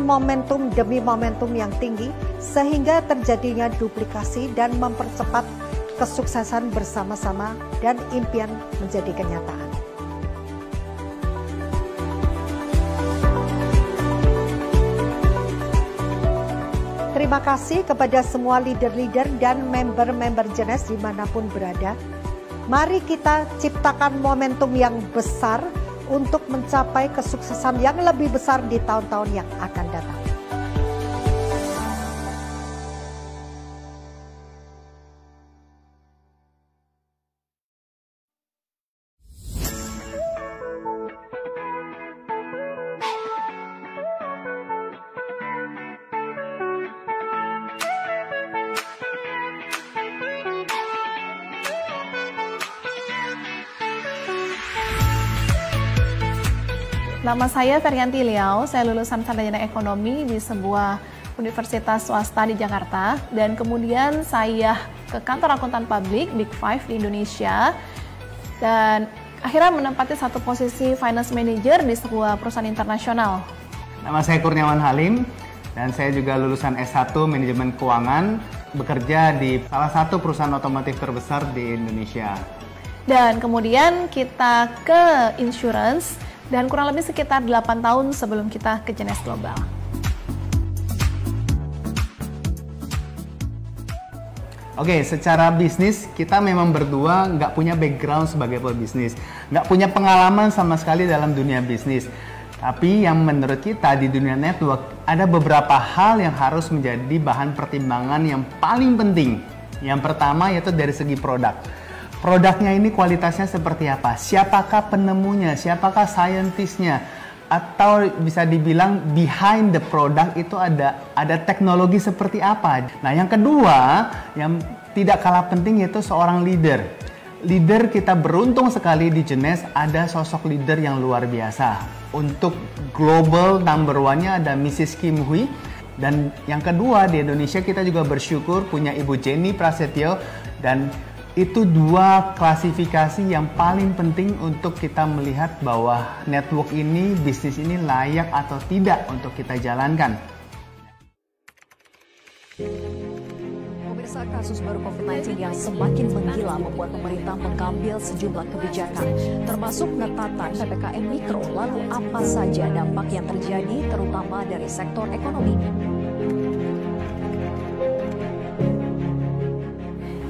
momentum demi momentum yang tinggi sehingga terjadinya duplikasi dan mempercepat kesuksesan bersama-sama dan impian menjadi kenyataan. Terima kasih kepada semua leader-leader dan member-member jenis dimanapun berada. Mari kita ciptakan momentum yang besar untuk mencapai kesuksesan yang lebih besar di tahun-tahun yang akan datang. Nama saya Ferianti Liao, saya lulusan sarjana ekonomi di sebuah universitas swasta di Jakarta dan kemudian saya ke kantor akuntan publik Big Five di Indonesia dan akhirnya menempati satu posisi finance manager di sebuah perusahaan internasional. Nama saya Kurniawan Halim dan saya juga lulusan S1 manajemen keuangan bekerja di salah satu perusahaan otomotif terbesar di Indonesia. Dan kemudian kita ke insurance dan kurang lebih sekitar 8 tahun sebelum kita ke jenis Global. Oke, okay, secara bisnis kita memang berdua nggak punya background sebagai pebisnis, nggak punya pengalaman sama sekali dalam dunia bisnis. Tapi yang menurut kita di dunia network ada beberapa hal yang harus menjadi bahan pertimbangan yang paling penting. Yang pertama yaitu dari segi produk Produknya ini kualitasnya seperti apa? Siapakah penemunya? Siapakah saintisnya? Atau bisa dibilang behind the product itu ada ada teknologi seperti apa? Nah, yang kedua yang tidak kalah penting yaitu seorang leader leader kita beruntung sekali di jenis ada sosok leader yang luar biasa. Untuk global number one-nya ada Mrs. Kim Hui. Dan yang kedua di Indonesia kita juga bersyukur punya Ibu Jenny Prasetyo dan itu dua klasifikasi yang paling penting untuk kita melihat bahwa network ini, bisnis ini layak atau tidak untuk kita jalankan. Pemirsa kasus baru COVID-19 yang semakin menggila membuat pemerintah mengambil sejumlah kebijakan, termasuk ngetatan PPKM Mikro. Lalu apa saja dampak yang terjadi terutama dari sektor ekonomi?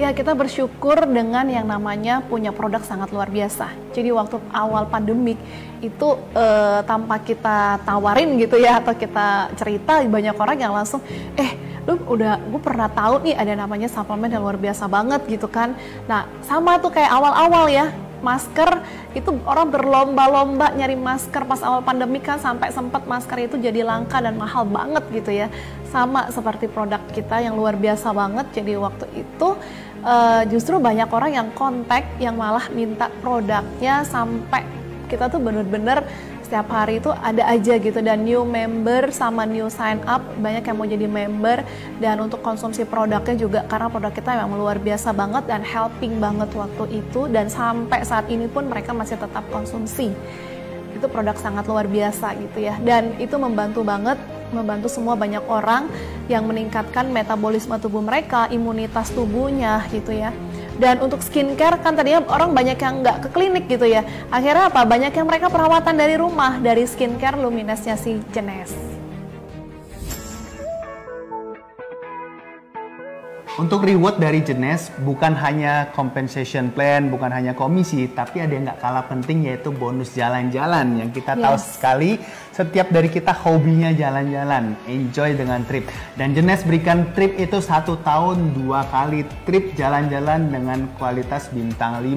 Ya, kita bersyukur dengan yang namanya punya produk sangat luar biasa. Jadi waktu awal pandemik itu eh, tanpa kita tawarin gitu ya atau kita cerita banyak orang yang langsung eh lu udah gue pernah tahu nih ada namanya suplemen yang luar biasa banget gitu kan. Nah, sama tuh kayak awal-awal ya masker itu orang berlomba-lomba nyari masker pas awal pandemi kan sampai sempat masker itu jadi langka dan mahal banget gitu ya sama seperti produk kita yang luar biasa banget jadi waktu itu uh, justru banyak orang yang kontak yang malah minta produknya sampai kita tuh bener-bener setiap hari itu ada aja gitu dan new member sama new sign up banyak yang mau jadi member dan untuk konsumsi produknya juga karena produk kita memang luar biasa banget dan helping banget waktu itu dan sampai saat ini pun mereka masih tetap konsumsi itu produk sangat luar biasa gitu ya dan itu membantu banget membantu semua banyak orang yang meningkatkan metabolisme tubuh mereka, imunitas tubuhnya gitu ya. Dan untuk skincare kan tadinya orang banyak yang nggak ke klinik gitu ya. Akhirnya apa? Banyak yang mereka perawatan dari rumah dari skincare luminesnya si Jenes. Untuk reward dari jenis bukan hanya compensation plan, bukan hanya komisi, tapi ada yang nggak kalah penting yaitu bonus jalan-jalan yang kita yes. tahu sekali setiap dari kita hobinya jalan-jalan, enjoy dengan trip. Dan jenis berikan trip itu satu tahun dua kali trip jalan-jalan dengan kualitas bintang 5.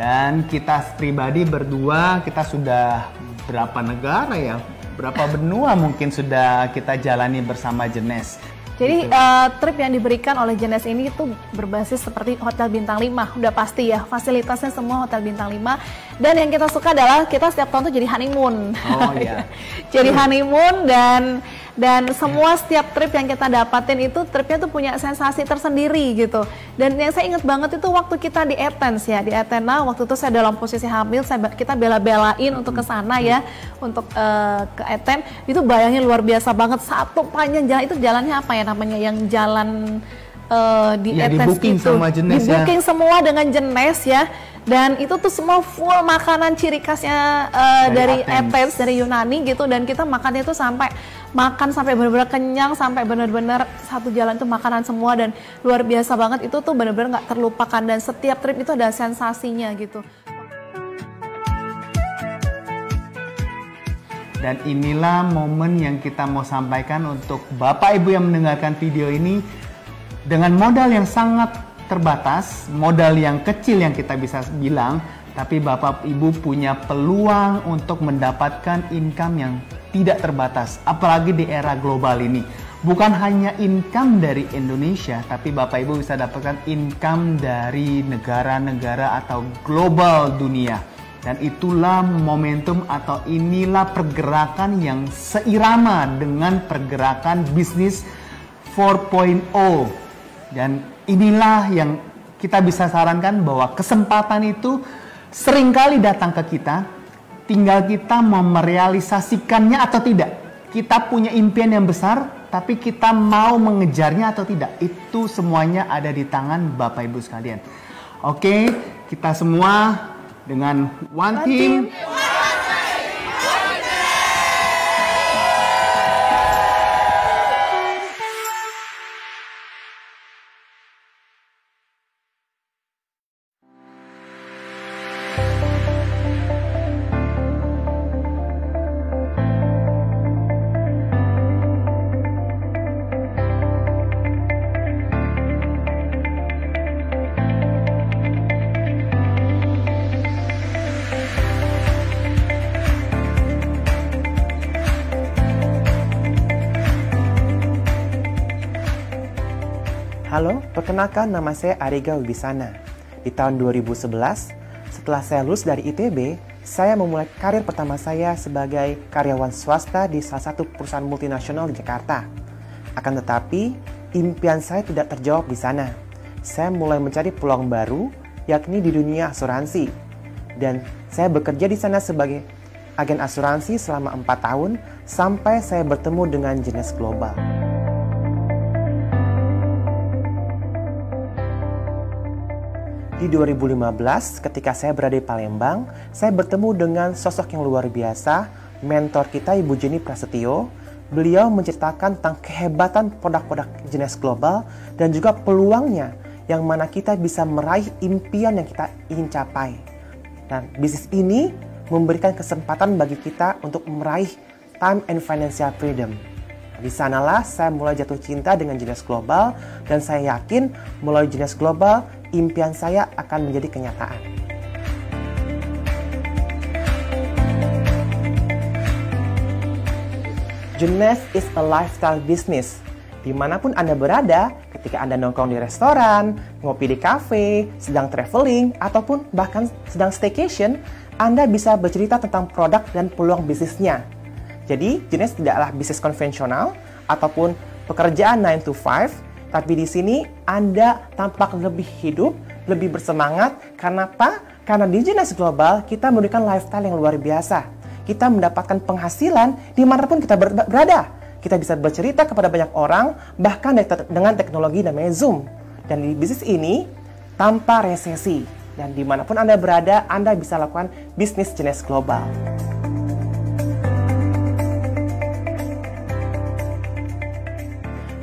Dan kita pribadi berdua kita sudah berapa negara ya? Berapa benua mungkin sudah kita jalani bersama jenis jadi uh, trip yang diberikan oleh Jenes ini itu berbasis seperti hotel bintang 5, udah pasti ya fasilitasnya semua hotel bintang 5 dan yang kita suka adalah kita setiap tahun tuh jadi honeymoon. Oh iya. jadi honeymoon dan dan semua setiap trip yang kita dapatin itu tripnya tuh punya sensasi tersendiri gitu. Dan yang saya ingat banget itu waktu kita di Athens ya, di Athena waktu itu saya dalam posisi hamil, saya kita bela-belain untuk ke sana ya, untuk uh, ke Athens. Itu bayangnya luar biasa banget satu panjang jalan itu jalannya apa ya namanya yang jalan uh, di ya, di itu. sama jenis di booking ya. semua dengan jenis ya dan itu tuh semua full makanan ciri khasnya uh, dari, dari Athens dari Yunani gitu dan kita makannya tuh sampai makan sampai benar-benar kenyang sampai benar-benar satu jalan tuh makanan semua dan luar biasa banget itu tuh benar-benar nggak terlupakan dan setiap trip itu ada sensasinya gitu. Dan inilah momen yang kita mau sampaikan untuk Bapak Ibu yang mendengarkan video ini dengan modal yang sangat terbatas, modal yang kecil yang kita bisa bilang, tapi Bapak Ibu punya peluang untuk mendapatkan income yang tidak terbatas, apalagi di era global ini. Bukan hanya income dari Indonesia, tapi Bapak Ibu bisa dapatkan income dari negara-negara atau global dunia. Dan itulah momentum atau inilah pergerakan yang seirama dengan pergerakan bisnis 4.0 dan inilah yang kita bisa sarankan bahwa kesempatan itu seringkali datang ke kita, tinggal kita memerealisasikannya atau tidak. Kita punya impian yang besar, tapi kita mau mengejarnya atau tidak. Itu semuanya ada di tangan Bapak Ibu sekalian. Oke, kita semua dengan one, one team. Perkenalkan nama saya Arega Wibisana. Di tahun 2011, setelah saya lulus dari ITB, saya memulai karir pertama saya sebagai karyawan swasta di salah satu perusahaan multinasional di Jakarta. Akan tetapi, impian saya tidak terjawab di sana. Saya mulai mencari peluang baru, yakni di dunia asuransi. Dan saya bekerja di sana sebagai agen asuransi selama 4 tahun sampai saya bertemu dengan jenis global. Di 2015, ketika saya berada di Palembang, saya bertemu dengan sosok yang luar biasa, mentor kita Ibu Jenny Prasetyo. Beliau menceritakan tentang kehebatan produk-produk jenis global dan juga peluangnya yang mana kita bisa meraih impian yang kita ingin capai. Dan bisnis ini memberikan kesempatan bagi kita untuk meraih time and financial freedom. Di sanalah saya mulai jatuh cinta dengan jenis global dan saya yakin melalui jenis global impian saya akan menjadi kenyataan. Jenis is a lifestyle business. Dimanapun Anda berada, ketika Anda nongkrong di restoran, ngopi di kafe, sedang traveling, ataupun bahkan sedang staycation, Anda bisa bercerita tentang produk dan peluang bisnisnya jadi jenis tidaklah bisnis konvensional ataupun pekerjaan 9 to 5, tapi di sini Anda tampak lebih hidup, lebih bersemangat. Karena apa? Karena di jenis global kita memberikan lifestyle yang luar biasa. Kita mendapatkan penghasilan dimanapun kita ber berada. Kita bisa bercerita kepada banyak orang, bahkan dengan teknologi namanya Zoom. Dan di bisnis ini, tanpa resesi. Dan dimanapun Anda berada, Anda bisa lakukan bisnis jenis global.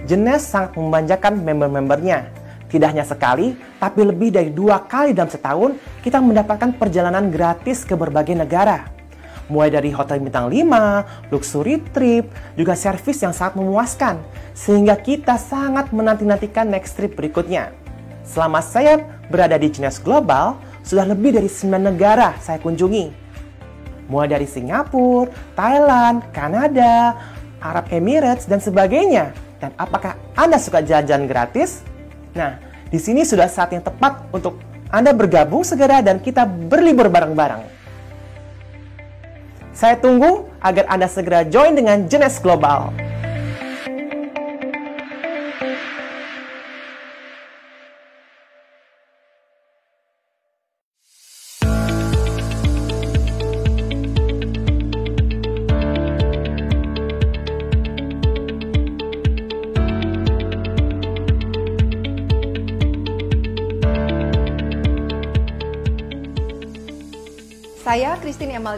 Jenes sangat memanjakan member-membernya. Tidak hanya sekali, tapi lebih dari dua kali dalam setahun kita mendapatkan perjalanan gratis ke berbagai negara. Mulai dari hotel bintang 5, luxury trip, juga servis yang sangat memuaskan. Sehingga kita sangat menanti-nantikan next trip berikutnya. Selama saya berada di Cines Global, sudah lebih dari 9 negara saya kunjungi. Mulai dari Singapura, Thailand, Kanada, Arab Emirates, dan sebagainya. Dan apakah Anda suka jajan gratis? Nah, di sini sudah saat yang tepat untuk Anda bergabung segera dan kita berlibur bareng-bareng. Saya tunggu agar Anda segera join dengan Jenes Global.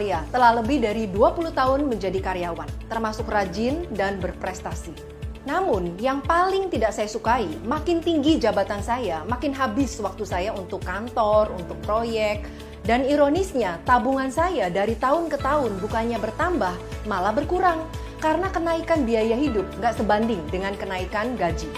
Amalia telah lebih dari 20 tahun menjadi karyawan, termasuk rajin dan berprestasi. Namun, yang paling tidak saya sukai, makin tinggi jabatan saya, makin habis waktu saya untuk kantor, untuk proyek, dan ironisnya, tabungan saya dari tahun ke tahun bukannya bertambah, malah berkurang karena kenaikan biaya hidup nggak sebanding dengan kenaikan gaji.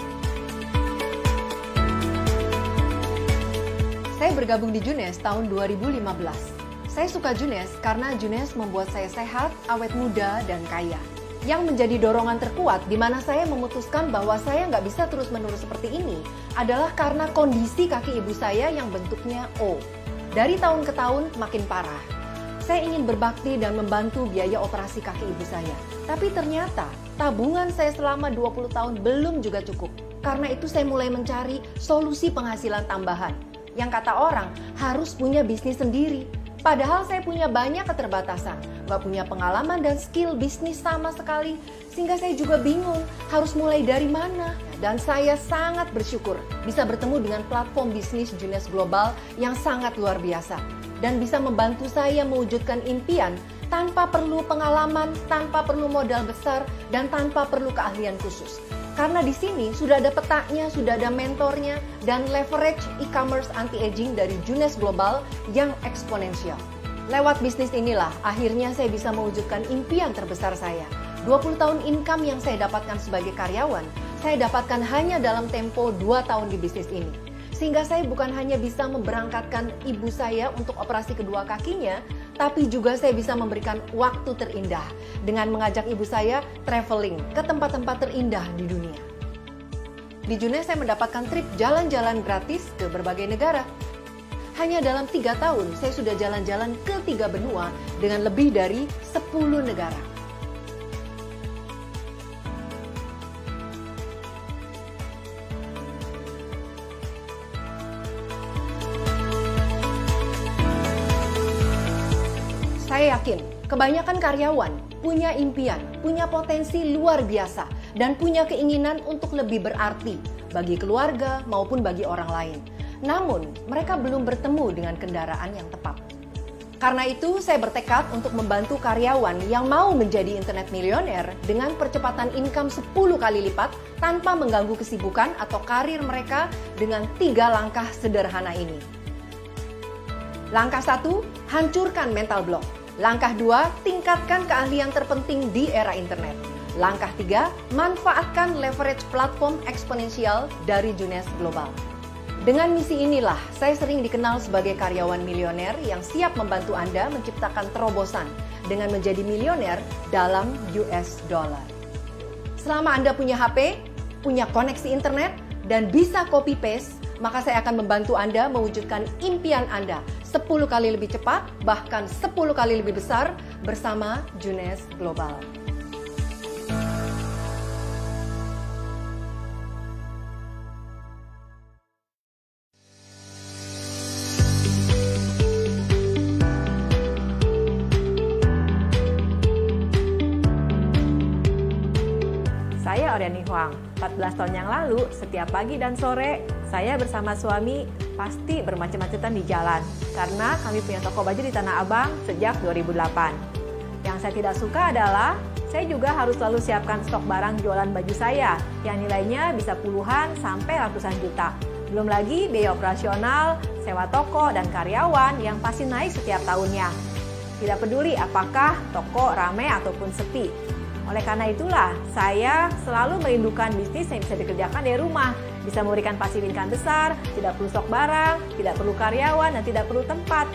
Saya bergabung di Junes tahun 2015 saya suka Junes karena Junes membuat saya sehat, awet muda, dan kaya. Yang menjadi dorongan terkuat di mana saya memutuskan bahwa saya nggak bisa terus-menerus seperti ini adalah karena kondisi kaki ibu saya yang bentuknya O. Dari tahun ke tahun makin parah. Saya ingin berbakti dan membantu biaya operasi kaki ibu saya. Tapi ternyata tabungan saya selama 20 tahun belum juga cukup. Karena itu saya mulai mencari solusi penghasilan tambahan. Yang kata orang harus punya bisnis sendiri Padahal saya punya banyak keterbatasan, gak punya pengalaman dan skill bisnis sama sekali, sehingga saya juga bingung harus mulai dari mana. Dan saya sangat bersyukur bisa bertemu dengan platform bisnis jenis Global yang sangat luar biasa dan bisa membantu saya mewujudkan impian tanpa perlu pengalaman, tanpa perlu modal besar, dan tanpa perlu keahlian khusus. Karena di sini sudah ada petanya, sudah ada mentornya, dan leverage e-commerce anti-aging dari Junes Global yang eksponensial. Lewat bisnis inilah, akhirnya saya bisa mewujudkan impian terbesar saya. 20 tahun income yang saya dapatkan sebagai karyawan, saya dapatkan hanya dalam tempo 2 tahun di bisnis ini. Sehingga saya bukan hanya bisa memberangkatkan ibu saya untuk operasi kedua kakinya, tapi juga saya bisa memberikan waktu terindah dengan mengajak ibu saya traveling ke tempat-tempat terindah di dunia. Di Juni saya mendapatkan trip jalan-jalan gratis ke berbagai negara. Hanya dalam tiga tahun, saya sudah jalan-jalan ke tiga benua dengan lebih dari 10 negara. Saya yakin kebanyakan karyawan punya impian, punya potensi luar biasa, dan punya keinginan untuk lebih berarti bagi keluarga maupun bagi orang lain. Namun, mereka belum bertemu dengan kendaraan yang tepat. Karena itu, saya bertekad untuk membantu karyawan yang mau menjadi internet milioner dengan percepatan income 10 kali lipat tanpa mengganggu kesibukan atau karir mereka dengan tiga langkah sederhana ini. Langkah satu, hancurkan mental block. Langkah dua, tingkatkan keahlian terpenting di era internet. Langkah tiga, manfaatkan leverage platform eksponensial dari Junes Global. Dengan misi inilah, saya sering dikenal sebagai karyawan milioner yang siap membantu Anda menciptakan terobosan dengan menjadi milioner dalam US dollar. Selama Anda punya HP, punya koneksi internet, dan bisa copy paste, maka saya akan membantu Anda mewujudkan impian Anda 10 kali lebih cepat, bahkan 10 kali lebih besar bersama Junes Global. Saya Oriani Huang 14 tahun yang lalu, setiap pagi dan sore, saya bersama suami pasti bermacam-macetan di jalan karena kami punya toko baju di Tanah Abang sejak 2008. Yang saya tidak suka adalah saya juga harus selalu siapkan stok barang jualan baju saya yang nilainya bisa puluhan sampai ratusan juta. Belum lagi biaya operasional, sewa toko, dan karyawan yang pasti naik setiap tahunnya. Tidak peduli apakah toko ramai ataupun sepi, oleh karena itulah, saya selalu merindukan bisnis yang bisa dikerjakan dari rumah. Bisa memberikan pasif income besar, tidak perlu stok barang, tidak perlu karyawan, dan tidak perlu tempat.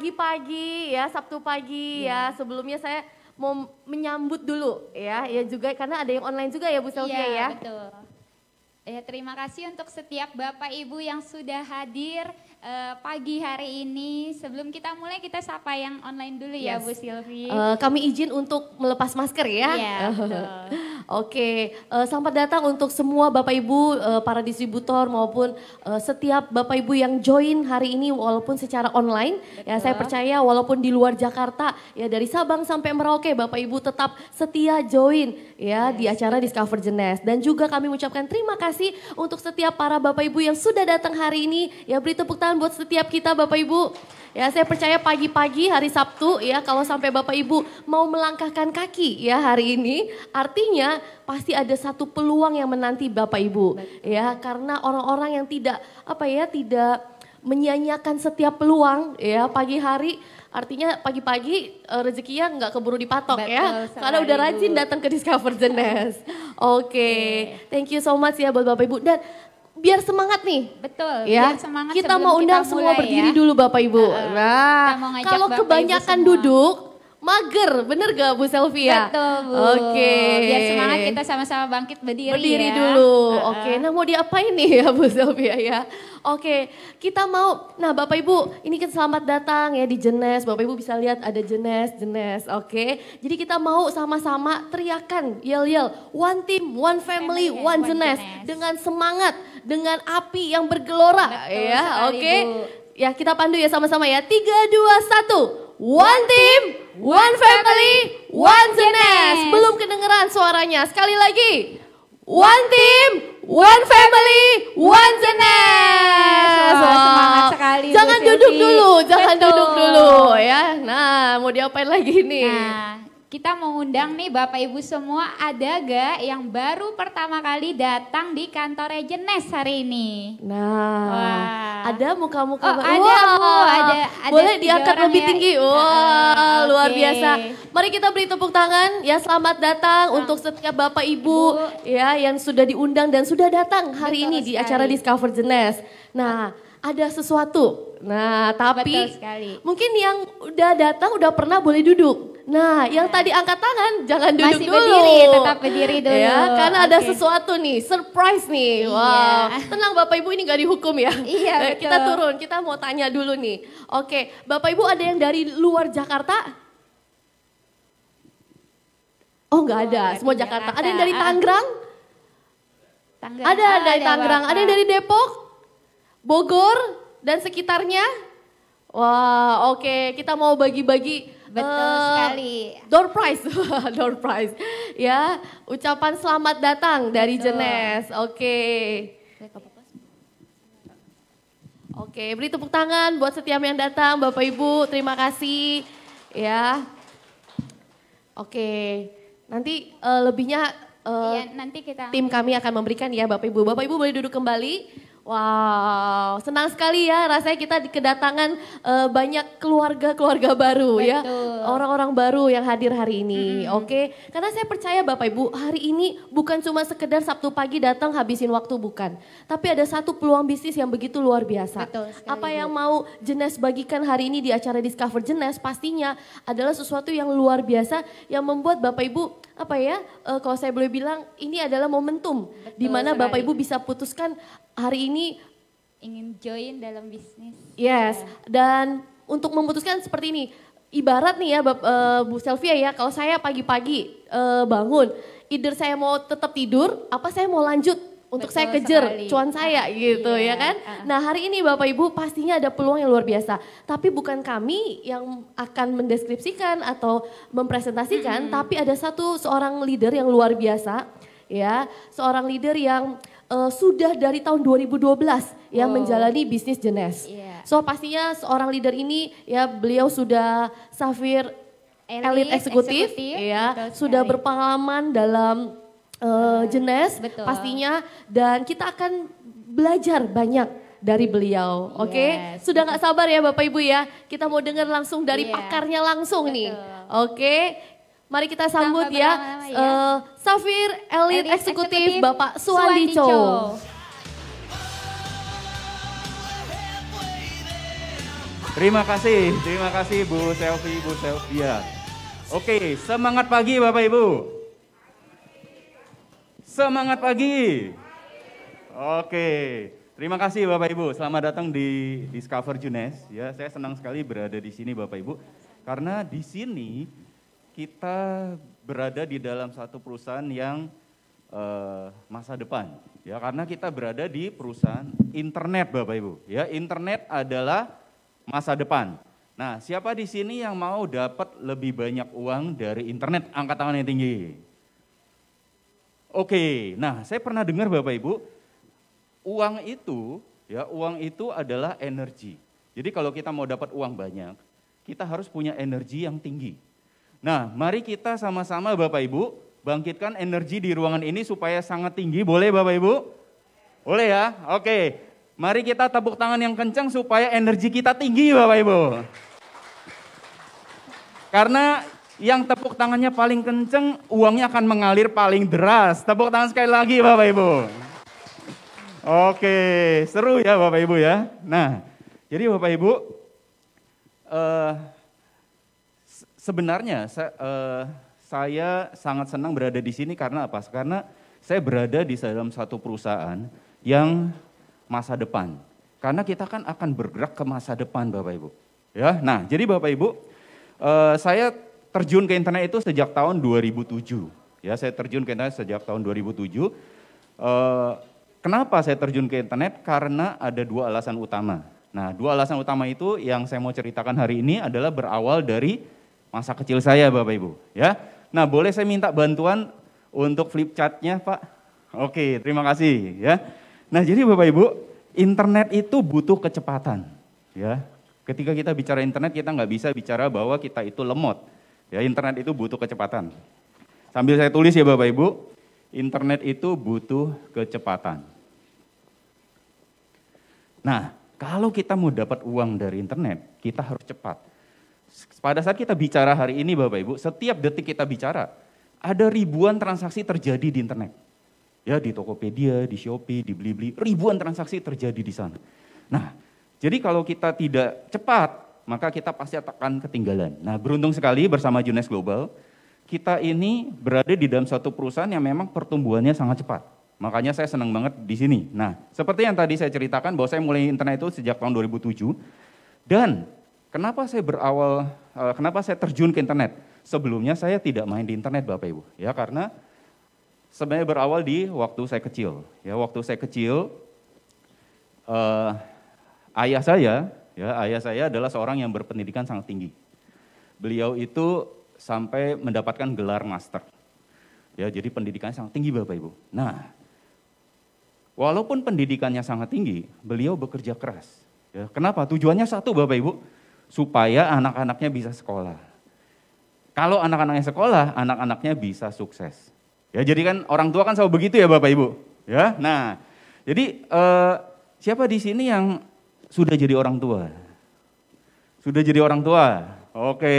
pagi-pagi ya, Sabtu pagi yeah. ya. Sebelumnya saya mau menyambut dulu ya, ya juga karena ada yang online juga ya Bu Sylvia yeah, ya. betul. Ya, terima kasih untuk setiap Bapak Ibu yang sudah hadir uh, pagi hari ini. Sebelum kita mulai kita sapa yang online dulu ya, yes. ya Bu Silvi. Uh, kami izin untuk melepas masker ya. Yeah, iya, Oke, okay. uh, eh, selamat datang untuk semua Bapak Ibu uh, para distributor maupun uh, setiap Bapak Ibu yang join hari ini walaupun secara online. Betul. Ya saya percaya walaupun di luar Jakarta ya dari Sabang sampai Merauke Bapak Ibu tetap setia join ya yes. di acara Discover Jenes dan juga kami mengucapkan terima kasih untuk setiap para Bapak Ibu yang sudah datang hari ini. Ya beri tepuk tangan Tuhan buat setiap kita Bapak Ibu. Ya, saya percaya pagi-pagi hari Sabtu ya kalau sampai Bapak Ibu mau melangkahkan kaki ya hari ini, artinya pasti ada satu peluang yang menanti Bapak Ibu. Ya, karena orang-orang yang tidak apa ya, tidak menyanyiakan setiap peluang ya pagi hari artinya pagi-pagi e, rezekinya nggak keburu dipatok ya. Betul, ya karena udah rajin datang ke Discover Jenes. Oke, okay. thank you so much ya buat Bapak Ibu dan biar semangat nih. Betul. Ya. Biar semangat. Kita mau undang kita mulai, semua berdiri ya. dulu Bapak Ibu. Uh, nah, kalau kebanyakan duduk mager, bener gak Bu Selvia? Betul Bu. Oke. Okay. Biar semangat kita sama-sama bangkit berdiri Berdiri ya. dulu, uh -uh. oke. Okay. Nah mau diapain nih ya Bu Selvia ya? Oke, okay. kita mau, nah Bapak Ibu ini kan selamat datang ya di Jenes. Bapak Ibu bisa lihat ada Jenes, Jenes, oke. Okay? Jadi kita mau sama-sama teriakan, yel-yel, one team, one family, family one, one Jenes. Dengan semangat, dengan api yang bergelora Betul ya, oke. Okay? Ya kita pandu ya sama-sama ya, tiga, dua, satu. One Team, One Family, One Zenes. Belum kedengeran suaranya. Sekali lagi. One Team, One Family, One Zenes. Wow. Semangat sekali. Jangan duduk dulu, jangan duduk dulu ya. Nah, mau diapain lagi nih? Nah. Kita mau undang nih Bapak Ibu semua ada gak yang baru pertama kali datang di kantor Jenes hari ini? Nah, Wah. ada muka-muka oh, Ada, wow. ada, ada Boleh diangkat lebih ya. tinggi. wow, okay. luar biasa. Mari kita beri tepuk tangan. Ya, selamat datang nah. untuk setiap Bapak Ibu, Ibu ya yang sudah diundang dan sudah datang hari Betul ini sekali. di acara Discover Jenes. Nah, ada sesuatu. Nah, tapi mungkin yang udah datang udah pernah boleh duduk. Nah, yang nah. tadi angkat tangan jangan duduk Masih dulu. Masih berdiri, tetap berdiri ya, dulu. Ya, karena okay. ada sesuatu nih, surprise nih. Iya. Wow. Tenang Bapak Ibu ini gak dihukum ya. Iya, eh, Kita turun, kita mau tanya dulu nih. Oke, Bapak Ibu ada yang dari luar Jakarta? Oh nggak ada, oh, semua Jakarta. Jakarta. Ada yang dari ah. Tangerang? Ada, ah, ada dari Tangerang. Ada yang dari Depok? Bogor dan sekitarnya. Wah, oke, okay. kita mau bagi-bagi Betul uh, sekali. Door prize, door prize. Ya, ucapan selamat datang dari Jenes. Oke. Okay. Oke, okay, beri tepuk tangan buat setiap yang datang, Bapak Ibu. Terima kasih. Ya. Oke. Okay. Nanti uh, lebihnya uh, iya, nanti kita tim kami akan memberikan ya Bapak Ibu. Bapak Ibu boleh duduk kembali. Wow, senang sekali ya rasanya kita kedatangan uh, banyak keluarga-keluarga baru ya. Betul. ya. Orang-orang baru yang hadir hari ini. Mm-hmm. Oke, okay? karena saya percaya Bapak Ibu, hari ini bukan cuma sekedar Sabtu pagi datang habisin waktu bukan, tapi ada satu peluang bisnis yang begitu luar biasa. Betul Apa yang mau Jenes bagikan hari ini di acara Discover Jenes pastinya adalah sesuatu yang luar biasa yang membuat Bapak Ibu apa ya uh, kalau saya boleh bilang ini adalah momentum di mana Bapak Ibu bisa putuskan hari ini ingin join dalam bisnis. Yes, ya. dan untuk memutuskan seperti ini. Ibarat nih ya Bap, uh, Bu Selvia ya, kalau saya pagi-pagi uh, bangun, either saya mau tetap tidur apa saya mau lanjut untuk Betul saya kejar sekali. cuan saya ah, gitu ya iya. ya kan. Ah, ah. Nah hari ini Bapak Ibu pastinya ada peluang yang luar biasa. Tapi bukan kami yang akan mendeskripsikan atau mempresentasikan, hmm. tapi ada satu seorang leader yang luar biasa, ya seorang leader yang uh, sudah dari tahun 2012 ya menjalani bisnis jenis. Yeah. So pastinya seorang leader ini ya beliau sudah Safir elit eksekutif, ya sudah berpengalaman dalam uh, eh, Jenes Betul. pastinya dan kita akan belajar banyak dari beliau. Oke, okay? sudah nggak sabar ya Bapak Ibu ya. Kita mau dengar langsung dari yeah. pakarnya langsung Betul. nih. Oke. Okay? Mari kita sambut Sampai ya, ya. Uh, Safir Elite Eksekutif, Bapak Suwandi Cho. Terima kasih, terima kasih Bu Selvi, Bu Selvia. Oke, semangat pagi Bapak Ibu. Semangat pagi. Oke. Terima kasih Bapak Ibu. Selamat datang di Discover Junes. Ya, saya senang sekali berada di sini Bapak Ibu. Karena di sini kita berada di dalam satu perusahaan yang uh, masa depan. Ya, karena kita berada di perusahaan internet Bapak Ibu. Ya, internet adalah masa depan. Nah, siapa di sini yang mau dapat lebih banyak uang dari internet? Angkat tangan yang tinggi. Oke, nah saya pernah dengar Bapak Ibu, uang itu ya uang itu adalah energi. Jadi kalau kita mau dapat uang banyak, kita harus punya energi yang tinggi. Nah, mari kita sama-sama Bapak Ibu bangkitkan energi di ruangan ini supaya sangat tinggi. Boleh Bapak Ibu? Boleh ya? Oke. Mari kita tepuk tangan yang kencang supaya energi kita tinggi Bapak Ibu. Karena yang tepuk tangannya paling kenceng, uangnya akan mengalir paling deras. Tepuk tangan sekali lagi Bapak Ibu. Oke, seru ya Bapak Ibu ya. Nah, jadi Bapak Ibu, uh, sebenarnya saya, uh, eh, saya sangat senang berada di sini karena apa? Karena saya berada di dalam satu perusahaan yang masa depan. Karena kita kan akan bergerak ke masa depan Bapak Ibu. Ya, nah jadi Bapak Ibu, uh, saya terjun ke internet itu sejak tahun 2007. Ya, saya terjun ke internet sejak tahun 2007. Eh, kenapa saya terjun ke internet? Karena ada dua alasan utama. Nah, dua alasan utama itu yang saya mau ceritakan hari ini adalah berawal dari masa kecil saya, Bapak Ibu. Ya, nah boleh saya minta bantuan untuk flip chartnya, Pak? Oke, terima kasih. Ya, nah jadi Bapak Ibu, internet itu butuh kecepatan. Ya, ketika kita bicara internet kita nggak bisa bicara bahwa kita itu lemot Ya internet itu butuh kecepatan. Sambil saya tulis ya Bapak Ibu, internet itu butuh kecepatan. Nah, kalau kita mau dapat uang dari internet, kita harus cepat. Pada saat kita bicara hari ini Bapak Ibu, setiap detik kita bicara, ada ribuan transaksi terjadi di internet. Ya di Tokopedia, di Shopee, di Blibli, ribuan transaksi terjadi di sana. Nah, jadi kalau kita tidak cepat, maka kita pasti akan ketinggalan. Nah, beruntung sekali bersama Junes Global, kita ini berada di dalam satu perusahaan yang memang pertumbuhannya sangat cepat. Makanya saya senang banget di sini. Nah, seperti yang tadi saya ceritakan bahwa saya mulai internet itu sejak tahun 2007. Dan kenapa saya berawal, eh, kenapa saya terjun ke internet? Sebelumnya saya tidak main di internet Bapak Ibu. Ya, karena sebenarnya berawal di waktu saya kecil. Ya, waktu saya kecil, eh, ayah saya Ya, ayah saya adalah seorang yang berpendidikan sangat tinggi. Beliau itu sampai mendapatkan gelar master. Ya, jadi pendidikannya sangat tinggi Bapak Ibu. Nah, walaupun pendidikannya sangat tinggi, beliau bekerja keras. Ya, kenapa? Tujuannya satu Bapak Ibu, supaya anak-anaknya bisa sekolah. Kalau anak-anaknya sekolah, anak-anaknya bisa sukses. Ya, jadi kan orang tua kan selalu begitu ya Bapak Ibu. Ya, nah, jadi eh, siapa di sini yang sudah jadi orang tua? Sudah jadi orang tua? Oke,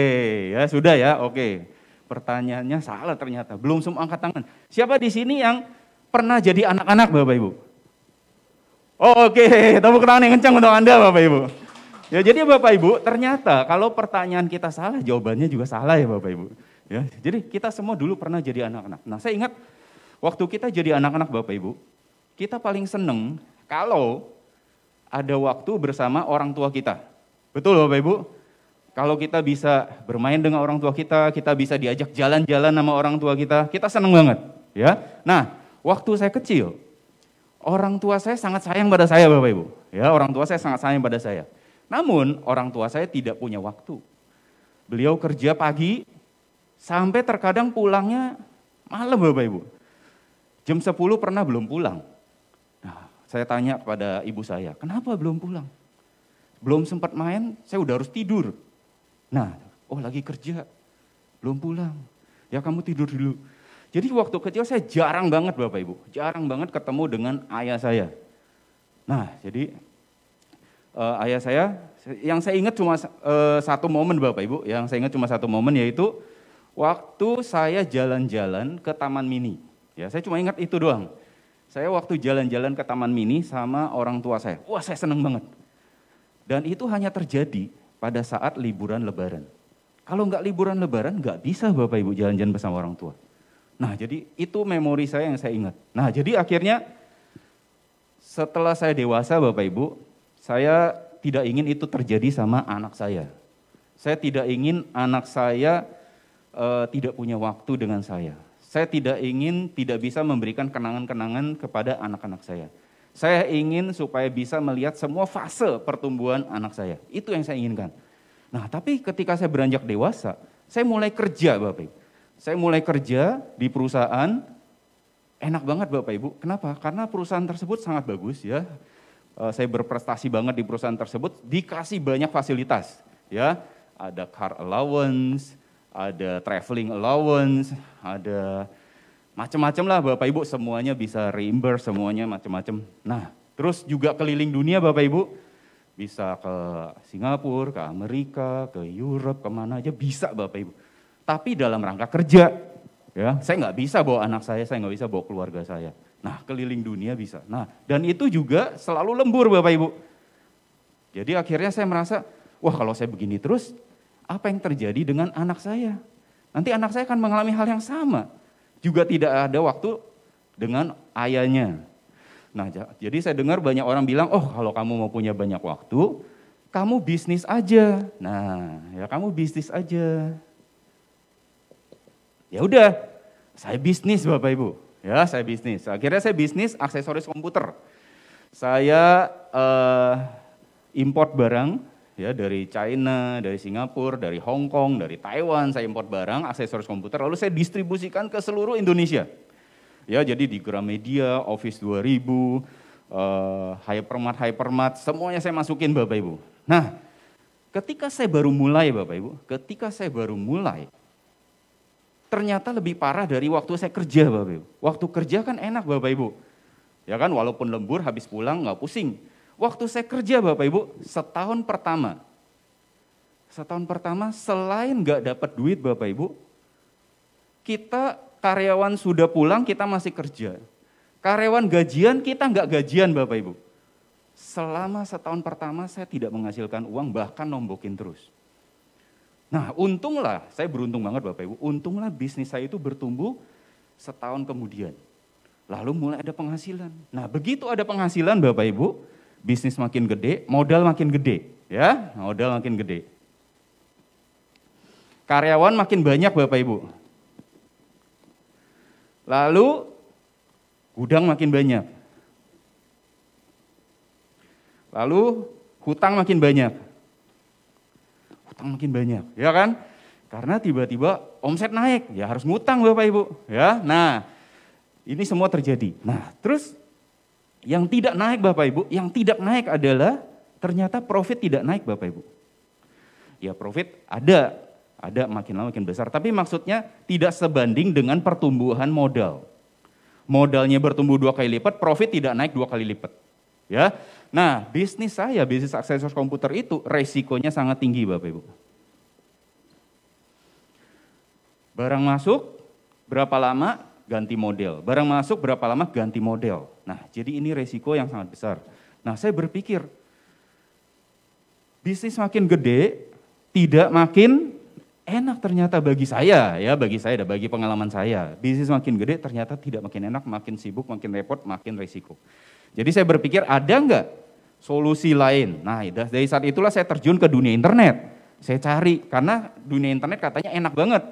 ya sudah ya, oke. Pertanyaannya salah ternyata, belum semua angkat tangan. Siapa di sini yang pernah jadi anak-anak Bapak Ibu? Oh, oke, tepuk tangan yang kencang untuk Anda Bapak Ibu. Ya jadi Bapak Ibu, ternyata kalau pertanyaan kita salah, jawabannya juga salah ya Bapak Ibu. Ya, jadi kita semua dulu pernah jadi anak-anak. Nah, saya ingat waktu kita jadi anak-anak Bapak Ibu, kita paling seneng kalau ada waktu bersama orang tua kita. Betul Bapak Ibu? Kalau kita bisa bermain dengan orang tua kita, kita bisa diajak jalan-jalan sama orang tua kita, kita senang banget. ya. Nah, waktu saya kecil, orang tua saya sangat sayang pada saya Bapak Ibu. Ya, orang tua saya sangat sayang pada saya. Namun orang tua saya tidak punya waktu. Beliau kerja pagi sampai terkadang pulangnya malam Bapak Ibu. Jam 10 pernah belum pulang. Saya tanya kepada ibu saya, kenapa belum pulang? Belum sempat main, saya udah harus tidur. Nah, oh lagi kerja, belum pulang. Ya kamu tidur dulu. Jadi waktu kecil saya jarang banget Bapak Ibu, jarang banget ketemu dengan ayah saya. Nah, jadi uh, ayah saya yang saya ingat cuma uh, satu momen Bapak Ibu, yang saya ingat cuma satu momen yaitu waktu saya jalan-jalan ke Taman Mini. Ya, saya cuma ingat itu doang. Saya waktu jalan-jalan ke Taman Mini sama orang tua saya. Wah saya seneng banget. Dan itu hanya terjadi pada saat liburan lebaran. Kalau nggak liburan lebaran nggak bisa Bapak Ibu jalan-jalan bersama orang tua. Nah jadi itu memori saya yang saya ingat. Nah jadi akhirnya setelah saya dewasa Bapak Ibu, saya tidak ingin itu terjadi sama anak saya. Saya tidak ingin anak saya uh, tidak punya waktu dengan saya saya tidak ingin tidak bisa memberikan kenangan-kenangan kepada anak-anak saya. Saya ingin supaya bisa melihat semua fase pertumbuhan anak saya. Itu yang saya inginkan. Nah, tapi ketika saya beranjak dewasa, saya mulai kerja, Bapak Ibu. Saya mulai kerja di perusahaan. Enak banget Bapak Ibu. Kenapa? Karena perusahaan tersebut sangat bagus ya. Eh, saya berprestasi banget di perusahaan tersebut, dikasih banyak fasilitas, ya. Ada car allowance, ada traveling allowance, ada macam-macam lah Bapak Ibu semuanya bisa reimburse semuanya macam-macam. Nah, terus juga keliling dunia Bapak Ibu bisa ke Singapura, ke Amerika, ke Eropa, kemana aja bisa Bapak Ibu. Tapi dalam rangka kerja, ya saya nggak bisa bawa anak saya, saya nggak bisa bawa keluarga saya. Nah, keliling dunia bisa. Nah, dan itu juga selalu lembur Bapak Ibu. Jadi akhirnya saya merasa, wah kalau saya begini terus apa yang terjadi dengan anak saya? Nanti anak saya akan mengalami hal yang sama. Juga tidak ada waktu dengan ayahnya. Nah, jadi saya dengar banyak orang bilang, "Oh, kalau kamu mau punya banyak waktu, kamu bisnis aja." Nah, ya kamu bisnis aja. Ya udah, saya bisnis Bapak Ibu. Ya, saya bisnis. Akhirnya saya bisnis aksesoris komputer. Saya uh, import barang ya dari China, dari Singapura, dari Hong Kong, dari Taiwan saya import barang, aksesoris komputer lalu saya distribusikan ke seluruh Indonesia. Ya, jadi di Gramedia, Office 2000, uh, eh, Hypermart, Hypermart, semuanya saya masukin Bapak Ibu. Nah, ketika saya baru mulai Bapak Ibu, ketika saya baru mulai ternyata lebih parah dari waktu saya kerja Bapak Ibu. Waktu kerja kan enak Bapak Ibu. Ya kan walaupun lembur habis pulang nggak pusing. Waktu saya kerja Bapak Ibu, setahun pertama. Setahun pertama selain nggak dapat duit Bapak Ibu, kita karyawan sudah pulang kita masih kerja. Karyawan gajian kita nggak gajian Bapak Ibu. Selama setahun pertama saya tidak menghasilkan uang bahkan nombokin terus. Nah untunglah, saya beruntung banget Bapak Ibu, untunglah bisnis saya itu bertumbuh setahun kemudian. Lalu mulai ada penghasilan. Nah begitu ada penghasilan Bapak Ibu, bisnis makin gede, modal makin gede, ya, modal makin gede. Karyawan makin banyak Bapak Ibu. Lalu gudang makin banyak. Lalu hutang makin banyak. Hutang makin banyak, ya kan? Karena tiba-tiba omset naik, ya harus ngutang Bapak Ibu, ya. Nah, ini semua terjadi. Nah, terus yang tidak naik Bapak Ibu, yang tidak naik adalah ternyata profit tidak naik Bapak Ibu. Ya profit ada, ada makin lama makin besar. Tapi maksudnya tidak sebanding dengan pertumbuhan modal. Modalnya bertumbuh dua kali lipat, profit tidak naik dua kali lipat. Ya, Nah bisnis saya, bisnis aksesoris komputer itu resikonya sangat tinggi Bapak Ibu. Barang masuk, berapa lama ganti model. Barang masuk berapa lama ganti model. Nah, jadi ini resiko yang sangat besar. Nah, saya berpikir bisnis makin gede, tidak makin enak ternyata bagi saya ya, bagi saya dan bagi pengalaman saya. Bisnis makin gede ternyata tidak makin enak, makin sibuk, makin repot, makin resiko. Jadi saya berpikir ada nggak solusi lain? Nah dari saat itulah saya terjun ke dunia internet. Saya cari karena dunia internet katanya enak banget.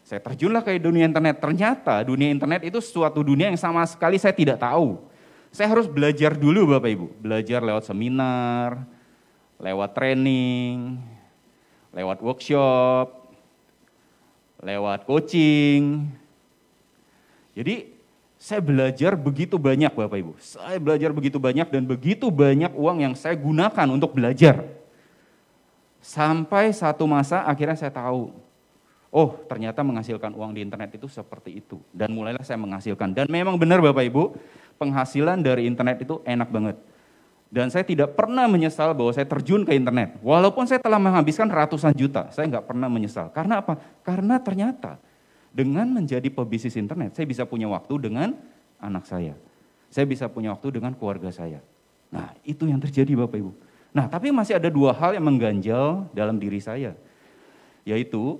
Saya terjunlah ke dunia internet. Ternyata dunia internet itu suatu dunia yang sama sekali saya tidak tahu. Saya harus belajar dulu Bapak Ibu, belajar lewat seminar, lewat training, lewat workshop, lewat coaching. Jadi saya belajar begitu banyak Bapak Ibu. Saya belajar begitu banyak dan begitu banyak uang yang saya gunakan untuk belajar. Sampai satu masa akhirnya saya tahu, oh ternyata menghasilkan uang di internet itu seperti itu. Dan mulailah saya menghasilkan. Dan memang benar Bapak Ibu, penghasilan dari internet itu enak banget. Dan saya tidak pernah menyesal bahwa saya terjun ke internet. Walaupun saya telah menghabiskan ratusan juta, saya nggak pernah menyesal. Karena apa? Karena ternyata dengan menjadi pebisnis internet, saya bisa punya waktu dengan anak saya. Saya bisa punya waktu dengan keluarga saya. Nah itu yang terjadi Bapak Ibu. Nah tapi masih ada dua hal yang mengganjal dalam diri saya. Yaitu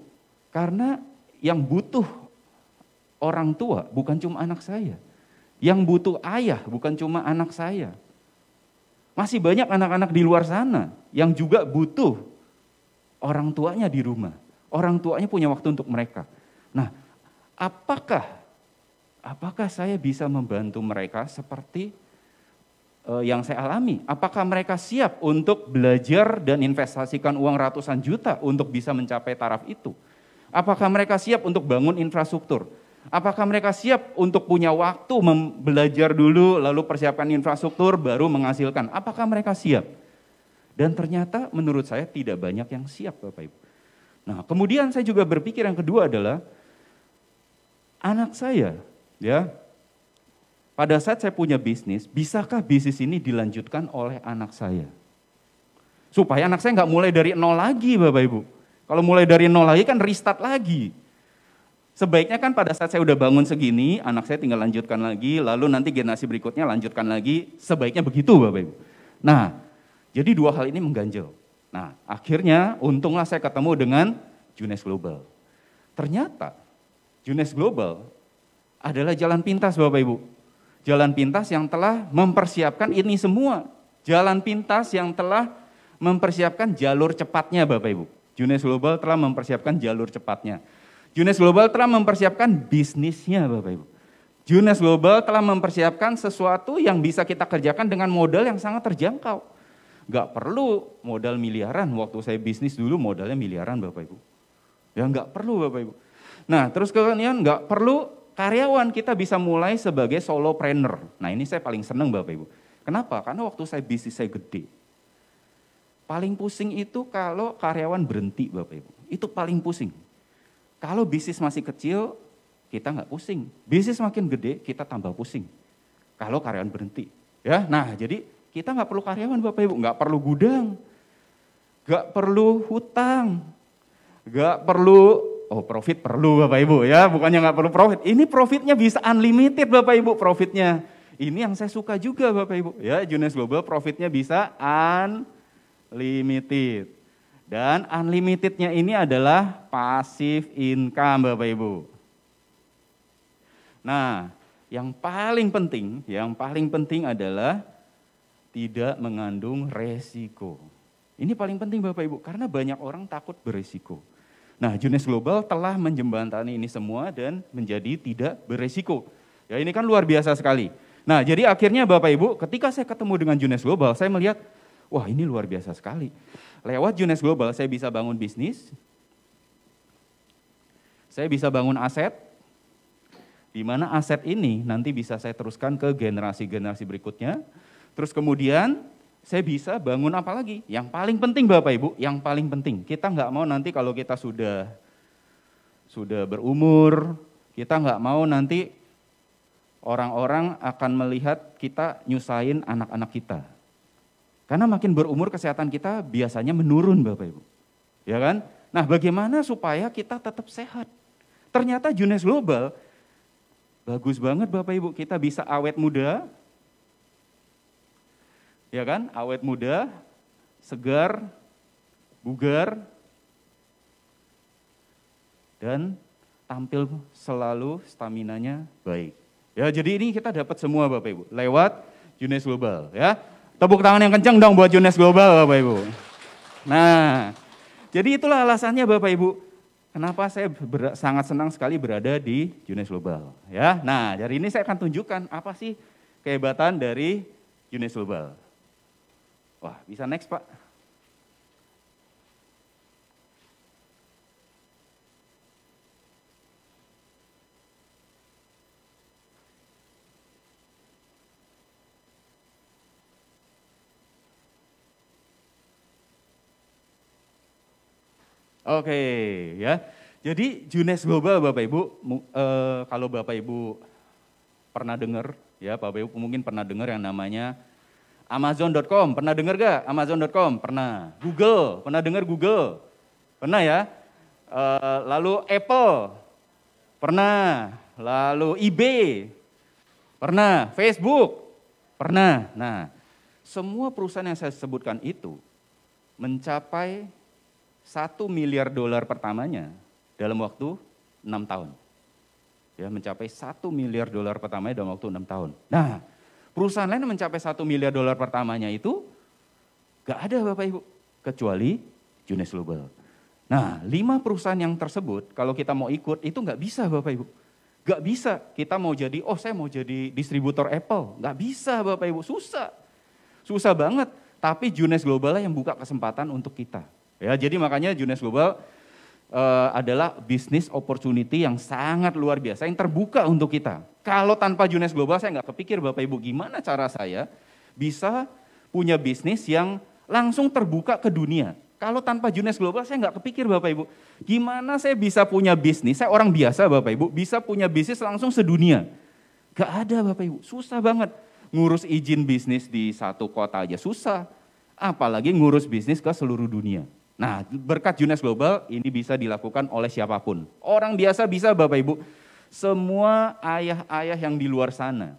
karena yang butuh orang tua bukan cuma anak saya. Yang butuh ayah, bukan cuma anak saya. Masih banyak anak-anak di luar sana yang juga butuh orang tuanya di rumah. Orang tuanya punya waktu untuk mereka. Nah, apakah apakah saya bisa membantu mereka seperti uh, yang saya alami? Apakah mereka siap untuk belajar dan investasikan uang ratusan juta untuk bisa mencapai taraf itu? Apakah mereka siap untuk bangun infrastruktur? Apakah mereka siap untuk punya waktu belajar dulu, lalu persiapkan infrastruktur, baru menghasilkan? Apakah mereka siap? Dan ternyata menurut saya tidak banyak yang siap Bapak Ibu. Nah kemudian saya juga berpikir yang kedua adalah, anak saya ya, pada saat saya punya bisnis, bisakah bisnis ini dilanjutkan oleh anak saya? Supaya anak saya nggak mulai dari nol lagi Bapak Ibu. Kalau mulai dari nol lagi kan restart lagi. Sebaiknya kan pada saat saya udah bangun segini, anak saya tinggal lanjutkan lagi, lalu nanti generasi berikutnya lanjutkan lagi, sebaiknya begitu Bapak Ibu. Nah, jadi dua hal ini mengganjal. Nah, akhirnya untunglah saya ketemu dengan Junes Global. Ternyata Junes Global adalah jalan pintas Bapak Ibu. Jalan pintas yang telah mempersiapkan ini semua. Jalan pintas yang telah mempersiapkan jalur cepatnya Bapak Ibu. Junes Global telah mempersiapkan jalur cepatnya. Junes Global telah mempersiapkan bisnisnya Bapak Ibu. Junes Global telah mempersiapkan sesuatu yang bisa kita kerjakan dengan modal yang sangat terjangkau. Gak perlu modal miliaran, waktu saya bisnis dulu modalnya miliaran Bapak Ibu. Ya gak perlu Bapak Ibu. Nah terus kemudian gak perlu karyawan, kita bisa mulai sebagai solopreneur. Nah ini saya paling seneng Bapak Ibu. Kenapa? Karena waktu saya bisnis saya gede. Paling pusing itu kalau karyawan berhenti Bapak Ibu. Itu paling pusing kalau bisnis masih kecil, kita nggak pusing. Bisnis makin gede, kita tambah pusing. Kalau karyawan berhenti. ya. Nah, jadi kita nggak perlu karyawan Bapak Ibu, nggak perlu gudang, nggak perlu hutang, nggak perlu Oh profit perlu Bapak Ibu ya, bukannya nggak perlu profit. Ini profitnya bisa unlimited Bapak Ibu profitnya. Ini yang saya suka juga Bapak Ibu. Ya, Junes Global profitnya bisa unlimited. Dan unlimitednya ini adalah pasif income Bapak Ibu. Nah, yang paling penting, yang paling penting adalah tidak mengandung resiko. Ini paling penting Bapak Ibu, karena banyak orang takut beresiko. Nah, Junes Global telah menjembatani ini semua dan menjadi tidak beresiko. Ya ini kan luar biasa sekali. Nah, jadi akhirnya Bapak Ibu, ketika saya ketemu dengan Junes Global, saya melihat, wah ini luar biasa sekali. Lewat Junes Global saya bisa bangun bisnis, saya bisa bangun aset, di mana aset ini nanti bisa saya teruskan ke generasi-generasi berikutnya. Terus kemudian saya bisa bangun apa lagi? Yang paling penting Bapak Ibu, yang paling penting. Kita nggak mau nanti kalau kita sudah sudah berumur, kita nggak mau nanti orang-orang akan melihat kita nyusahin anak-anak kita. Karena makin berumur kesehatan kita biasanya menurun Bapak Ibu. Ya kan? Nah bagaimana supaya kita tetap sehat? Ternyata Junes Global bagus banget Bapak Ibu. Kita bisa awet muda. Ya kan? Awet muda, segar, bugar, dan tampil selalu staminanya baik. Ya, jadi ini kita dapat semua Bapak Ibu lewat Junes Global ya. Tepuk tangan yang kencang dong buat Junes Global Bapak Ibu. Nah, jadi itulah alasannya Bapak Ibu. Kenapa saya sangat senang sekali berada di Junes Global. Ya, nah dari ini saya akan tunjukkan apa sih kehebatan dari Junes Global. Wah, bisa next Pak. Oke, okay, ya. Jadi Junes Boba Bapak Ibu, eh, kalau Bapak Ibu pernah dengar, ya Bapak Ibu mungkin pernah dengar yang namanya Amazon.com, pernah dengar gak? Amazon.com, pernah. Google, pernah dengar Google? Pernah ya? Eh, lalu Apple, pernah. Lalu eBay, pernah. Facebook, pernah. Nah, semua perusahaan yang saya sebutkan itu mencapai satu miliar dolar pertamanya dalam waktu enam tahun. Ya, mencapai satu miliar dolar pertamanya dalam waktu enam tahun. Nah, perusahaan lain mencapai satu miliar dolar pertamanya itu gak ada Bapak Ibu, kecuali Junes Global. Nah, lima perusahaan yang tersebut kalau kita mau ikut itu gak bisa Bapak Ibu. gak bisa kita mau jadi, oh saya mau jadi distributor Apple. gak bisa Bapak Ibu, susah. Susah banget. Tapi Junes Global lah yang buka kesempatan untuk kita. Ya, jadi makanya Junes Global uh, adalah bisnis opportunity yang sangat luar biasa, yang terbuka untuk kita. Kalau tanpa Junes Global saya nggak kepikir Bapak Ibu gimana cara saya bisa punya bisnis yang langsung terbuka ke dunia. Kalau tanpa Junes Global saya nggak kepikir Bapak Ibu. Gimana saya bisa punya bisnis, saya orang biasa Bapak Ibu, bisa punya bisnis langsung sedunia. Gak ada Bapak Ibu, susah banget. Ngurus izin bisnis di satu kota aja susah, apalagi ngurus bisnis ke seluruh dunia. Nah, berkat UNES Global ini bisa dilakukan oleh siapapun. Orang biasa bisa Bapak Ibu, semua ayah-ayah yang di luar sana.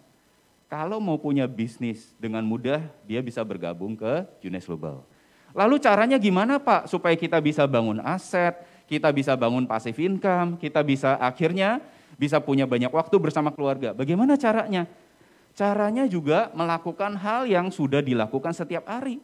Kalau mau punya bisnis dengan mudah, dia bisa bergabung ke UNES Global. Lalu caranya gimana Pak supaya kita bisa bangun aset, kita bisa bangun passive income, kita bisa akhirnya bisa punya banyak waktu bersama keluarga. Bagaimana caranya? Caranya juga melakukan hal yang sudah dilakukan setiap hari.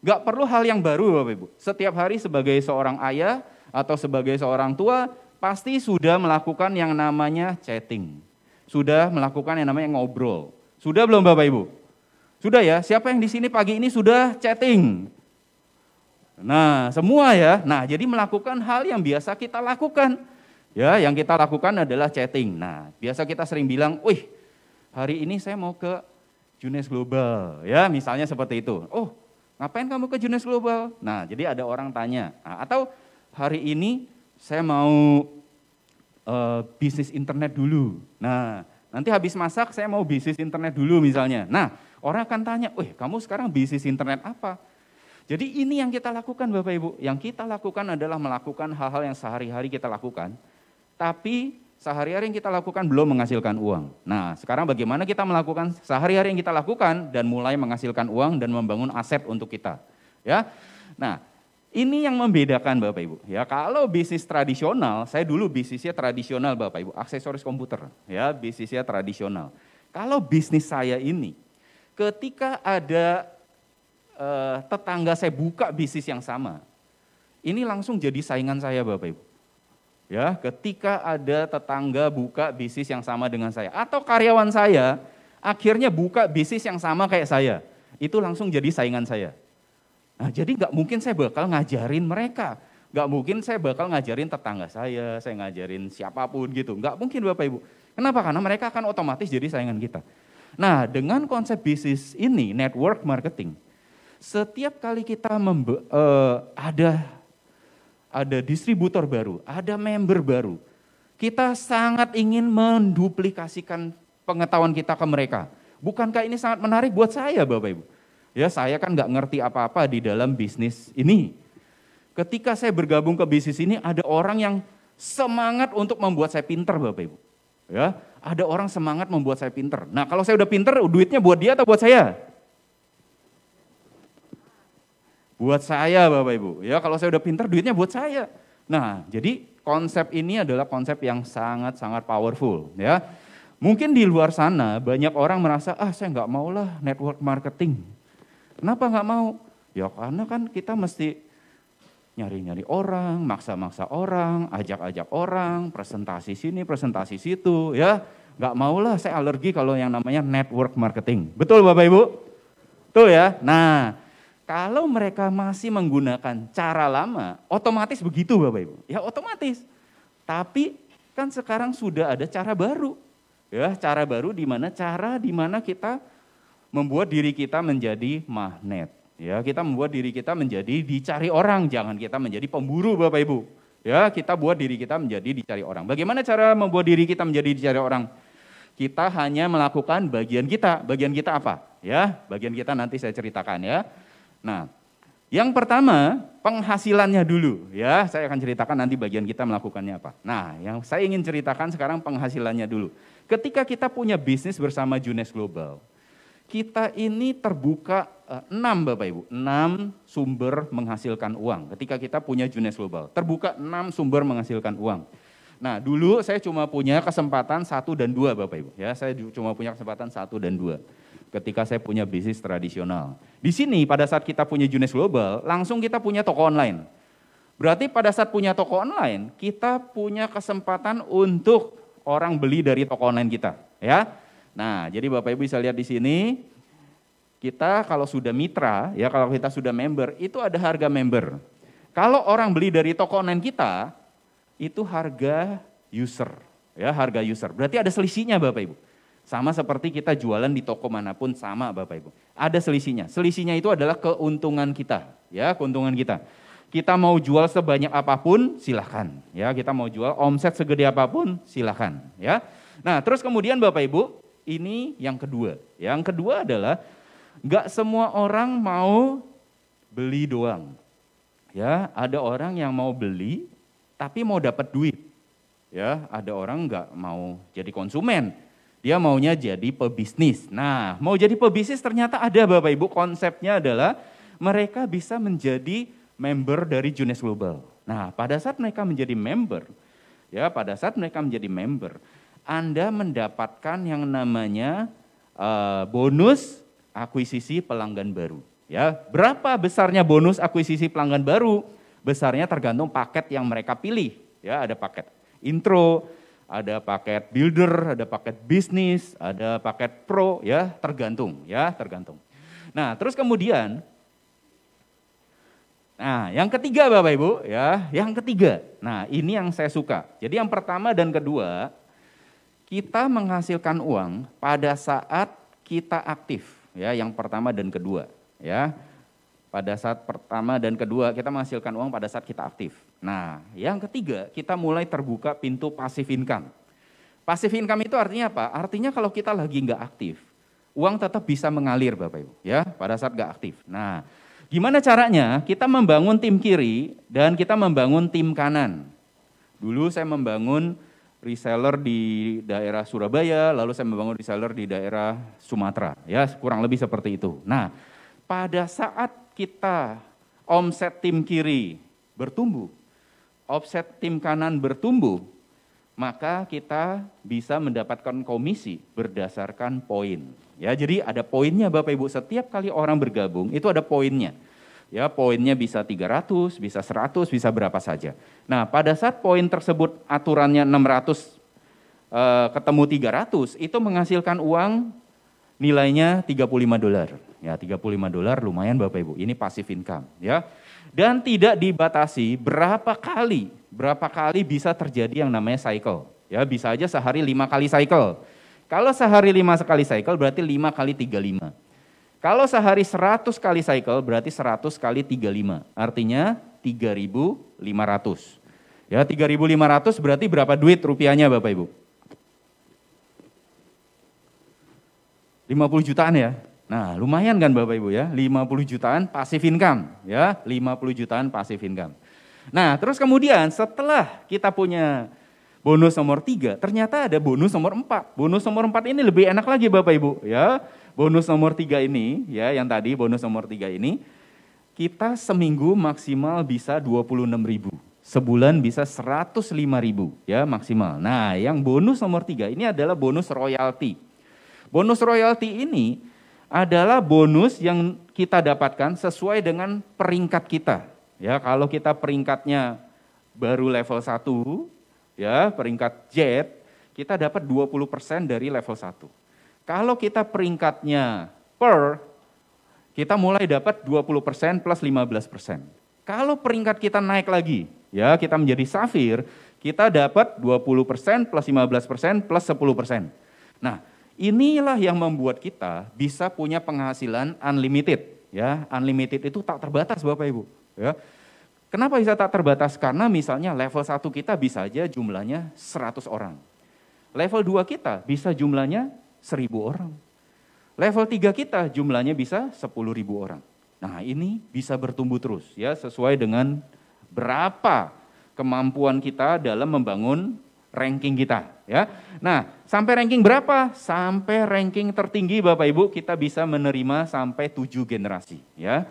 Gak perlu hal yang baru Bapak Ibu. Setiap hari sebagai seorang ayah atau sebagai seorang tua pasti sudah melakukan yang namanya chatting. Sudah melakukan yang namanya ngobrol. Sudah belum Bapak Ibu? Sudah ya, siapa yang di sini pagi ini sudah chatting? Nah, semua ya. Nah, jadi melakukan hal yang biasa kita lakukan. Ya, yang kita lakukan adalah chatting. Nah, biasa kita sering bilang, "Wih, hari ini saya mau ke Junes Global." Ya, misalnya seperti itu. Oh, Ngapain kamu ke Junes Global? Nah, jadi ada orang tanya. Nah, atau hari ini saya mau uh, bisnis internet dulu. Nah, nanti habis masak saya mau bisnis internet dulu misalnya. Nah, orang akan tanya, "Wih, kamu sekarang bisnis internet apa?" Jadi ini yang kita lakukan Bapak Ibu. Yang kita lakukan adalah melakukan hal-hal yang sehari-hari kita lakukan. Tapi sehari-hari yang kita lakukan belum menghasilkan uang. Nah, sekarang bagaimana kita melakukan sehari-hari yang kita lakukan dan mulai menghasilkan uang dan membangun aset untuk kita. Ya. Nah, ini yang membedakan Bapak Ibu. Ya, kalau bisnis tradisional, saya dulu bisnisnya tradisional Bapak Ibu, aksesoris komputer. Ya, bisnisnya tradisional. Kalau bisnis saya ini, ketika ada eh, tetangga saya buka bisnis yang sama, ini langsung jadi saingan saya Bapak Ibu ya ketika ada tetangga buka bisnis yang sama dengan saya atau karyawan saya akhirnya buka bisnis yang sama kayak saya itu langsung jadi saingan saya nah, jadi nggak mungkin saya bakal ngajarin mereka nggak mungkin saya bakal ngajarin tetangga saya saya ngajarin siapapun gitu nggak mungkin bapak ibu kenapa karena mereka akan otomatis jadi saingan kita nah dengan konsep bisnis ini network marketing setiap kali kita uh, ada ada distributor baru, ada member baru. Kita sangat ingin menduplikasikan pengetahuan kita ke mereka. Bukankah ini sangat menarik buat saya Bapak Ibu? Ya saya kan nggak ngerti apa-apa di dalam bisnis ini. Ketika saya bergabung ke bisnis ini ada orang yang semangat untuk membuat saya pinter Bapak Ibu. Ya, ada orang semangat membuat saya pinter. Nah kalau saya udah pinter duitnya buat dia atau buat saya? buat saya Bapak Ibu. Ya kalau saya udah pinter duitnya buat saya. Nah, jadi konsep ini adalah konsep yang sangat-sangat powerful ya. Mungkin di luar sana banyak orang merasa ah saya nggak mau lah network marketing. Kenapa nggak mau? Ya karena kan kita mesti nyari-nyari orang, maksa-maksa orang, ajak-ajak orang, presentasi sini, presentasi situ ya. Nggak mau lah saya alergi kalau yang namanya network marketing. Betul Bapak Ibu? Tuh ya. Nah, kalau mereka masih menggunakan cara lama, otomatis begitu Bapak Ibu. Ya otomatis. Tapi kan sekarang sudah ada cara baru. Ya, cara baru di mana cara di mana kita membuat diri kita menjadi magnet. Ya, kita membuat diri kita menjadi dicari orang, jangan kita menjadi pemburu Bapak Ibu. Ya, kita buat diri kita menjadi dicari orang. Bagaimana cara membuat diri kita menjadi dicari orang? Kita hanya melakukan bagian kita. Bagian kita apa? Ya, bagian kita nanti saya ceritakan ya. Nah, yang pertama, penghasilannya dulu ya. Saya akan ceritakan nanti bagian kita melakukannya apa. Nah, yang saya ingin ceritakan sekarang penghasilannya dulu. Ketika kita punya bisnis bersama Junes Global, kita ini terbuka eh, enam Bapak Ibu, enam sumber menghasilkan uang. Ketika kita punya Junes Global, terbuka enam sumber menghasilkan uang. Nah, dulu saya cuma punya kesempatan satu dan dua Bapak Ibu. Ya, saya cuma punya kesempatan satu dan dua ketika saya punya bisnis tradisional. Di sini pada saat kita punya jenis Global, langsung kita punya toko online. Berarti pada saat punya toko online, kita punya kesempatan untuk orang beli dari toko online kita, ya. Nah, jadi Bapak Ibu bisa lihat di sini kita kalau sudah mitra, ya kalau kita sudah member, itu ada harga member. Kalau orang beli dari toko online kita, itu harga user, ya harga user. Berarti ada selisihnya Bapak Ibu. Sama seperti kita jualan di toko manapun sama Bapak Ibu. Ada selisihnya. Selisihnya itu adalah keuntungan kita, ya, keuntungan kita. Kita mau jual sebanyak apapun silahkan ya, kita mau jual omset segede apapun silahkan ya. Nah, terus kemudian Bapak Ibu, ini yang kedua. Yang kedua adalah nggak semua orang mau beli doang. Ya, ada orang yang mau beli tapi mau dapat duit. Ya, ada orang nggak mau jadi konsumen, dia maunya jadi pebisnis. Nah, mau jadi pebisnis ternyata ada Bapak Ibu konsepnya adalah mereka bisa menjadi member dari Junes Global. Nah, pada saat mereka menjadi member, ya pada saat mereka menjadi member, Anda mendapatkan yang namanya uh, bonus akuisisi pelanggan baru. Ya, berapa besarnya bonus akuisisi pelanggan baru? Besarnya tergantung paket yang mereka pilih. Ya, ada paket intro, ada paket builder, ada paket bisnis, ada paket pro ya, tergantung ya, tergantung. Nah, terus kemudian Nah, yang ketiga Bapak Ibu ya, yang ketiga. Nah, ini yang saya suka. Jadi yang pertama dan kedua, kita menghasilkan uang pada saat kita aktif ya, yang pertama dan kedua ya. Pada saat pertama dan kedua kita menghasilkan uang pada saat kita aktif. Nah, yang ketiga kita mulai terbuka pintu pasif income. Pasif income itu artinya apa? Artinya kalau kita lagi nggak aktif, uang tetap bisa mengalir Bapak Ibu ya pada saat nggak aktif. Nah, gimana caranya? Kita membangun tim kiri dan kita membangun tim kanan. Dulu saya membangun reseller di daerah Surabaya, lalu saya membangun reseller di daerah Sumatera. Ya, kurang lebih seperti itu. Nah, pada saat kita omset tim kiri bertumbuh, offset tim kanan bertumbuh, maka kita bisa mendapatkan komisi berdasarkan poin. Ya, jadi ada poinnya Bapak Ibu, setiap kali orang bergabung itu ada poinnya. Ya, poinnya bisa 300, bisa 100, bisa berapa saja. Nah, pada saat poin tersebut aturannya 600 eh, ketemu 300, itu menghasilkan uang nilainya 35 dolar. Ya, 35 dolar lumayan Bapak Ibu. Ini pasif income, ya. Dan tidak dibatasi berapa kali, berapa kali bisa terjadi yang namanya cycle. Ya, bisa aja sehari lima kali cycle. Kalau sehari lima sekali cycle berarti lima kali 35. Kalau sehari 100 kali cycle berarti 100 kali 35. Artinya 3500. Ya, 3500 berarti berapa duit rupiahnya Bapak Ibu? 50 jutaan ya. Nah, lumayan kan Bapak Ibu ya, 50 jutaan passive income ya, 50 jutaan passive income. Nah, terus kemudian setelah kita punya bonus nomor 3, ternyata ada bonus nomor 4. Bonus nomor 4 ini lebih enak lagi Bapak Ibu ya. Bonus nomor 3 ini ya, yang tadi bonus nomor 3 ini kita seminggu maksimal bisa 26.000. Sebulan bisa 105.000 ya maksimal. Nah, yang bonus nomor 3 ini adalah bonus royalti. Bonus royalti ini adalah bonus yang kita dapatkan sesuai dengan peringkat kita. Ya, kalau kita peringkatnya baru level 1, ya, peringkat jet, kita dapat 20% dari level 1. Kalau kita peringkatnya per, kita mulai dapat 20% plus 15%. Kalau peringkat kita naik lagi, ya, kita menjadi safir, kita dapat 20% plus 15% plus 10%. Nah, Inilah yang membuat kita bisa punya penghasilan unlimited, ya. Unlimited itu tak terbatas Bapak Ibu, ya. Kenapa bisa tak terbatas? Karena misalnya level 1 kita bisa aja jumlahnya 100 orang. Level 2 kita bisa jumlahnya 1000 orang. Level 3 kita jumlahnya bisa 10.000 orang. Nah, ini bisa bertumbuh terus ya sesuai dengan berapa kemampuan kita dalam membangun ranking kita ya. Nah, sampai ranking berapa? Sampai ranking tertinggi Bapak Ibu kita bisa menerima sampai 7 generasi ya.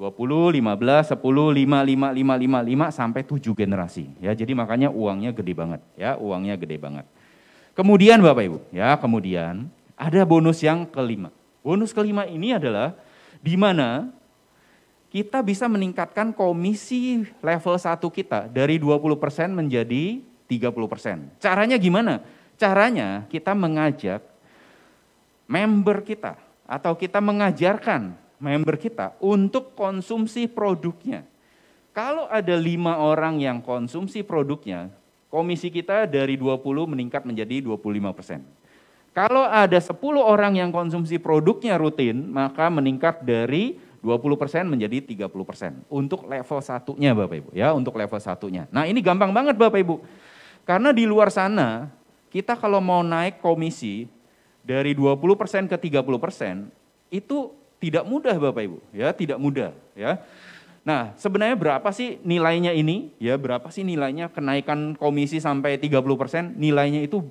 20, 15, 10, 5, 5, 5, 5, 5 sampai 7 generasi ya. Jadi makanya uangnya gede banget ya, uangnya gede banget. Kemudian Bapak Ibu ya, kemudian ada bonus yang kelima. Bonus kelima ini adalah di mana kita bisa meningkatkan komisi level 1 kita dari 20% menjadi 30%. Caranya gimana? Caranya kita mengajak member kita atau kita mengajarkan member kita untuk konsumsi produknya. Kalau ada lima orang yang konsumsi produknya, komisi kita dari 20 meningkat menjadi 25 persen. Kalau ada 10 orang yang konsumsi produknya rutin, maka meningkat dari 20 persen menjadi 30 persen. Untuk level satunya Bapak Ibu ya, untuk level satunya. Nah ini gampang banget Bapak Ibu. Karena di luar sana, kita kalau mau naik komisi dari 20% ke 30%, itu tidak mudah Bapak Ibu, ya, tidak mudah, ya. Nah, sebenarnya berapa sih nilainya ini? Ya, berapa sih nilainya kenaikan komisi sampai 30%? Nilainya itu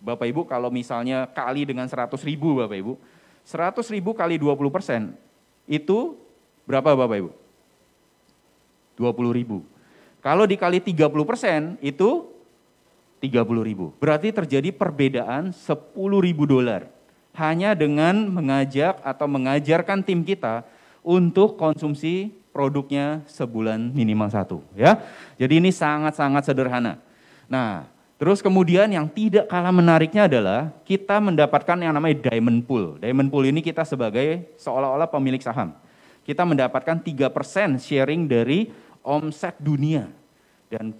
Bapak Ibu kalau misalnya kali dengan 100 ribu Bapak Ibu, 100 ribu kali 20 persen, itu berapa Bapak Ibu? 20 ribu. Kalau dikali 30% itu 30 ribu. Berarti terjadi perbedaan 10 ribu dolar. Hanya dengan mengajak atau mengajarkan tim kita untuk konsumsi produknya sebulan minimal satu. ya. Jadi ini sangat-sangat sederhana. Nah, terus kemudian yang tidak kalah menariknya adalah kita mendapatkan yang namanya diamond pool. Diamond pool ini kita sebagai seolah-olah pemilik saham. Kita mendapatkan 3% sharing dari omset dunia dan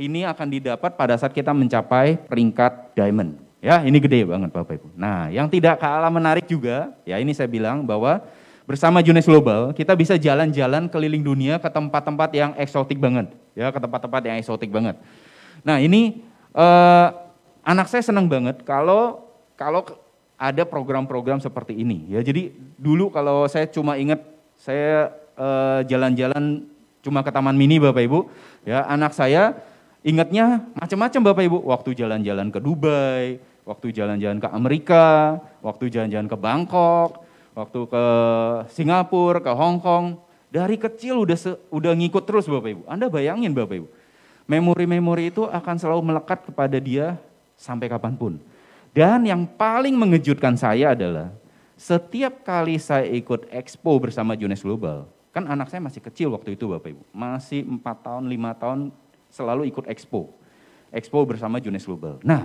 ini akan didapat pada saat kita mencapai peringkat diamond. Ya, ini gede banget Bapak Ibu. Nah, yang tidak kalah menarik juga, ya ini saya bilang bahwa bersama Junes Global kita bisa jalan-jalan keliling dunia ke tempat-tempat yang eksotik banget, ya ke tempat-tempat yang eksotik banget. Nah, ini eh, anak saya senang banget kalau kalau ada program-program seperti ini. Ya, jadi dulu kalau saya cuma ingat saya eh, jalan-jalan eh, cuma ke taman mini Bapak Ibu, Ya, anak saya ingatnya macam-macam Bapak Ibu, waktu jalan-jalan ke Dubai, waktu jalan-jalan ke Amerika, waktu jalan-jalan ke Bangkok, waktu ke Singapura, ke Hong Kong. Dari kecil udah se, udah ngikut terus Bapak Ibu. Anda bayangin Bapak Ibu. Memori-memori itu akan selalu melekat kepada dia sampai kapanpun. Dan yang paling mengejutkan saya adalah setiap kali saya ikut expo bersama Junes Global, Kan anak saya masih kecil waktu itu Bapak Ibu. Masih 4 tahun, 5 tahun selalu ikut expo. Expo bersama Junes Lubel. Nah,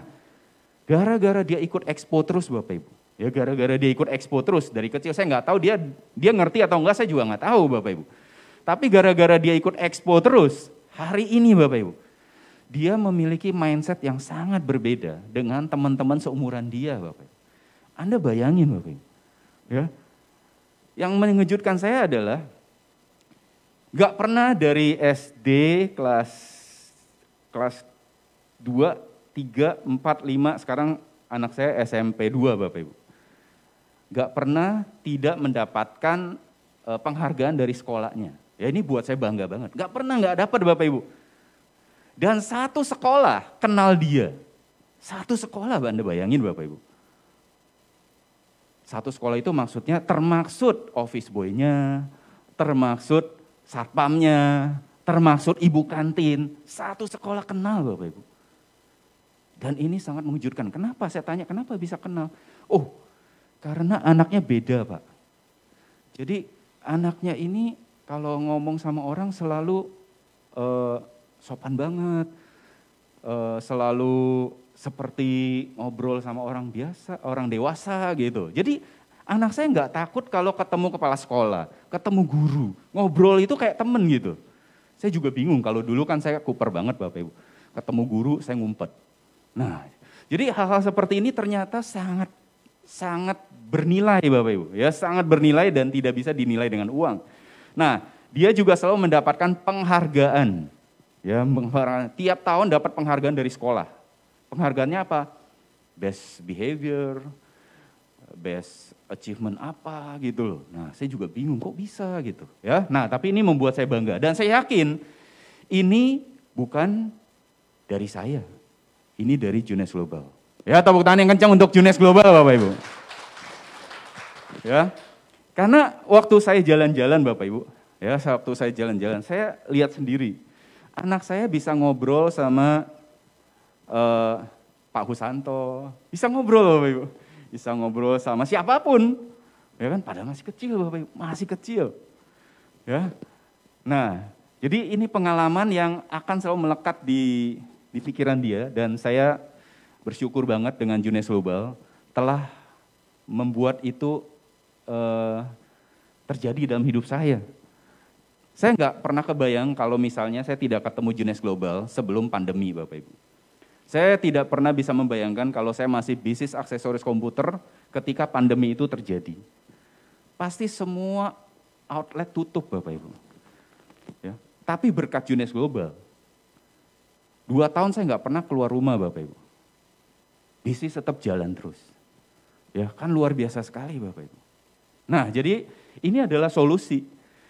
gara-gara dia ikut expo terus Bapak Ibu. Ya gara-gara dia ikut expo terus dari kecil saya nggak tahu dia dia ngerti atau enggak saya juga nggak tahu Bapak Ibu. Tapi gara-gara dia ikut expo terus hari ini Bapak Ibu dia memiliki mindset yang sangat berbeda dengan teman-teman seumuran dia Bapak Ibu. Anda bayangin Bapak Ibu. Ya. Yang mengejutkan saya adalah Gak pernah dari SD kelas kelas 2, 3, 4, 5, sekarang anak saya SMP 2 Bapak Ibu. Gak pernah tidak mendapatkan e, penghargaan dari sekolahnya. Ya ini buat saya bangga banget. Gak pernah gak dapat Bapak Ibu. Dan satu sekolah kenal dia. Satu sekolah Anda bayangin Bapak Ibu. Satu sekolah itu maksudnya termaksud office boy-nya, termaksud satpamnya, termasuk ibu kantin, satu sekolah kenal Bapak Ibu. Dan ini sangat mengejutkan. Kenapa? Saya tanya, kenapa bisa kenal? Oh, karena anaknya beda Pak. Jadi anaknya ini kalau ngomong sama orang selalu uh, sopan banget, uh, selalu seperti ngobrol sama orang biasa, orang dewasa gitu. Jadi Anak saya nggak takut kalau ketemu kepala sekolah, ketemu guru, ngobrol itu kayak temen gitu. Saya juga bingung kalau dulu kan saya kuper banget Bapak Ibu. Ketemu guru saya ngumpet. Nah, jadi hal-hal seperti ini ternyata sangat sangat bernilai Bapak Ibu, ya sangat bernilai dan tidak bisa dinilai dengan uang. Nah, dia juga selalu mendapatkan penghargaan. Ya, penghargaan. tiap tahun dapat penghargaan dari sekolah. Penghargaannya apa? Best behavior, best achievement apa gitu loh. Nah, saya juga bingung kok bisa gitu ya. Nah, tapi ini membuat saya bangga dan saya yakin ini bukan dari saya. Ini dari Junes Global. Ya, tepuk tangan yang kencang untuk Junes Global Bapak Ibu. Ya. Karena waktu saya jalan-jalan Bapak Ibu, ya waktu saya jalan-jalan, saya lihat sendiri anak saya bisa ngobrol sama uh, Pak Husanto, bisa ngobrol Bapak Ibu bisa ngobrol sama siapapun. Ya kan, padahal masih kecil Bapak Ibu, masih kecil. Ya. Nah, jadi ini pengalaman yang akan selalu melekat di di pikiran dia dan saya bersyukur banget dengan Junes Global telah membuat itu eh, terjadi dalam hidup saya. Saya nggak pernah kebayang kalau misalnya saya tidak ketemu Junes Global sebelum pandemi Bapak Ibu. Saya tidak pernah bisa membayangkan kalau saya masih bisnis aksesoris komputer ketika pandemi itu terjadi. Pasti semua outlet tutup Bapak Ibu. Ya. Tapi berkat Junes Global, dua tahun saya nggak pernah keluar rumah Bapak Ibu. Bisnis tetap jalan terus. Ya kan luar biasa sekali Bapak Ibu. Nah jadi ini adalah solusi.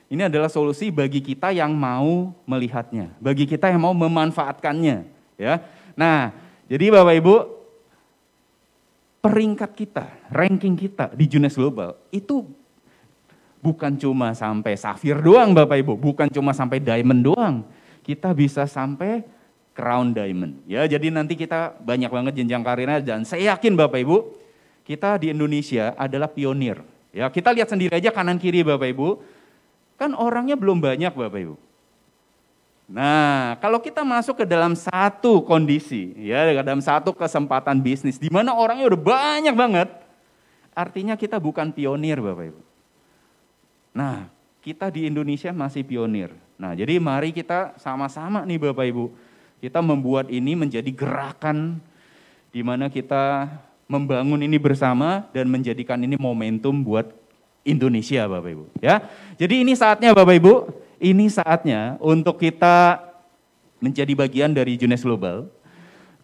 Ini adalah solusi bagi kita yang mau melihatnya, bagi kita yang mau memanfaatkannya. Ya, Nah, jadi Bapak Ibu, peringkat kita, ranking kita di Junes Global itu bukan cuma sampai safir doang Bapak Ibu, bukan cuma sampai diamond doang. Kita bisa sampai crown diamond. Ya, jadi nanti kita banyak banget jenjang karirnya dan saya yakin Bapak Ibu, kita di Indonesia adalah pionir. Ya, kita lihat sendiri aja kanan kiri Bapak Ibu. Kan orangnya belum banyak Bapak Ibu. Nah, kalau kita masuk ke dalam satu kondisi, ya, dalam satu kesempatan bisnis, di mana orangnya udah banyak banget, artinya kita bukan pionir, Bapak Ibu. Nah, kita di Indonesia masih pionir. Nah, jadi mari kita sama-sama nih Bapak Ibu, kita membuat ini menjadi gerakan di mana kita membangun ini bersama dan menjadikan ini momentum buat Indonesia Bapak Ibu, ya. Jadi ini saatnya Bapak Ibu, ini saatnya untuk kita menjadi bagian dari Junes Global.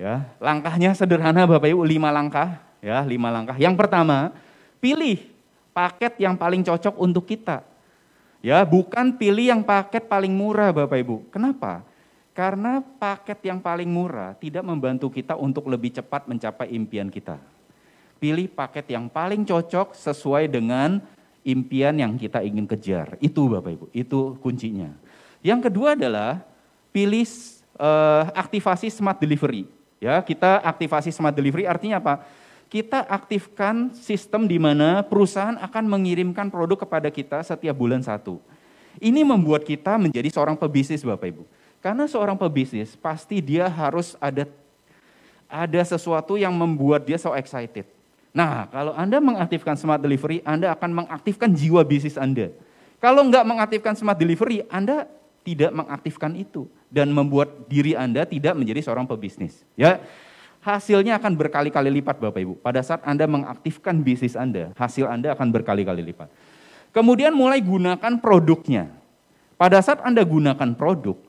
Ya, langkahnya sederhana Bapak Ibu, lima langkah. Ya, lima langkah. Yang pertama, pilih paket yang paling cocok untuk kita. Ya, bukan pilih yang paket paling murah Bapak Ibu. Kenapa? Karena paket yang paling murah tidak membantu kita untuk lebih cepat mencapai impian kita pilih paket yang paling cocok sesuai dengan impian yang kita ingin kejar. Itu Bapak Ibu, itu kuncinya. Yang kedua adalah pilih uh, aktivasi smart delivery. Ya, kita aktivasi smart delivery artinya apa? Kita aktifkan sistem di mana perusahaan akan mengirimkan produk kepada kita setiap bulan satu. Ini membuat kita menjadi seorang pebisnis Bapak Ibu. Karena seorang pebisnis pasti dia harus ada ada sesuatu yang membuat dia so excited Nah, kalau Anda mengaktifkan smart delivery, Anda akan mengaktifkan jiwa bisnis Anda. Kalau enggak mengaktifkan smart delivery, Anda tidak mengaktifkan itu dan membuat diri Anda tidak menjadi seorang pebisnis. Ya, hasilnya akan berkali-kali lipat Bapak Ibu. Pada saat Anda mengaktifkan bisnis Anda, hasil Anda akan berkali-kali lipat. Kemudian mulai gunakan produknya. Pada saat Anda gunakan produk,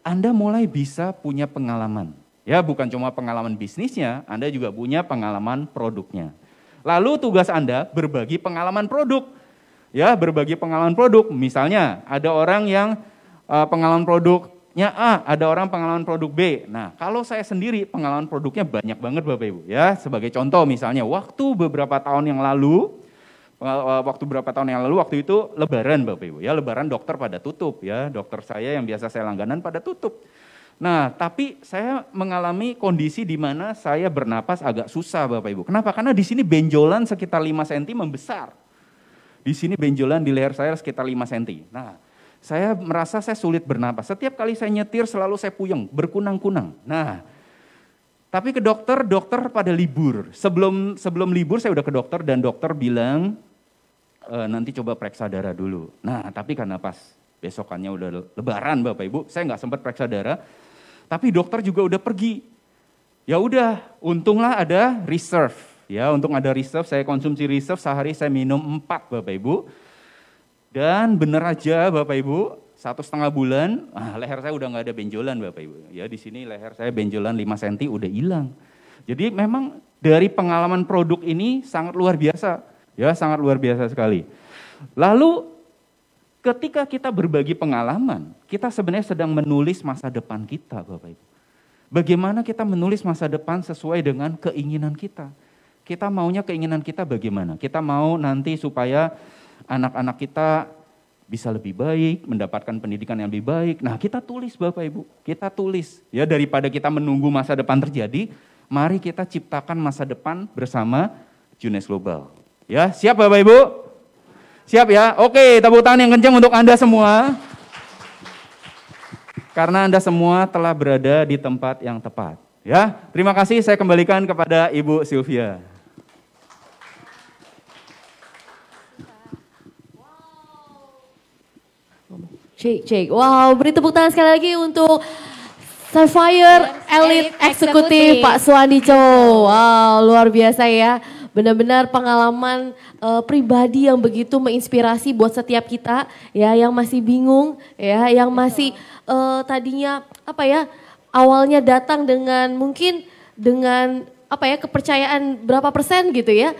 Anda mulai bisa punya pengalaman. Ya, bukan cuma pengalaman bisnisnya, Anda juga punya pengalaman produknya. Lalu tugas Anda berbagi pengalaman produk. Ya, berbagi pengalaman produk. Misalnya ada orang yang uh, pengalaman produknya A, ada orang pengalaman produk B. Nah, kalau saya sendiri pengalaman produknya banyak banget Bapak Ibu ya. Sebagai contoh misalnya waktu beberapa tahun yang lalu eh, waktu berapa tahun yang lalu waktu itu lebaran Bapak Ibu ya lebaran dokter pada tutup ya dokter saya yang biasa saya langganan pada tutup Nah, tapi saya mengalami kondisi di mana saya bernapas agak susah Bapak Ibu. Kenapa? Karena di sini benjolan sekitar 5 cm membesar. Di sini benjolan di leher saya sekitar 5 cm. Nah, saya merasa saya sulit bernapas. Setiap kali saya nyetir selalu saya puyeng, berkunang-kunang. Nah, tapi ke dokter, dokter pada libur. Sebelum sebelum libur saya udah ke dokter dan dokter bilang e, nanti coba periksa darah dulu. Nah, tapi karena pas besokannya udah lebaran Bapak Ibu, saya nggak sempat periksa darah tapi dokter juga udah pergi. Ya udah, untunglah ada reserve. Ya, untung ada reserve, saya konsumsi reserve sehari saya minum 4 Bapak Ibu. Dan benar aja Bapak Ibu, satu setengah bulan, ah, leher saya udah nggak ada benjolan Bapak Ibu. Ya di sini leher saya benjolan 5 cm udah hilang. Jadi memang dari pengalaman produk ini sangat luar biasa. Ya, sangat luar biasa sekali. Lalu Ketika kita berbagi pengalaman, kita sebenarnya sedang menulis masa depan kita, Bapak Ibu. Bagaimana kita menulis masa depan sesuai dengan keinginan kita? Kita maunya keinginan kita bagaimana? Kita mau nanti supaya anak-anak kita bisa lebih baik, mendapatkan pendidikan yang lebih baik. Nah, kita tulis Bapak Ibu, kita tulis. Ya daripada kita menunggu masa depan terjadi, mari kita ciptakan masa depan bersama Junes Global. Ya, siap Bapak Ibu? Siap ya? Oke, tepuk tangan yang kencang untuk Anda semua. Karena Anda semua telah berada di tempat yang tepat. Ya, terima kasih saya kembalikan kepada Ibu Sylvia. Cek, cek. Wow, beri tepuk tangan sekali lagi untuk Sapphire Elite Eksekutif Pak Suwandi Cho. Wow, luar biasa ya benar-benar pengalaman uh, pribadi yang begitu menginspirasi buat setiap kita ya yang masih bingung ya yang masih uh, tadinya apa ya awalnya datang dengan mungkin dengan apa ya kepercayaan berapa persen gitu ya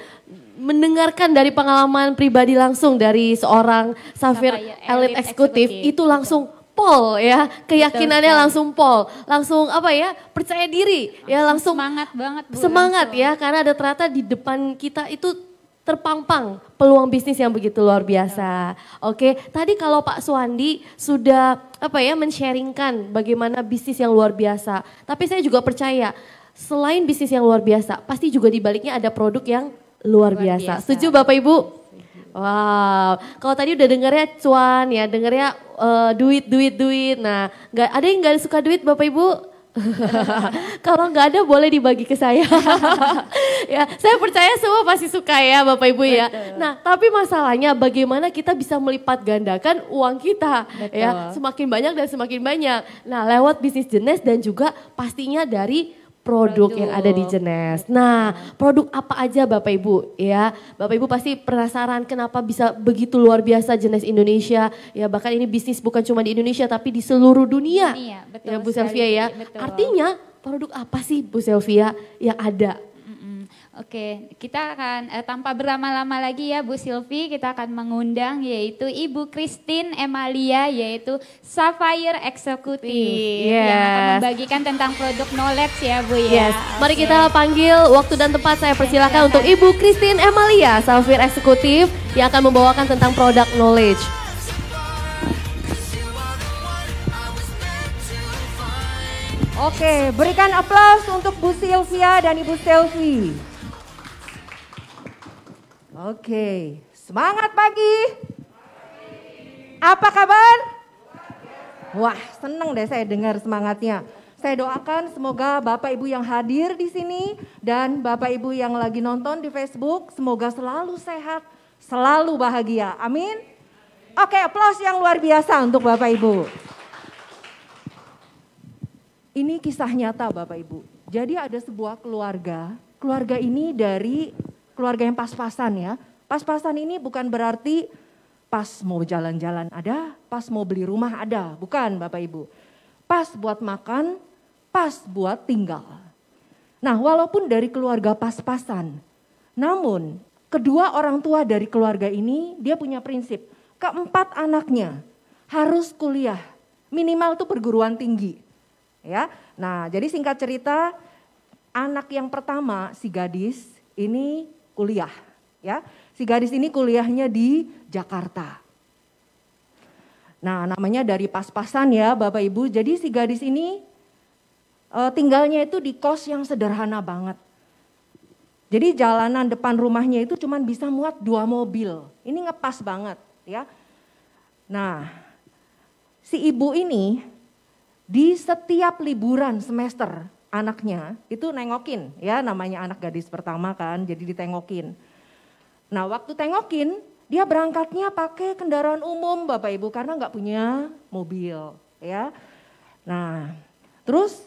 mendengarkan dari pengalaman pribadi langsung dari seorang Safir ya, elit eksekutif, eksekutif itu langsung pol ya keyakinannya betul, langsung pol langsung apa ya percaya diri langsung ya langsung semangat banget bu, semangat langsung. ya karena ada ternyata di depan kita itu terpampang peluang bisnis yang begitu luar biasa. Oke, tadi kalau Pak Suwandi sudah apa ya mensharingkan bagaimana bisnis yang luar biasa. Tapi saya juga percaya selain bisnis yang luar biasa, pasti juga dibaliknya ada produk yang luar, luar biasa. biasa. Setuju Bapak Ibu? Wow, kalau tadi udah dengarnya cuan ya, dengarnya uh, eh, duit, duit, duit. Nah, nggak ada yang nggak suka duit, bapak ibu? Kalau nggak ada boleh dibagi ke saya. ya, saya percaya semua pasti suka ya Bapak Ibu ya. Nah, tapi masalahnya bagaimana kita bisa melipat gandakan uang kita ya, Betul. ya, semakin banyak dan semakin banyak. Nah, lewat bisnis jenis dan juga pastinya dari produk, yang ada di Jenes. Nah, produk apa aja Bapak Ibu ya? Bapak Ibu pasti penasaran kenapa bisa begitu luar biasa Jenes Indonesia. Ya bahkan ini bisnis bukan cuma di Indonesia tapi di seluruh dunia. Iya, betul ya Bu Sylvia ya. Betul. Artinya produk apa sih Bu Selvia yang ada Oke, kita akan eh, tanpa berlama-lama lagi ya Bu Silvi, kita akan mengundang yaitu Ibu Christine Emalia yaitu Sapphire Executive yes. yang akan membagikan tentang produk knowledge ya Bu ya. Yes. Mari kita panggil waktu dan tempat saya persilahkan untuk Ibu Christine Emalia Sapphire Executive yang akan membawakan tentang produk knowledge. Oke, berikan aplaus untuk Bu Silvia dan Ibu Selvi. Oke, semangat pagi. Apa kabar? Wah, seneng deh saya dengar semangatnya. Saya doakan semoga Bapak Ibu yang hadir di sini dan Bapak Ibu yang lagi nonton di Facebook semoga selalu sehat, selalu bahagia. Amin. Oke, aplaus yang luar biasa untuk Bapak Ibu. Ini kisah nyata Bapak Ibu. Jadi ada sebuah keluarga, keluarga ini dari keluarga yang pas-pasan ya. Pas-pasan ini bukan berarti pas mau jalan-jalan ada, pas mau beli rumah ada, bukan Bapak Ibu. Pas buat makan, pas buat tinggal. Nah, walaupun dari keluarga pas-pasan, namun kedua orang tua dari keluarga ini dia punya prinsip, keempat anaknya harus kuliah, minimal tuh perguruan tinggi. Ya. Nah, jadi singkat cerita anak yang pertama si gadis ini kuliah. Ya, si gadis ini kuliahnya di Jakarta. Nah, namanya dari pas-pasan ya, Bapak Ibu. Jadi si gadis ini e, tinggalnya itu di kos yang sederhana banget. Jadi jalanan depan rumahnya itu cuma bisa muat dua mobil. Ini ngepas banget, ya. Nah, si ibu ini di setiap liburan semester anaknya itu nengokin ya namanya anak gadis pertama kan jadi ditengokin. Nah waktu tengokin dia berangkatnya pakai kendaraan umum Bapak Ibu karena nggak punya mobil ya. Nah terus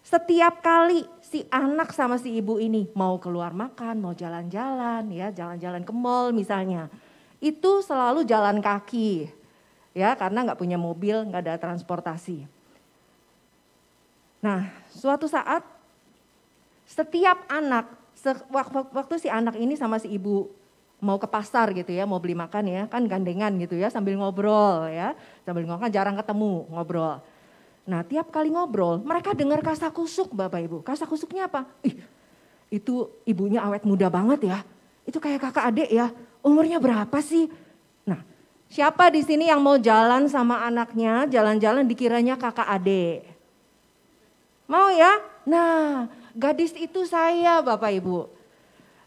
setiap kali si anak sama si ibu ini mau keluar makan, mau jalan-jalan ya, jalan-jalan ke mall misalnya. Itu selalu jalan kaki ya karena nggak punya mobil, nggak ada transportasi. Nah, suatu saat setiap anak waktu si anak ini sama si ibu mau ke pasar gitu ya, mau beli makan ya, kan gandengan gitu ya sambil ngobrol ya, sambil ngobrol kan jarang ketemu ngobrol. Nah tiap kali ngobrol mereka dengar kasa kusuk Bapak Ibu, kasa kusuknya apa? Ih itu ibunya awet muda banget ya, itu kayak kakak adik ya, umurnya berapa sih? Nah siapa di sini yang mau jalan sama anaknya, jalan-jalan dikiranya kakak adik? Mau ya? Nah, gadis itu saya Bapak Ibu.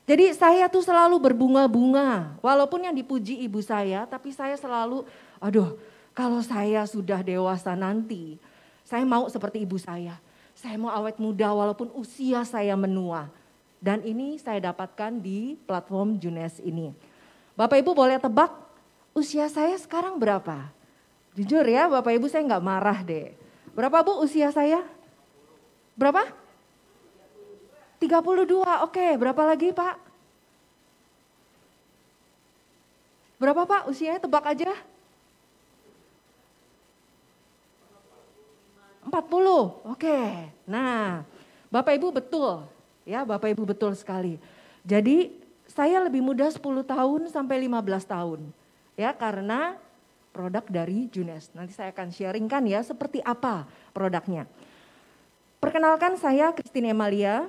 Jadi saya tuh selalu berbunga-bunga, walaupun yang dipuji ibu saya, tapi saya selalu, aduh kalau saya sudah dewasa nanti, saya mau seperti ibu saya. Saya mau awet muda walaupun usia saya menua. Dan ini saya dapatkan di platform Junes ini. Bapak Ibu boleh tebak usia saya sekarang berapa? Jujur ya Bapak Ibu saya nggak marah deh. Berapa Bu usia saya? Berapa? 32, oke. Berapa lagi Pak? Berapa Pak usianya? Tebak aja. 40, oke. Nah, Bapak Ibu betul. Ya, Bapak Ibu betul sekali. Jadi saya lebih muda 10 tahun sampai 15 tahun. Ya, karena produk dari Junes. Nanti saya akan sharingkan ya seperti apa produknya. Perkenalkan saya Christine Emalia.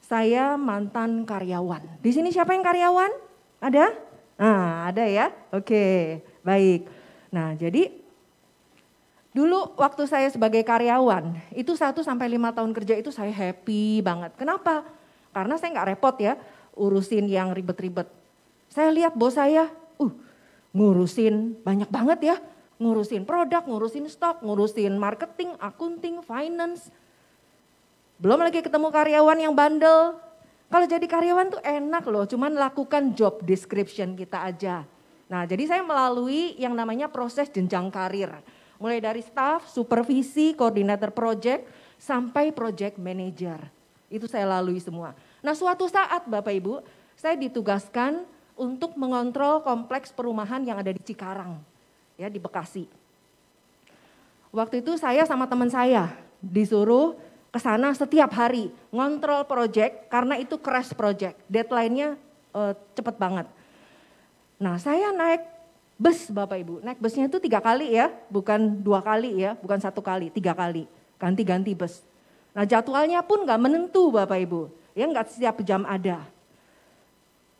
Saya mantan karyawan. Di sini siapa yang karyawan? Ada? Nah, ada ya. Oke, baik. Nah, jadi dulu waktu saya sebagai karyawan, itu 1 sampai 5 tahun kerja itu saya happy banget. Kenapa? Karena saya nggak repot ya urusin yang ribet-ribet. Saya lihat bos saya, uh, ngurusin banyak banget ya ngurusin produk, ngurusin stok, ngurusin marketing, akunting, finance, belum lagi ketemu karyawan yang bandel. Kalau jadi karyawan tuh enak loh, cuman lakukan job description kita aja. Nah, jadi saya melalui yang namanya proses jenjang karir. Mulai dari staff, supervisi, koordinator project, sampai project manager. Itu saya lalui semua. Nah, suatu saat Bapak Ibu, saya ditugaskan untuk mengontrol kompleks perumahan yang ada di Cikarang, ya di Bekasi. Waktu itu saya sama teman saya disuruh ke sana setiap hari ngontrol project karena itu crash project. Deadline-nya e, cepet banget. Nah, saya naik bus Bapak Ibu. Naik busnya itu tiga kali ya, bukan dua kali ya, bukan satu kali, tiga kali. Ganti-ganti bus. Nah jadwalnya pun nggak menentu Bapak Ibu. Ya nggak setiap jam ada.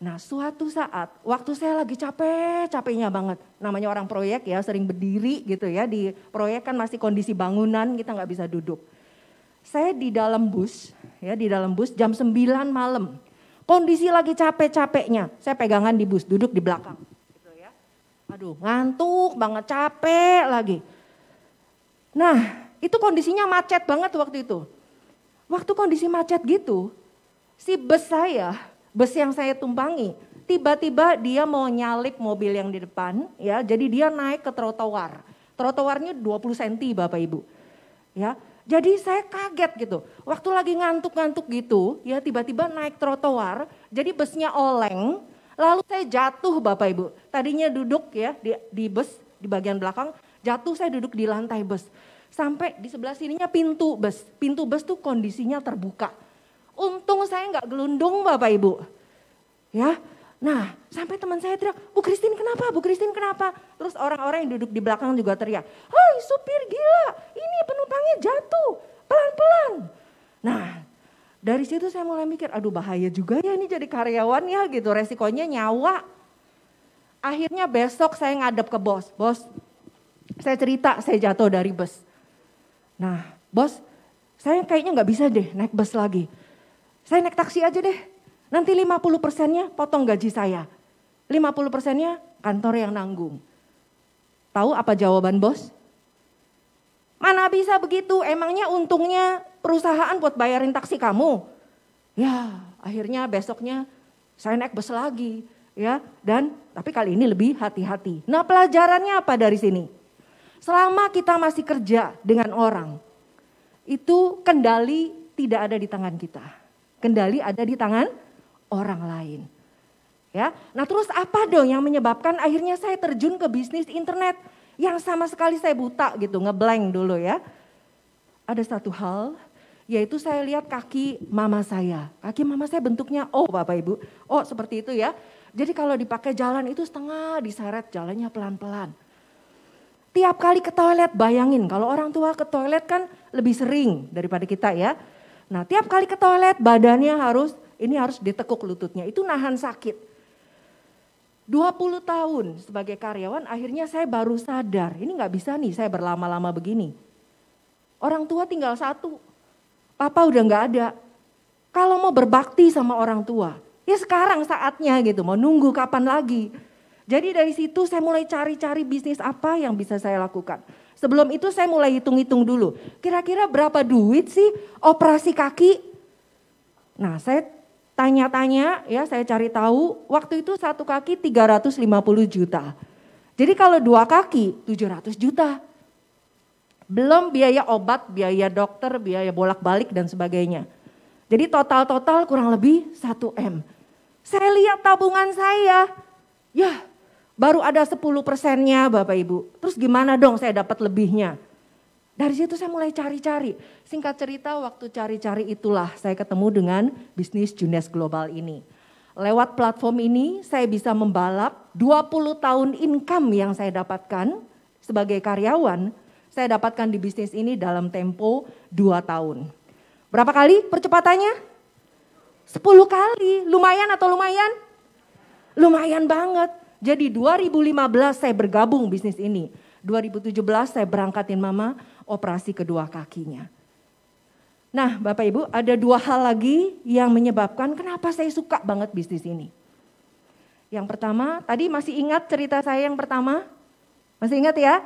Nah suatu saat, waktu saya lagi capek, capeknya banget. Namanya orang proyek ya, sering berdiri gitu ya. Di proyek kan masih kondisi bangunan, kita nggak bisa duduk. Saya di dalam bus, ya di dalam bus jam 9 malam. Kondisi lagi capek-capeknya. Saya pegangan di bus, duduk di belakang. Gitu ya. Aduh, ngantuk banget, capek lagi. Nah, itu kondisinya macet banget waktu itu. Waktu kondisi macet gitu, si bus saya, bus yang saya tumpangi, tiba-tiba dia mau nyalip mobil yang di depan, ya. Jadi dia naik ke trotoar. Trotoarnya 20 cm Bapak Ibu. Ya, jadi saya kaget gitu. Waktu lagi ngantuk-ngantuk gitu, ya tiba-tiba naik trotoar, jadi busnya oleng, lalu saya jatuh Bapak Ibu. Tadinya duduk ya di, di bus, di bagian belakang, jatuh saya duduk di lantai bus. Sampai di sebelah sininya pintu bus, pintu bus tuh kondisinya terbuka. Untung saya nggak gelundung Bapak Ibu. Ya, Nah, sampai teman saya teriak, Bu Christine kenapa, Bu Christine kenapa? Terus orang-orang yang duduk di belakang juga teriak, Hai supir gila, ini penumpangnya jatuh, pelan-pelan. Nah, dari situ saya mulai mikir, aduh bahaya juga ya ini jadi karyawan ya gitu, resikonya nyawa. Akhirnya besok saya ngadep ke bos, bos saya cerita saya jatuh dari bus. Nah, bos saya kayaknya nggak bisa deh naik bus lagi. Saya naik taksi aja deh, Nanti 50 persennya potong gaji saya. 50 persennya kantor yang nanggung. Tahu apa jawaban bos? Mana bisa begitu, emangnya untungnya perusahaan buat bayarin taksi kamu? Ya, akhirnya besoknya saya naik bus lagi. ya. Dan tapi kali ini lebih hati-hati. Nah pelajarannya apa dari sini? Selama kita masih kerja dengan orang, itu kendali tidak ada di tangan kita. Kendali ada di tangan orang lain. Ya. Nah, terus apa dong yang menyebabkan akhirnya saya terjun ke bisnis internet yang sama sekali saya buta gitu, ngeblank dulu ya. Ada satu hal yaitu saya lihat kaki mama saya. Kaki mama saya bentuknya oh Bapak Ibu. Oh, seperti itu ya. Jadi kalau dipakai jalan itu setengah diseret jalannya pelan-pelan. Tiap kali ke toilet bayangin kalau orang tua ke toilet kan lebih sering daripada kita ya. Nah, tiap kali ke toilet badannya harus ini harus ditekuk lututnya. Itu nahan sakit. 20 tahun sebagai karyawan akhirnya saya baru sadar, ini nggak bisa nih saya berlama-lama begini. Orang tua tinggal satu, papa udah nggak ada. Kalau mau berbakti sama orang tua, ya sekarang saatnya gitu, mau nunggu kapan lagi. Jadi dari situ saya mulai cari-cari bisnis apa yang bisa saya lakukan. Sebelum itu saya mulai hitung-hitung dulu. Kira-kira berapa duit sih operasi kaki? Nah saya tanya-tanya ya saya cari tahu waktu itu satu kaki 350 juta. Jadi kalau dua kaki 700 juta. Belum biaya obat, biaya dokter, biaya bolak-balik dan sebagainya. Jadi total-total kurang lebih 1M. Saya lihat tabungan saya, ya baru ada 10 persennya Bapak Ibu. Terus gimana dong saya dapat lebihnya? Dari situ saya mulai cari-cari. Singkat cerita waktu cari-cari itulah saya ketemu dengan bisnis Junes Global ini. Lewat platform ini saya bisa membalap 20 tahun income yang saya dapatkan sebagai karyawan. Saya dapatkan di bisnis ini dalam tempo 2 tahun. Berapa kali percepatannya? 10 kali. Lumayan atau lumayan? Lumayan banget. Jadi 2015 saya bergabung bisnis ini. 2017 saya berangkatin mama, operasi kedua kakinya. Nah, Bapak Ibu, ada dua hal lagi yang menyebabkan kenapa saya suka banget bisnis ini. Yang pertama, tadi masih ingat cerita saya yang pertama? Masih ingat ya?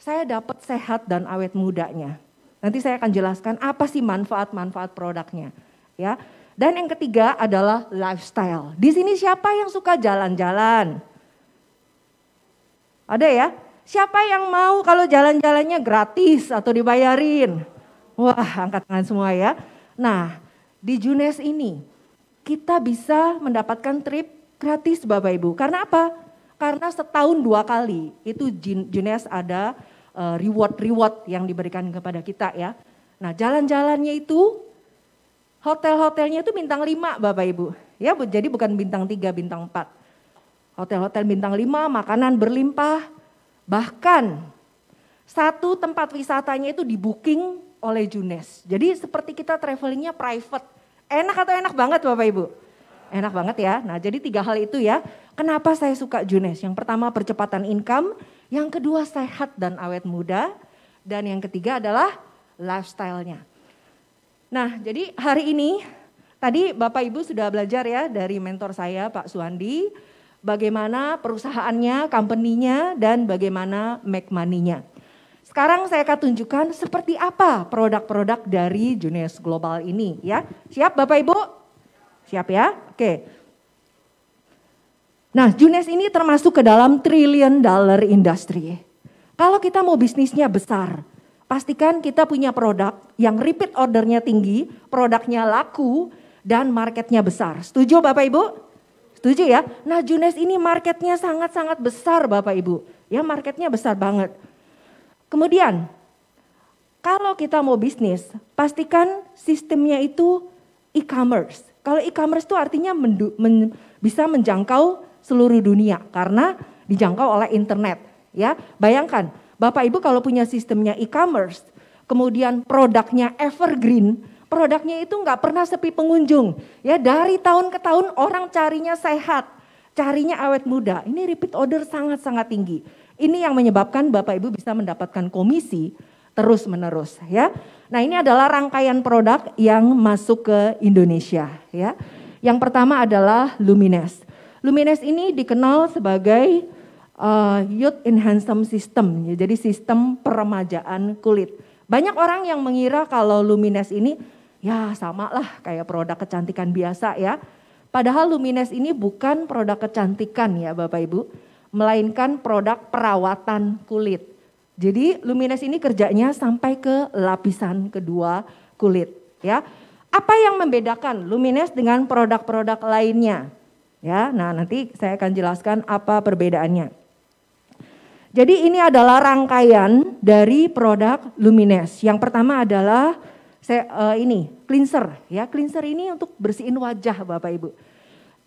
Saya dapat sehat dan awet mudanya. Nanti saya akan jelaskan apa sih manfaat-manfaat produknya, ya. Dan yang ketiga adalah lifestyle. Di sini siapa yang suka jalan-jalan? Ada ya? Siapa yang mau kalau jalan-jalannya gratis atau dibayarin? Wah, angkat tangan semua ya. Nah, di Junes ini kita bisa mendapatkan trip gratis Bapak Ibu. Karena apa? Karena setahun dua kali itu Junes ada eh, reward-reward yang diberikan kepada kita ya. Nah, jalan-jalannya itu hotel-hotelnya itu bintang lima, Bapak Ibu. Ya, jadi bukan bintang tiga, bintang empat. Hotel-hotel bintang lima, makanan berlimpah, Bahkan satu tempat wisatanya itu di booking oleh Junes. Jadi seperti kita travelingnya private. Enak atau enak banget Bapak Ibu? Enak banget ya. Nah jadi tiga hal itu ya. Kenapa saya suka Junes? Yang pertama percepatan income. Yang kedua sehat dan awet muda. Dan yang ketiga adalah lifestyle-nya. Nah jadi hari ini tadi Bapak Ibu sudah belajar ya dari mentor saya Pak Suandi bagaimana perusahaannya, company-nya, dan bagaimana make money-nya. Sekarang saya akan tunjukkan seperti apa produk-produk dari Junius Global ini ya. Siap Bapak Ibu? Siap ya? Oke. Nah, Junes ini termasuk ke dalam trillion dollar industry. Kalau kita mau bisnisnya besar, pastikan kita punya produk yang repeat ordernya tinggi, produknya laku, dan marketnya besar. Setuju Bapak Ibu? Setuju ya? Nah Junes ini marketnya sangat-sangat besar Bapak Ibu. Ya marketnya besar banget. Kemudian kalau kita mau bisnis, pastikan sistemnya itu e-commerce. Kalau e-commerce itu artinya men, bisa menjangkau seluruh dunia karena dijangkau oleh internet. Ya, bayangkan Bapak Ibu kalau punya sistemnya e-commerce, kemudian produknya evergreen, produknya itu nggak pernah sepi pengunjung. Ya dari tahun ke tahun orang carinya sehat, carinya awet muda. Ini repeat order sangat-sangat tinggi. Ini yang menyebabkan Bapak Ibu bisa mendapatkan komisi terus menerus ya. Nah, ini adalah rangkaian produk yang masuk ke Indonesia ya. Yang pertama adalah Lumines. Lumines ini dikenal sebagai uh, youth enhancement system, ya. jadi sistem peremajaan kulit. Banyak orang yang mengira kalau Lumines ini ya sama lah kayak produk kecantikan biasa ya. Padahal Lumines ini bukan produk kecantikan ya Bapak Ibu, melainkan produk perawatan kulit. Jadi Lumines ini kerjanya sampai ke lapisan kedua kulit ya. Apa yang membedakan Lumines dengan produk-produk lainnya? Ya, nah nanti saya akan jelaskan apa perbedaannya. Jadi ini adalah rangkaian dari produk Lumines. Yang pertama adalah saya, uh, eh, ini cleanser ya. Cleanser ini untuk bersihin wajah Bapak Ibu.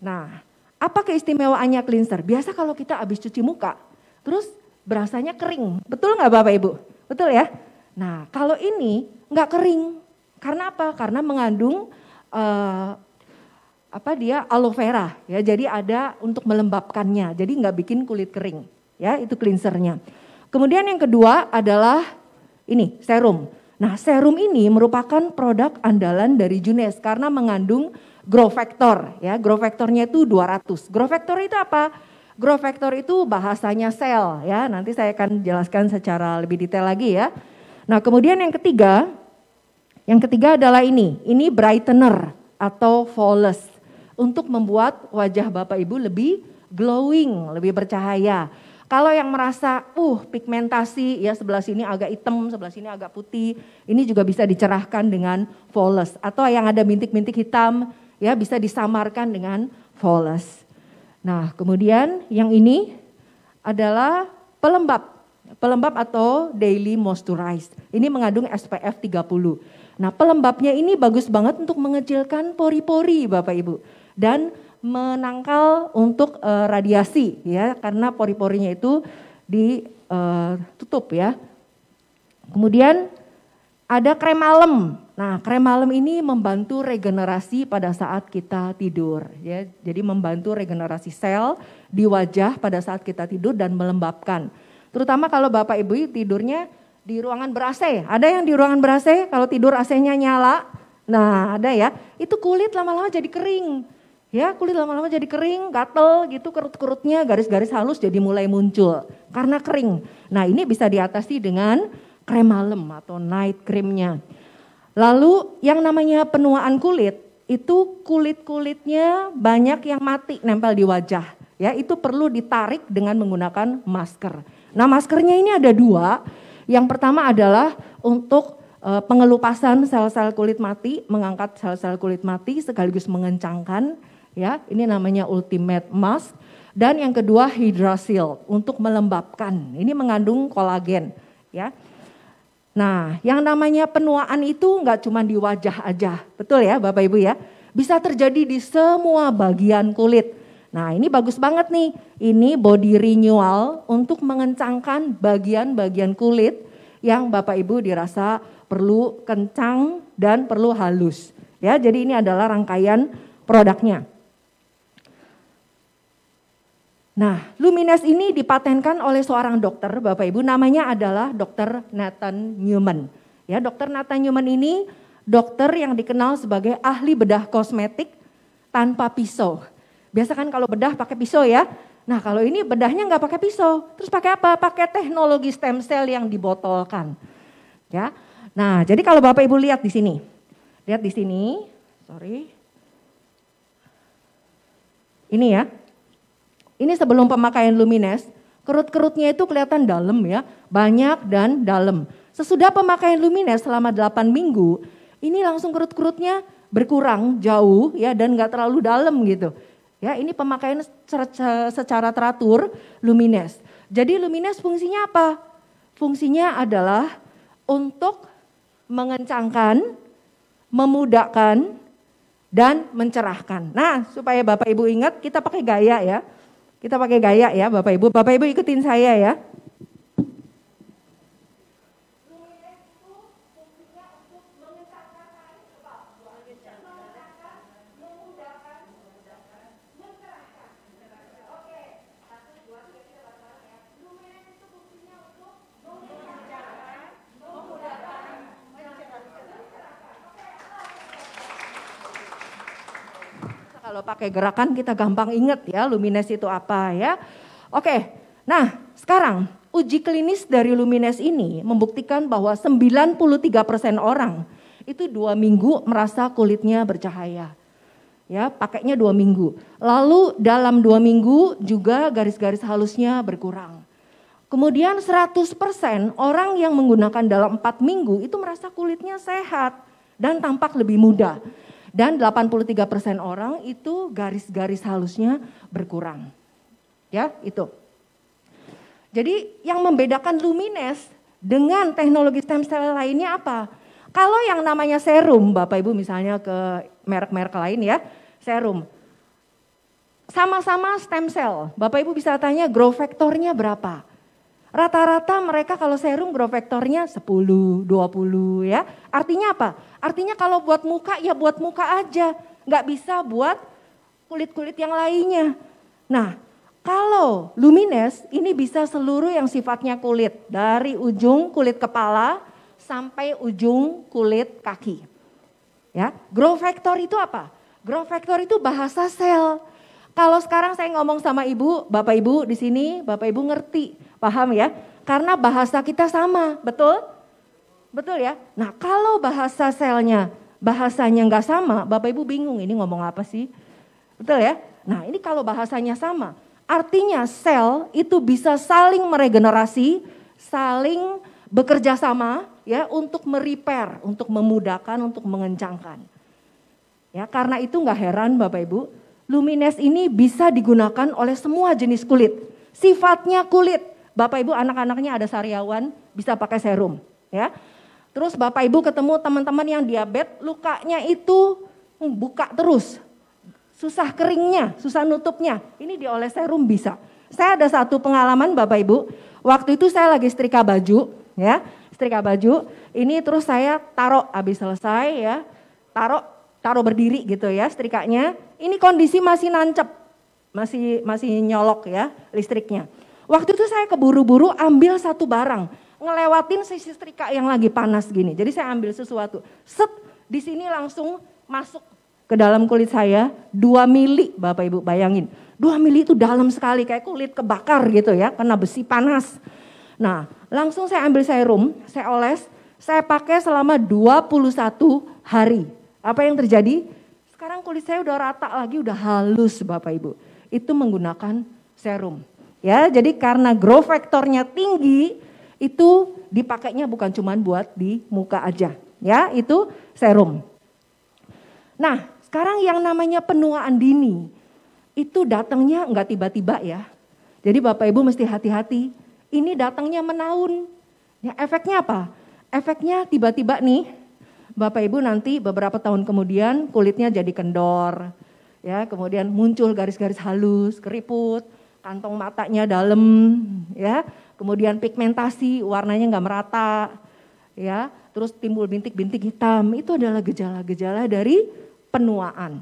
Nah, apa keistimewaannya cleanser? Biasa kalau kita habis cuci muka, terus berasanya kering. Betul nggak Bapak Ibu? Betul ya? Nah, kalau ini nggak kering. Karena apa? Karena mengandung uh, apa dia aloe vera ya. Jadi ada untuk melembabkannya. Jadi nggak bikin kulit kering. Ya, itu cleansernya. Kemudian yang kedua adalah ini serum. Nah, serum ini merupakan produk andalan dari Junes karena mengandung growth factor ya. Growth factornya itu 200. Growth factor itu apa? Growth factor itu bahasanya sel ya. Nanti saya akan jelaskan secara lebih detail lagi ya. Nah, kemudian yang ketiga yang ketiga adalah ini. Ini brightener atau flawless untuk membuat wajah Bapak Ibu lebih glowing, lebih bercahaya. Kalau yang merasa, uh pigmentasi ya sebelah sini agak hitam, sebelah sini agak putih, ini juga bisa dicerahkan dengan flawless Atau yang ada bintik-bintik hitam ya bisa disamarkan dengan flawless. Nah kemudian yang ini adalah pelembab. Pelembab atau daily moisturized. Ini mengandung SPF 30. Nah pelembabnya ini bagus banget untuk mengecilkan pori-pori Bapak Ibu. Dan menangkal untuk uh, radiasi ya karena pori-porinya itu ditutup eh, ya. Kemudian ada krem malam. Nah, krem malam ini membantu regenerasi pada saat kita tidur ya. Jadi membantu regenerasi sel di wajah pada saat kita tidur dan melembabkan. Terutama kalau Bapak Ibu tidurnya di ruangan ber-AC. Ada yang di ruangan ber-AC kalau tidur AC-nya nyala. Nah, ada ya. Itu kulit lama-lama jadi kering. Ya kulit lama-lama jadi kering, gatel gitu kerut-kerutnya, garis-garis halus jadi mulai muncul karena kering. Nah ini bisa diatasi dengan krem malam atau night creamnya. Lalu yang namanya penuaan kulit itu kulit-kulitnya banyak yang mati nempel di wajah. Ya itu perlu ditarik dengan menggunakan masker. Nah maskernya ini ada dua. Yang pertama adalah untuk eh, pengelupasan sel-sel kulit mati, mengangkat sel-sel kulit mati sekaligus mengencangkan ya. Ini namanya ultimate mask. Dan yang kedua hidrasil untuk melembabkan. Ini mengandung kolagen, ya. Nah, yang namanya penuaan itu nggak cuma di wajah aja, betul ya Bapak Ibu ya? Bisa terjadi di semua bagian kulit. Nah, ini bagus banget nih. Ini body renewal untuk mengencangkan bagian-bagian kulit yang Bapak Ibu dirasa perlu kencang dan perlu halus. Ya, jadi ini adalah rangkaian produknya. Nah, Lumines ini dipatenkan oleh seorang dokter, Bapak Ibu, namanya adalah Dr. Nathan Newman. Ya, Dr. Nathan Newman ini dokter yang dikenal sebagai ahli bedah kosmetik tanpa pisau. Biasa kan kalau bedah pakai pisau ya. Nah, kalau ini bedahnya nggak pakai pisau. Terus pakai apa? Pakai teknologi stem cell yang dibotolkan. Ya. Nah, jadi kalau Bapak Ibu lihat di sini. Lihat di sini. Sorry. Ini ya, ini sebelum pemakaian lumines, kerut-kerutnya itu kelihatan dalam ya, banyak dan dalam. Sesudah pemakaian lumines selama 8 minggu, ini langsung kerut-kerutnya berkurang jauh ya dan nggak terlalu dalam gitu. Ya, ini pemakaian secara teratur lumines. Jadi lumines fungsinya apa? Fungsinya adalah untuk mengencangkan, memudahkan, dan mencerahkan. Nah, supaya Bapak Ibu ingat kita pakai gaya ya. Kita pakai gaya ya Bapak Ibu. Bapak Ibu ikutin saya ya. pakai gerakan kita gampang inget ya Lumines itu apa ya. Oke, nah sekarang uji klinis dari Lumines ini membuktikan bahwa 93% orang itu dua minggu merasa kulitnya bercahaya. Ya, pakainya dua minggu. Lalu dalam dua minggu juga garis-garis halusnya berkurang. Kemudian 100% orang yang menggunakan dalam empat minggu itu merasa kulitnya sehat dan tampak lebih muda dan 83% orang itu garis-garis halusnya berkurang. Ya, itu. Jadi yang membedakan Lumines dengan teknologi stem cell lainnya apa? Kalau yang namanya serum, Bapak Ibu misalnya ke merek-merek lain ya, serum. Sama-sama stem cell, Bapak Ibu bisa tanya grow factornya berapa? Rata-rata mereka kalau serum grow vektornya 10, 20 ya. Artinya apa? Artinya kalau buat muka ya buat muka aja. Nggak bisa buat kulit-kulit yang lainnya. Nah kalau lumines ini bisa seluruh yang sifatnya kulit. Dari ujung kulit kepala sampai ujung kulit kaki. Ya, grow factor itu apa? Grow factor itu bahasa sel. Kalau sekarang saya ngomong sama ibu, bapak ibu di sini, bapak ibu ngerti, paham ya? Karena bahasa kita sama, betul? Betul ya? Nah kalau bahasa selnya, bahasanya nggak sama, bapak ibu bingung ini ngomong apa sih? Betul ya? Nah ini kalau bahasanya sama, artinya sel itu bisa saling meregenerasi, saling bekerja sama ya untuk merepair, untuk memudahkan, untuk mengencangkan. Ya, karena itu nggak heran Bapak Ibu, Lumines ini bisa digunakan oleh semua jenis kulit. Sifatnya kulit. Bapak Ibu anak-anaknya ada sariawan, bisa pakai serum, ya. Terus Bapak Ibu ketemu teman-teman yang diabetes, lukanya itu buka terus. Susah keringnya, susah nutupnya. Ini dioles serum bisa. Saya ada satu pengalaman Bapak Ibu, waktu itu saya lagi setrika baju, ya. Setrika baju, ini terus saya taruh habis selesai ya. Taruh taruh berdiri gitu ya setrikanya ini kondisi masih nancep, masih masih nyolok ya listriknya. Waktu itu saya keburu-buru ambil satu barang, ngelewatin sisi setrika yang lagi panas gini. Jadi saya ambil sesuatu, set di sini langsung masuk ke dalam kulit saya dua mili Bapak Ibu bayangin. dua mili itu dalam sekali kayak kulit kebakar gitu ya karena besi panas. Nah langsung saya ambil serum, saya oles, saya pakai selama 21 hari. Apa yang terjadi? Sekarang kulit saya udah rata lagi, udah halus Bapak Ibu. Itu menggunakan serum. Ya, jadi karena growth faktornya tinggi, itu dipakainya bukan cuma buat di muka aja, ya, itu serum. Nah, sekarang yang namanya penuaan dini itu datangnya nggak tiba-tiba ya. Jadi Bapak Ibu mesti hati-hati. Ini datangnya menaun. Ya, efeknya apa? Efeknya tiba-tiba nih Bapak Ibu nanti beberapa tahun kemudian kulitnya jadi kendor, ya kemudian muncul garis-garis halus, keriput, kantong matanya dalam, ya kemudian pigmentasi warnanya nggak merata, ya terus timbul bintik-bintik hitam itu adalah gejala-gejala dari penuaan.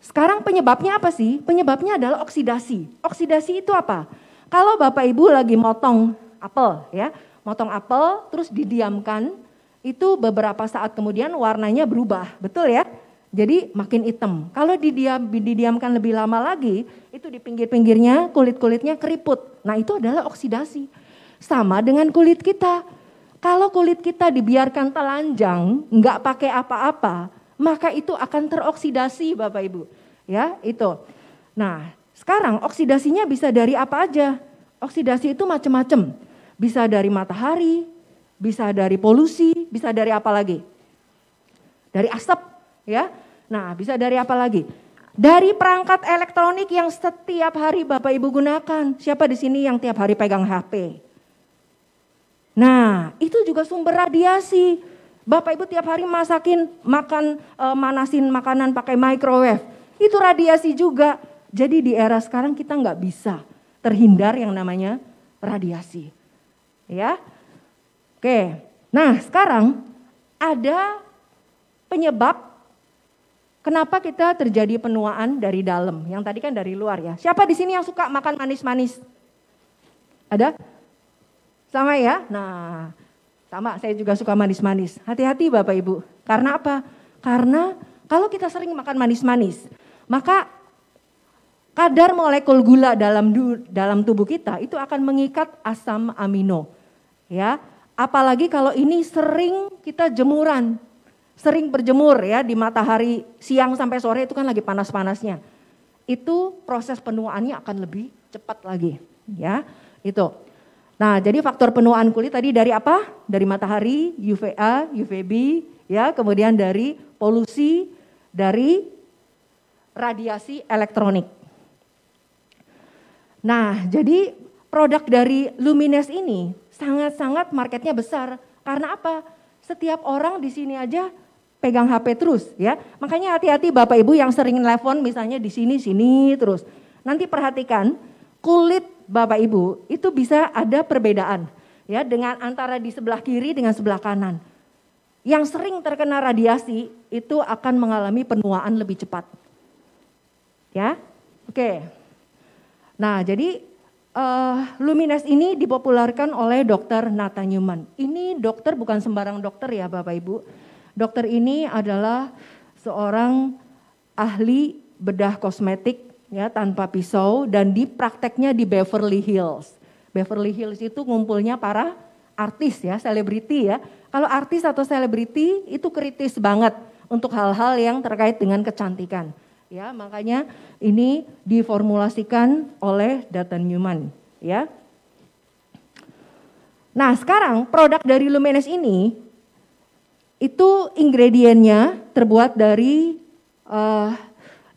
Sekarang penyebabnya apa sih? Penyebabnya adalah oksidasi. Oksidasi itu apa? Kalau Bapak Ibu lagi motong apel ya, motong apel terus didiamkan itu beberapa saat kemudian warnanya berubah, betul ya? Jadi makin hitam. Kalau didiam, didiamkan lebih lama lagi, itu di pinggir-pinggirnya kulit-kulitnya keriput. Nah itu adalah oksidasi. Sama dengan kulit kita. Kalau kulit kita dibiarkan telanjang, nggak pakai apa-apa, maka itu akan teroksidasi Bapak Ibu. Ya itu. Nah sekarang oksidasinya bisa dari apa aja. Oksidasi itu macam-macam bisa dari matahari, bisa dari polusi, bisa dari apa lagi? Dari asap, ya. Nah, bisa dari apa lagi? Dari perangkat elektronik yang setiap hari Bapak Ibu gunakan. Siapa di sini yang tiap hari pegang HP? Nah, itu juga sumber radiasi. Bapak Ibu tiap hari masakin makan e, manasin makanan pakai microwave. Itu radiasi juga. Jadi di era sekarang kita nggak bisa terhindar yang namanya radiasi. Ya. Oke. Nah, sekarang ada penyebab Kenapa kita terjadi penuaan dari dalam? Yang tadi kan dari luar ya. Siapa di sini yang suka makan manis-manis? Ada? Sama ya? Nah, sama saya juga suka manis-manis. Hati-hati Bapak Ibu. Karena apa? Karena kalau kita sering makan manis-manis, maka kadar molekul gula dalam dalam tubuh kita itu akan mengikat asam amino ya. Apalagi kalau ini sering kita jemuran, sering berjemur ya di matahari siang sampai sore itu kan lagi panas-panasnya. Itu proses penuaannya akan lebih cepat lagi, ya. Itu. Nah, jadi faktor penuaan kulit tadi dari apa? Dari matahari, UVA, UVB, ya, kemudian dari polusi, dari radiasi elektronik. Nah, jadi produk dari Lumines ini sangat-sangat marketnya besar. Karena apa? Setiap orang di sini aja pegang HP terus ya. Makanya hati-hati Bapak Ibu yang sering telepon misalnya di sini sini terus. Nanti perhatikan kulit Bapak Ibu itu bisa ada perbedaan ya dengan antara di sebelah kiri dengan sebelah kanan. Yang sering terkena radiasi itu akan mengalami penuaan lebih cepat. Ya. Oke. Nah, jadi uh, eh, Lumines ini dipopulerkan oleh dokter Nathan Newman. Ini dokter bukan sembarang dokter ya Bapak Ibu. Dokter ini adalah seorang ahli bedah kosmetik ya tanpa pisau dan di prakteknya di Beverly Hills. Beverly Hills itu ngumpulnya para artis ya, selebriti ya. Kalau artis atau selebriti itu kritis banget untuk hal-hal yang terkait dengan kecantikan. Ya, makanya ini diformulasikan oleh Dutton Newman, ya. Nah, sekarang produk dari Lumenes ini itu ingredientnya terbuat dari uh,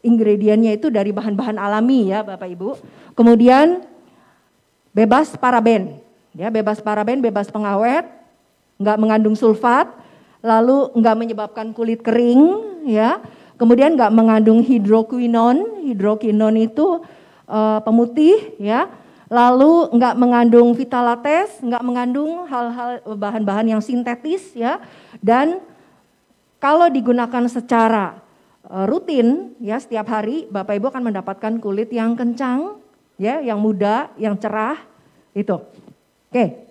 ingredientnya itu dari bahan-bahan alami ya Bapak Ibu. Kemudian bebas paraben, ya bebas paraben, bebas pengawet, nggak mengandung sulfat, lalu nggak menyebabkan kulit kering, ya Kemudian nggak mengandung hidroquinon, hidroquinon itu uh, pemutih ya. Lalu nggak mengandung vitalates, nggak mengandung hal-hal bahan-bahan yang sintetis ya. Dan kalau digunakan secara uh, rutin ya setiap hari Bapak Ibu akan mendapatkan kulit yang kencang ya, yang muda, yang cerah itu. Oke.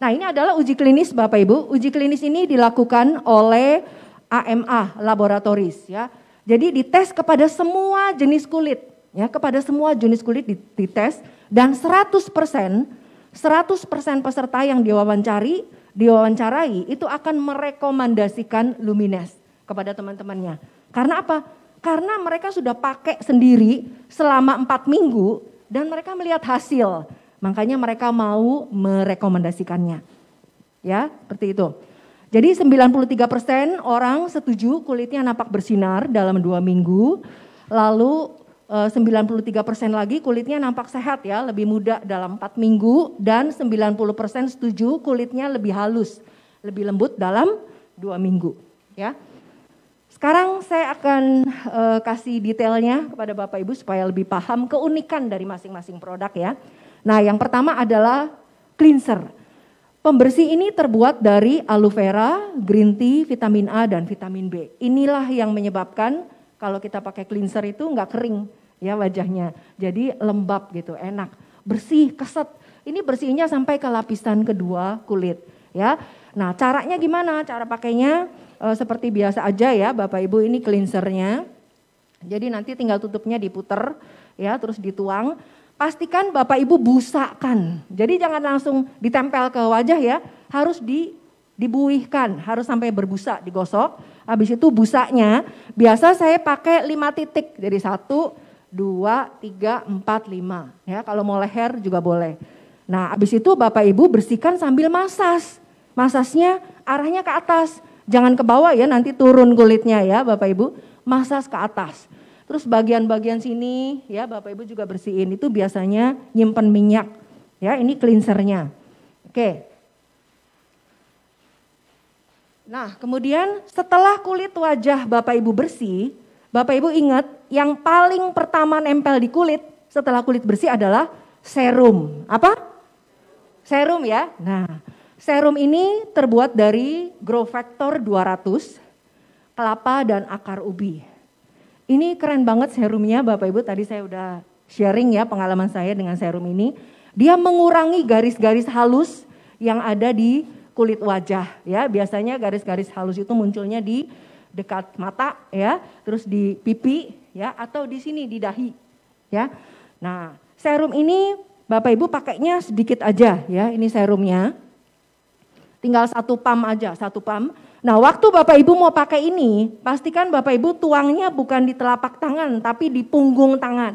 Nah, ini adalah uji klinis Bapak Ibu. Uji klinis ini dilakukan oleh AMA laboratoris ya. Jadi dites kepada semua jenis kulit ya, kepada semua jenis kulit dites dan 100% 100% peserta yang diwawancari diwawancarai itu akan merekomendasikan Lumines kepada teman-temannya. Karena apa? Karena mereka sudah pakai sendiri selama empat minggu dan mereka melihat hasil. Makanya mereka mau merekomendasikannya. Ya, seperti itu. Jadi 93% orang setuju kulitnya nampak bersinar dalam dua minggu. Lalu 93% eh, lagi kulitnya nampak sehat ya, lebih muda dalam 4 minggu dan 90% setuju kulitnya lebih halus, lebih lembut dalam dua minggu ya. Sekarang saya akan uh, kasih detailnya kepada Bapak Ibu supaya lebih paham keunikan dari masing-masing produk ya. Nah, yang pertama adalah cleanser. Pembersih ini terbuat dari aloe vera, green tea, vitamin A, dan vitamin B. Inilah yang menyebabkan kalau kita pakai cleanser itu nggak kering ya wajahnya. Jadi lembab gitu, enak, bersih, keset. Ini bersihnya sampai ke lapisan kedua kulit ya. Nah caranya gimana? Cara pakainya e, seperti biasa aja ya Bapak Ibu ini cleansernya. Jadi nanti tinggal tutupnya diputer ya terus dituang pastikan Bapak Ibu busakan. Jadi jangan langsung ditempel ke wajah ya, harus di dibuihkan, harus sampai berbusa, digosok. Habis itu busanya, biasa saya pakai lima titik, jadi satu, dua, tiga, empat, lima. Ya, kalau mau leher juga boleh. Nah, habis itu Bapak Ibu bersihkan sambil masas. Masasnya arahnya ke atas, jangan ke bawah ya, nanti turun kulitnya ya Bapak Ibu. Masas ke atas. Terus bagian-bagian sini ya Bapak Ibu juga bersihin itu biasanya nyimpen minyak. Ya, ini cleansernya. Oke. Nah, kemudian setelah kulit wajah Bapak Ibu bersih, Bapak Ibu ingat yang paling pertama nempel di kulit setelah kulit bersih adalah serum. Apa? Serum ya. Nah, serum ini terbuat dari Grow Factor 200, kelapa dan akar ubi. Ini keren banget serumnya Bapak Ibu, tadi saya udah sharing ya pengalaman saya dengan serum ini. Dia mengurangi garis-garis halus yang ada di kulit wajah ya. Biasanya garis-garis halus itu munculnya di dekat mata ya, terus di pipi ya atau di sini di dahi ya. Nah, serum ini Bapak Ibu pakainya sedikit aja ya, ini serumnya. Tinggal satu pam aja, satu pam Nah, waktu Bapak Ibu mau pakai ini, pastikan Bapak Ibu tuangnya bukan di telapak tangan, tapi di punggung tangan.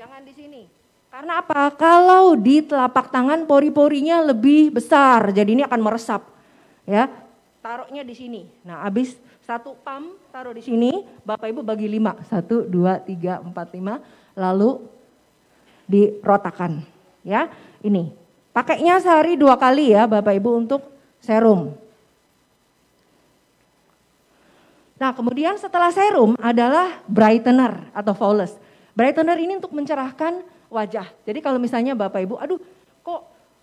Jangan di sini. Karena apa? Kalau di telapak tangan pori-porinya lebih besar, jadi ini akan meresap. Ya, taruhnya di sini. Nah, habis satu pam taruh di sini, Bapak Ibu bagi lima. Satu, dua, tiga, empat, lima. Lalu dirotakan. Ya, ini. Pakainya sehari dua kali ya Bapak Ibu untuk serum. Nah, kemudian setelah serum adalah brightener atau flawless. Brightener ini untuk mencerahkan wajah. Jadi kalau misalnya Bapak Ibu, aduh kok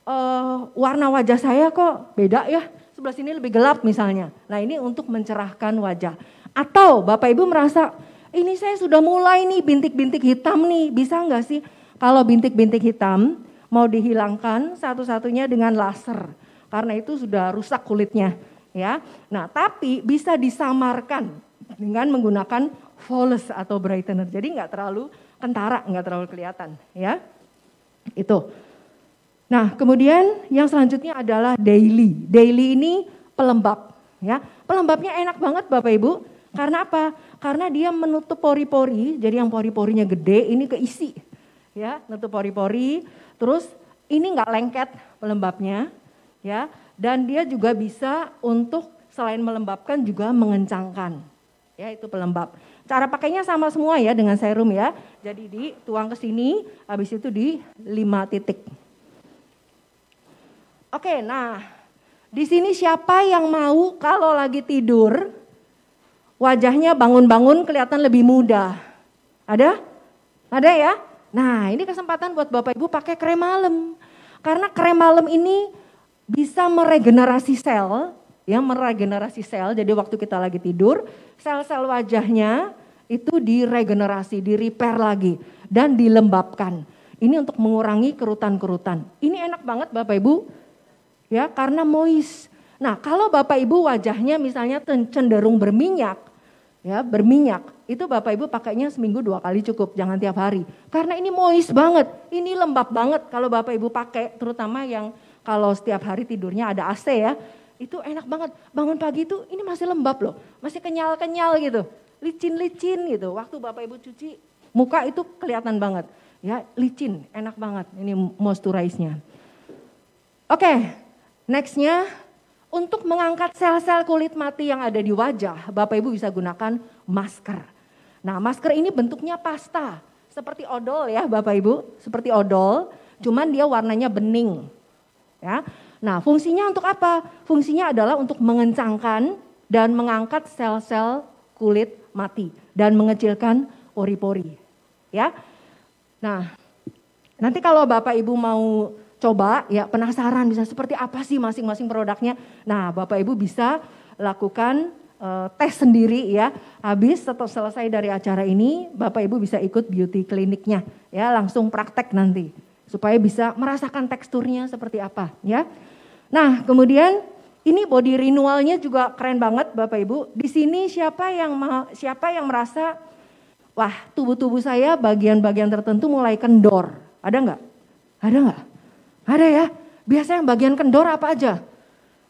uh, warna wajah saya kok beda ya, sebelah sini lebih gelap misalnya. Nah ini untuk mencerahkan wajah. Atau Bapak Ibu merasa, ini saya sudah mulai nih bintik-bintik hitam nih, bisa nggak sih? Kalau bintik-bintik hitam mau dihilangkan satu-satunya dengan laser karena itu sudah rusak kulitnya ya. Nah, tapi bisa disamarkan dengan menggunakan flawless atau brightener. Jadi nggak terlalu kentara, nggak terlalu kelihatan ya. Itu. Nah, kemudian yang selanjutnya adalah daily. Daily ini pelembab ya. Pelembabnya enak banget Bapak Ibu. Karena apa? Karena dia menutup pori-pori, jadi yang pori-porinya gede ini keisi. Ya, nutup pori-pori, terus ini nggak lengket pelembabnya, ya. Dan dia juga bisa untuk selain melembabkan juga mengencangkan. Ya, itu pelembab. Cara pakainya sama semua ya dengan serum ya. Jadi dituang ke sini, habis itu di 5 titik. Oke, nah di sini siapa yang mau kalau lagi tidur wajahnya bangun-bangun kelihatan lebih muda? Ada? Ada ya? Nah, ini kesempatan buat Bapak Ibu pakai krem malam. Karena krem malam ini bisa meregenerasi sel, ya meregenerasi sel. Jadi waktu kita lagi tidur, sel-sel wajahnya itu diregenerasi, di repair lagi dan dilembabkan. Ini untuk mengurangi kerutan-kerutan. Ini enak banget Bapak Ibu. Ya, karena moist. Nah, kalau Bapak Ibu wajahnya misalnya cenderung berminyak, ya, berminyak, itu Bapak Ibu pakainya seminggu dua kali cukup, jangan tiap hari. Karena ini moist banget, ini lembab banget kalau Bapak Ibu pakai, terutama yang kalau setiap hari tidurnya ada AC ya, itu enak banget. Bangun pagi itu ini masih lembab loh, masih kenyal-kenyal gitu, licin-licin gitu. Waktu Bapak Ibu cuci muka itu kelihatan banget. Ya, licin, enak banget ini moisturize-nya. Oke, okay, nextnya untuk mengangkat sel-sel kulit mati yang ada di wajah, Bapak Ibu bisa gunakan masker. Nah, masker ini bentuknya pasta, seperti odol ya Bapak Ibu, seperti odol, cuman dia warnanya bening. Ya. Nah, fungsinya untuk apa? Fungsinya adalah untuk mengencangkan dan mengangkat sel-sel kulit mati dan mengecilkan pori-pori. Ya. Nah, nanti kalau Bapak Ibu mau coba ya penasaran bisa seperti apa sih masing-masing produknya. Nah, Bapak Ibu bisa lakukan eh, tes sendiri ya. Habis atau selesai dari acara ini, Bapak Ibu bisa ikut beauty kliniknya ya, langsung praktek nanti supaya bisa merasakan teksturnya seperti apa ya. Nah, kemudian ini body renewalnya juga keren banget Bapak Ibu. Di sini siapa yang siapa yang merasa wah tubuh-tubuh saya bagian-bagian tertentu mulai kendor. Ada nggak? Ada nggak? Ada ya. Biasanya bagian kendor apa aja?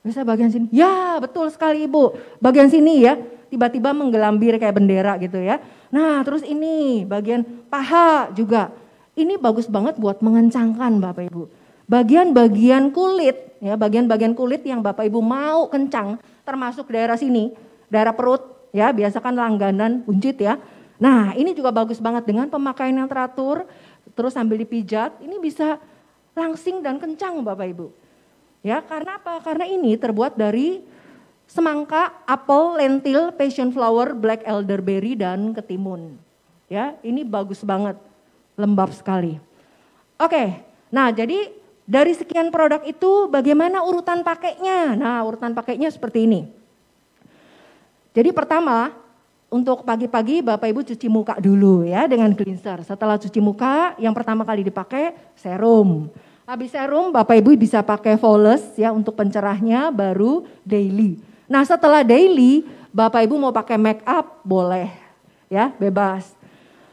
Biasa bagian sini. Ya betul sekali Ibu. Bagian sini ya. Tiba-tiba menggelambir kayak bendera gitu ya. Nah terus ini bagian paha juga. Ini bagus banget buat mengencangkan Bapak Ibu. Bagian-bagian kulit, ya bagian-bagian kulit yang Bapak Ibu mau kencang, termasuk daerah sini, daerah perut, ya biasakan langganan buncit ya. Nah ini juga bagus banget dengan pemakaian yang teratur, terus sambil dipijat, ini bisa langsing dan kencang Bapak Ibu. Ya, karena apa? Karena ini terbuat dari semangka, apel, lentil, passion flower, black elderberry dan ketimun. Ya, ini bagus banget lembab sekali. Oke, nah jadi dari sekian produk itu bagaimana urutan pakainya? Nah urutan pakainya seperti ini. Jadi pertama untuk pagi-pagi Bapak Ibu cuci muka dulu ya dengan cleanser. Setelah cuci muka yang pertama kali dipakai serum. Habis serum Bapak Ibu bisa pakai flawless ya untuk pencerahnya baru daily. Nah setelah daily Bapak Ibu mau pakai make up boleh ya bebas.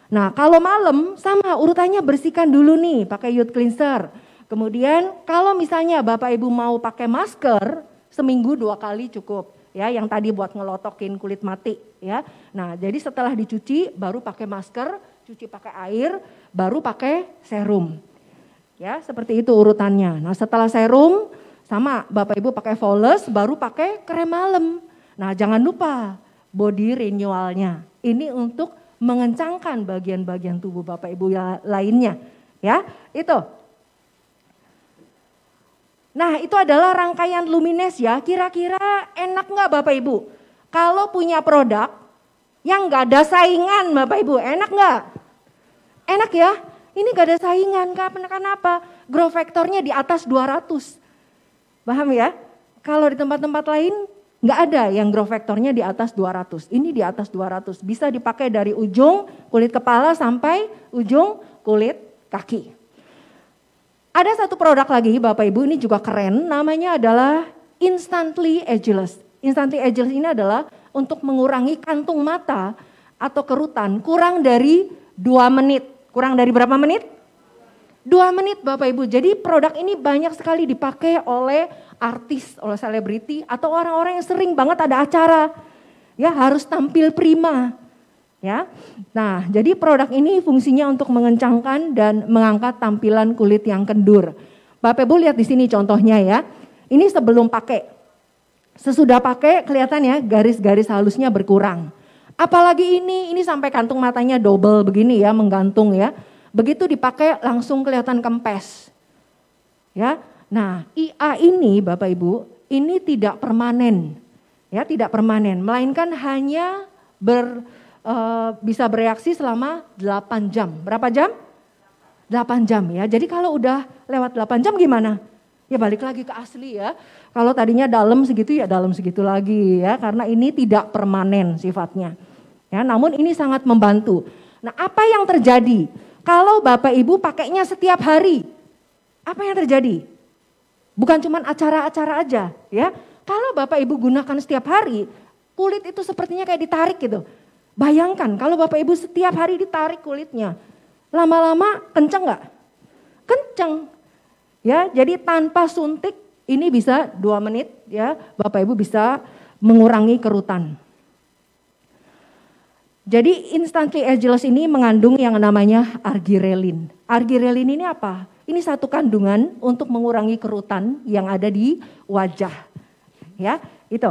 Nah, kalau malam sama urutannya bersihkan dulu nih pakai youth cleanser. Kemudian kalau misalnya Bapak Ibu mau pakai masker seminggu dua kali cukup ya yang tadi buat ngelotokin kulit mati ya. Nah, jadi setelah dicuci baru pakai masker, cuci pakai air, baru pakai serum. Ya, seperti itu urutannya. Nah, setelah serum sama Bapak Ibu pakai flawless baru pakai krem malam. Nah, jangan lupa body renewalnya. Ini untuk mengencangkan bagian-bagian tubuh Bapak Ibu ya, lainnya. Ya, itu. Nah, itu adalah rangkaian lumines ya. Kira-kira enak nggak Bapak Ibu? Kalau punya produk yang nggak ada saingan Bapak Ibu, enak nggak? Enak ya? Ini nggak ada saingan, kenapa? growth faktornya di atas 200. Paham ya? Kalau di tempat-tempat lain Nggak ada yang growth vektornya di atas 200. Ini di atas 200. Bisa dipakai dari ujung kulit kepala sampai ujung kulit kaki. Ada satu produk lagi Bapak Ibu ini juga keren. Namanya adalah Instantly Ageless. Instantly Ageless ini adalah untuk mengurangi kantung mata atau kerutan kurang dari 2 menit. Kurang dari berapa menit? 2 menit Bapak Ibu. Jadi produk ini banyak sekali dipakai oleh artis, oleh selebriti, atau orang-orang yang sering banget ada acara, ya harus tampil prima. Ya, nah jadi produk ini fungsinya untuk mengencangkan dan mengangkat tampilan kulit yang kendur. Bapak Ibu lihat di sini contohnya ya. Ini sebelum pakai. Sesudah pakai kelihatan ya garis-garis halusnya berkurang. Apalagi ini, ini sampai kantung matanya double begini ya, menggantung ya. Begitu dipakai langsung kelihatan kempes. Ya, Nah, IA ini Bapak Ibu, ini tidak permanen. Ya, tidak permanen, melainkan hanya ber e, bisa bereaksi selama 8 jam. Berapa jam? 8 jam ya. Jadi kalau udah lewat 8 jam gimana? Ya balik lagi ke asli ya. Kalau tadinya dalam segitu ya dalam segitu lagi ya karena ini tidak permanen sifatnya. Ya, namun ini sangat membantu. Nah, apa yang terjadi kalau Bapak Ibu pakainya setiap hari? Apa yang terjadi? Bukan cuma acara-acara aja ya. Kalau Bapak Ibu gunakan setiap hari, kulit itu sepertinya kayak ditarik gitu. Bayangkan kalau Bapak Ibu setiap hari ditarik kulitnya, lama-lama kenceng nggak? Kenceng. Ya, jadi tanpa suntik ini bisa dua menit ya, Bapak Ibu bisa mengurangi kerutan. Jadi instantly ageless ini mengandung yang namanya argirelin. Argirelin ini apa? Ini satu kandungan untuk mengurangi kerutan yang ada di wajah. Ya, itu.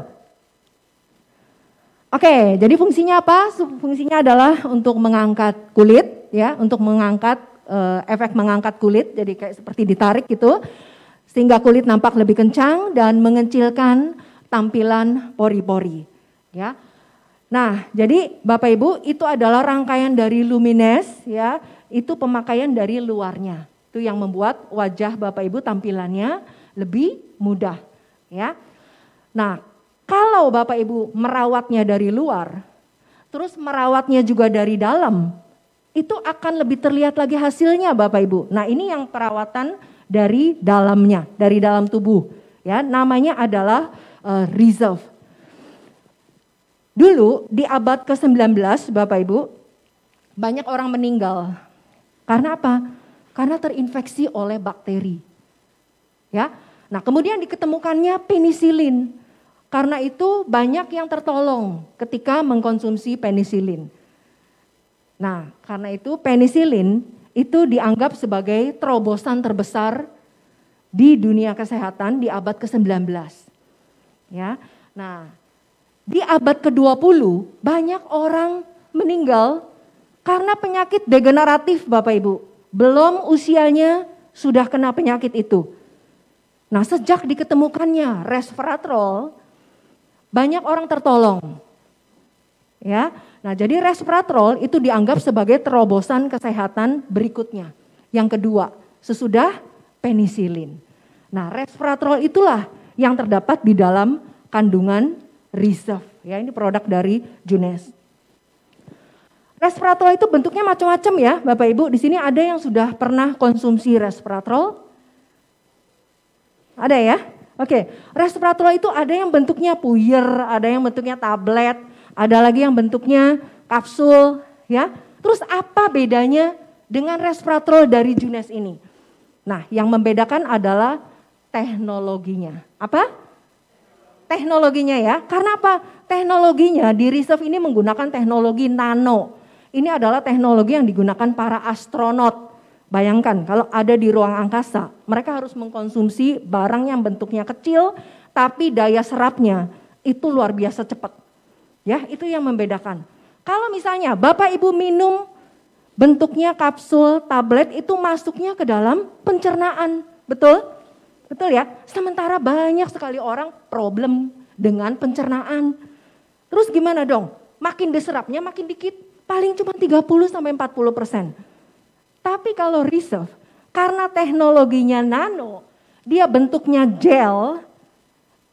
Oke, jadi fungsinya apa? Fungsinya adalah untuk mengangkat kulit ya, untuk mengangkat eh, efek mengangkat kulit jadi kayak seperti ditarik gitu sehingga kulit nampak lebih kencang dan mengecilkan tampilan pori-pori ya. Nah, jadi Bapak Ibu itu adalah rangkaian dari lumines ya, itu pemakaian dari luarnya. Itu yang membuat wajah Bapak Ibu tampilannya lebih mudah, ya. Nah, kalau Bapak Ibu merawatnya dari luar, terus merawatnya juga dari dalam, itu akan lebih terlihat lagi hasilnya Bapak Ibu. Nah, ini yang perawatan dari dalamnya, dari dalam tubuh, ya. Namanya adalah uh, reserve. Dulu di abad ke-19 Bapak Ibu, banyak orang meninggal. Karena apa? karena terinfeksi oleh bakteri. Ya. Nah, kemudian diketemukannya penisilin. Karena itu banyak yang tertolong ketika mengkonsumsi penisilin. Nah, karena itu penisilin itu dianggap sebagai terobosan terbesar di dunia kesehatan di abad ke-19. Ya. Nah, di abad ke-20 banyak orang meninggal karena penyakit degeneratif Bapak Ibu belum usianya sudah kena penyakit itu. Nah sejak diketemukannya resveratrol, banyak orang tertolong. Ya, nah jadi resveratrol itu dianggap sebagai terobosan kesehatan berikutnya. Yang kedua, sesudah penisilin. Nah, resveratrol itulah yang terdapat di dalam kandungan reserve. Ya, ini produk dari Junes, Resveratrol itu bentuknya macam-macam ya, Bapak Ibu. Di sini ada yang sudah pernah konsumsi resveratrol? Ada ya? Oke, resveratrol itu ada yang bentuknya puyer, ada yang bentuknya tablet, ada lagi yang bentuknya kapsul, ya. Terus apa bedanya dengan resveratrol dari Junes ini? Nah, yang membedakan adalah teknologinya. Apa? Teknologinya ya. Karena apa? Teknologinya di reserve ini menggunakan teknologi nano. Ini adalah teknologi yang digunakan para astronot. Bayangkan kalau ada di ruang angkasa, mereka harus mengkonsumsi barang yang bentuknya kecil tapi daya serapnya itu luar biasa cepat. Ya, itu yang membedakan. Kalau misalnya Bapak Ibu minum bentuknya kapsul tablet itu masuknya ke dalam pencernaan, betul? Betul ya? Sementara banyak sekali orang problem dengan pencernaan. Terus gimana dong? Makin diserapnya makin dikit paling cuma 30 sampai 40 persen. Tapi kalau reserve, karena teknologinya nano, dia bentuknya gel,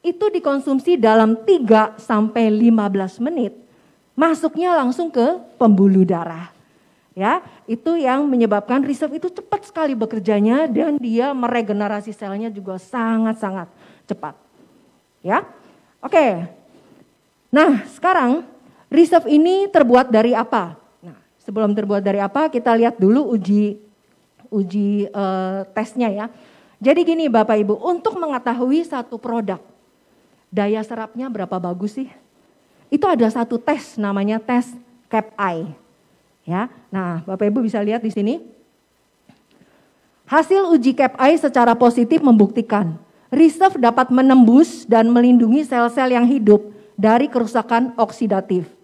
itu dikonsumsi dalam 3 sampai 15 menit, masuknya langsung ke pembuluh darah. Ya, itu yang menyebabkan reserve itu cepat sekali bekerjanya dan dia meregenerasi selnya juga sangat-sangat cepat. Ya. Oke. Nah, sekarang Reserve ini terbuat dari apa? Nah, sebelum terbuat dari apa, kita lihat dulu uji uji uh, tesnya ya. Jadi gini Bapak Ibu, untuk mengetahui satu produk daya serapnya berapa bagus sih? Itu ada satu tes namanya tes CAP eye. Ya. Nah, Bapak Ibu bisa lihat di sini. Hasil uji CAP I secara positif membuktikan reserve dapat menembus dan melindungi sel-sel yang hidup dari kerusakan oksidatif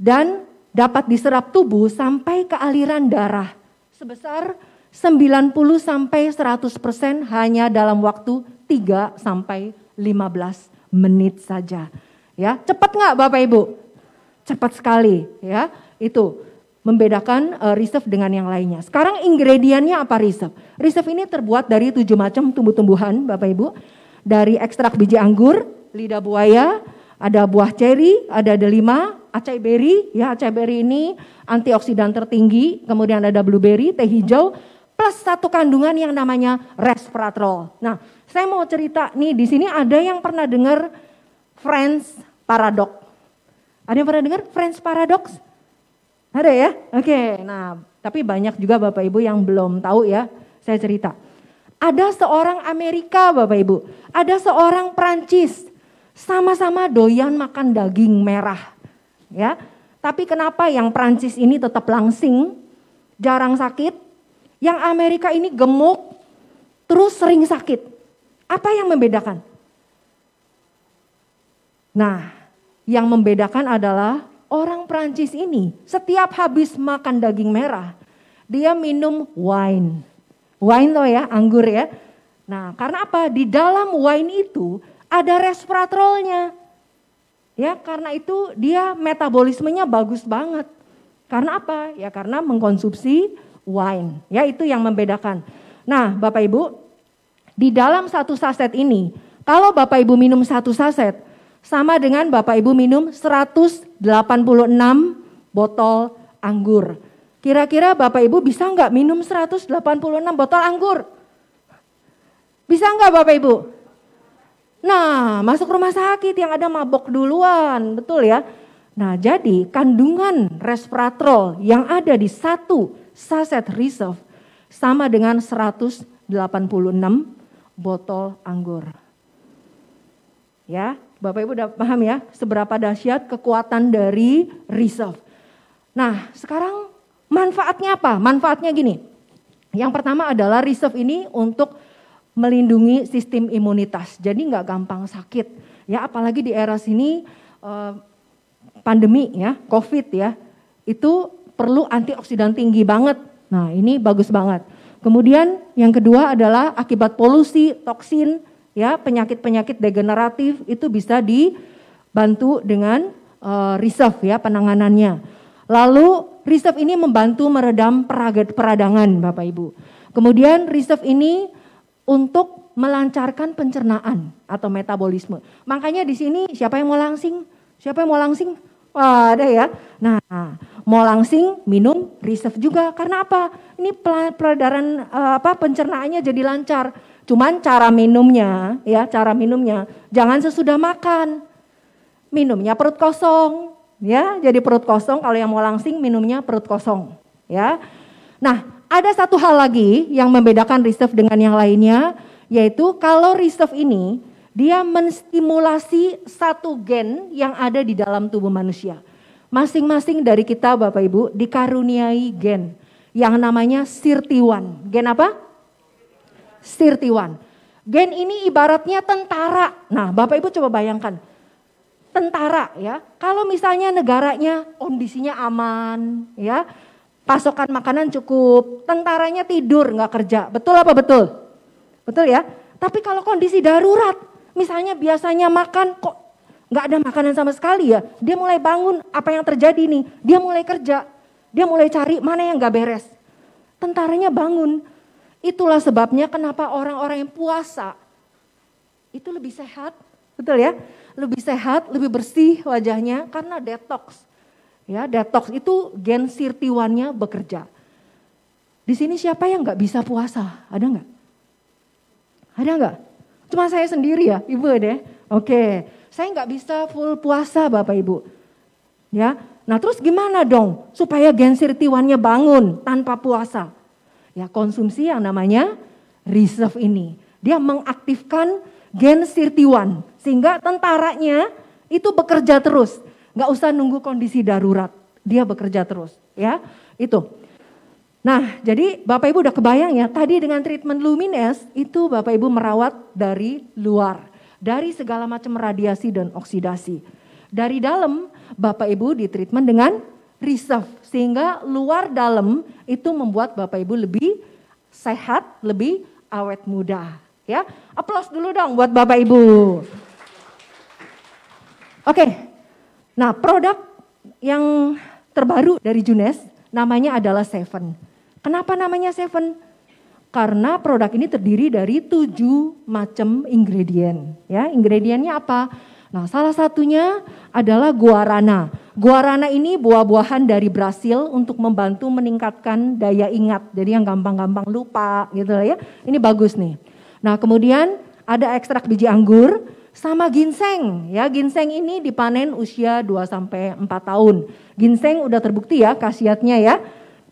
dan dapat diserap tubuh sampai ke aliran darah sebesar 90 sampai 100% hanya dalam waktu 3 sampai 15 menit saja. Ya, cepat nggak Bapak Ibu? Cepat sekali ya. Itu membedakan uh, reserve dengan yang lainnya. Sekarang ingredientnya apa reserve? Reserve ini terbuat dari tujuh macam tumbuh-tumbuhan Bapak Ibu. Dari ekstrak biji anggur, lidah buaya, ada buah ceri, ada delima, acai berry, ya acai berry ini antioksidan tertinggi, kemudian ada blueberry, teh hijau, plus satu kandungan yang namanya resveratrol. Nah, saya mau cerita nih di sini ada yang pernah dengar Friends Paradox. Ada yang pernah dengar Friends Paradox? Ada ya? Oke. Nah, tapi banyak juga Bapak Ibu yang belum tahu ya. Saya cerita. Ada seorang Amerika Bapak Ibu, ada seorang Prancis. Sama-sama doyan makan daging merah ya. Tapi kenapa yang Prancis ini tetap langsing, jarang sakit, yang Amerika ini gemuk, terus sering sakit? Apa yang membedakan? Nah, yang membedakan adalah orang Prancis ini setiap habis makan daging merah, dia minum wine. Wine loh ya, anggur ya. Nah, karena apa? Di dalam wine itu ada resveratrolnya. Ya, karena itu dia metabolismenya bagus banget. Karena apa? Ya karena mengkonsumsi wine. Ya, itu yang membedakan. Nah, Bapak Ibu, di dalam satu saset ini, kalau Bapak Ibu minum satu saset, sama dengan Bapak Ibu minum 186 botol anggur. Kira-kira Bapak Ibu bisa nggak minum 186 botol anggur? Bisa nggak Bapak Ibu? Nah, masuk rumah sakit yang ada mabok duluan, betul ya? Nah, jadi kandungan resveratrol yang ada di satu saset reserve sama dengan 186 botol anggur. Ya, Bapak Ibu udah paham ya seberapa dahsyat kekuatan dari reserve. Nah, sekarang manfaatnya apa? Manfaatnya gini. Yang pertama adalah reserve ini untuk melindungi sistem imunitas. Jadi nggak gampang sakit. Ya apalagi di era sini eh, pandemi ya, COVID ya, itu perlu antioksidan tinggi banget. Nah ini bagus banget. Kemudian yang kedua adalah akibat polusi, toksin, ya penyakit-penyakit degeneratif itu bisa dibantu dengan uh, reserve ya penanganannya. Lalu reserve ini membantu meredam peradangan Bapak Ibu. Kemudian reserve ini untuk melancarkan pencernaan atau metabolisme. Makanya di sini siapa yang mau langsing? Siapa yang mau langsing? Wah, ada ya. Nah, mau langsing minum reserve juga karena apa? Ini peredaran eh, apa pencernaannya jadi lancar. Cuman cara minumnya ya, cara minumnya jangan sesudah makan. Minumnya perut kosong ya. Jadi perut kosong kalau yang mau langsing minumnya perut kosong ya. Nah, ada satu hal lagi yang membedakan reserve dengan yang lainnya, yaitu kalau reserve ini dia menstimulasi satu gen yang ada di dalam tubuh manusia. Masing-masing dari kita Bapak Ibu dikaruniai gen yang namanya sirtiwan. Gen apa? Sirtiwan. Gen ini ibaratnya tentara. Nah Bapak Ibu coba bayangkan, tentara ya. Kalau misalnya negaranya kondisinya aman ya, pasokan makanan cukup, tentaranya tidur nggak kerja, betul apa betul? Betul ya? Tapi kalau kondisi darurat, misalnya biasanya makan kok nggak ada makanan sama sekali ya, dia mulai bangun, apa yang terjadi nih? Dia mulai kerja, dia mulai cari mana yang nggak beres. Tentaranya bangun, itulah sebabnya kenapa orang-orang yang puasa itu lebih sehat, betul ya? Lebih sehat, lebih bersih wajahnya karena detox Ya, detox itu gen sirtiwannya bekerja. Di sini siapa yang nggak bisa puasa? Ada nggak? Ada nggak? Cuma saya sendiri ya, ibu ya deh. Oke, saya nggak bisa full puasa bapak ibu. Ya, nah terus gimana dong supaya gen sirtiwannya bangun tanpa puasa? Ya konsumsi yang namanya reserve ini. Dia mengaktifkan gen sirtiwan sehingga tentaranya itu bekerja terus. Nggak usah nunggu kondisi darurat, dia bekerja terus ya. Itu. Nah, jadi Bapak Ibu udah kebayang ya, tadi dengan treatment lumines itu Bapak Ibu merawat dari luar, dari segala macam radiasi dan oksidasi. Dari dalam Bapak Ibu di treatment dengan reserve sehingga luar dalam itu membuat Bapak Ibu lebih sehat, lebih awet muda, ya. Aplaus dulu dong buat Bapak Ibu. Oke, okay, Nah, produk yang terbaru dari Junes namanya adalah Seven. Kenapa namanya Seven? Karena produk ini terdiri dari tujuh macam ingredient. Ya, ingredientnya apa? Nah, salah satunya adalah guarana. Guarana ini buah-buahan dari Brasil untuk membantu meningkatkan daya ingat. Jadi yang gampang-gampang lupa gitu ya. Ini bagus nih. Nah, kemudian ada ekstrak biji anggur, sama ginseng, ya ginseng ini dipanen usia 2 sampai 4 tahun. Ginseng udah terbukti ya khasiatnya ya.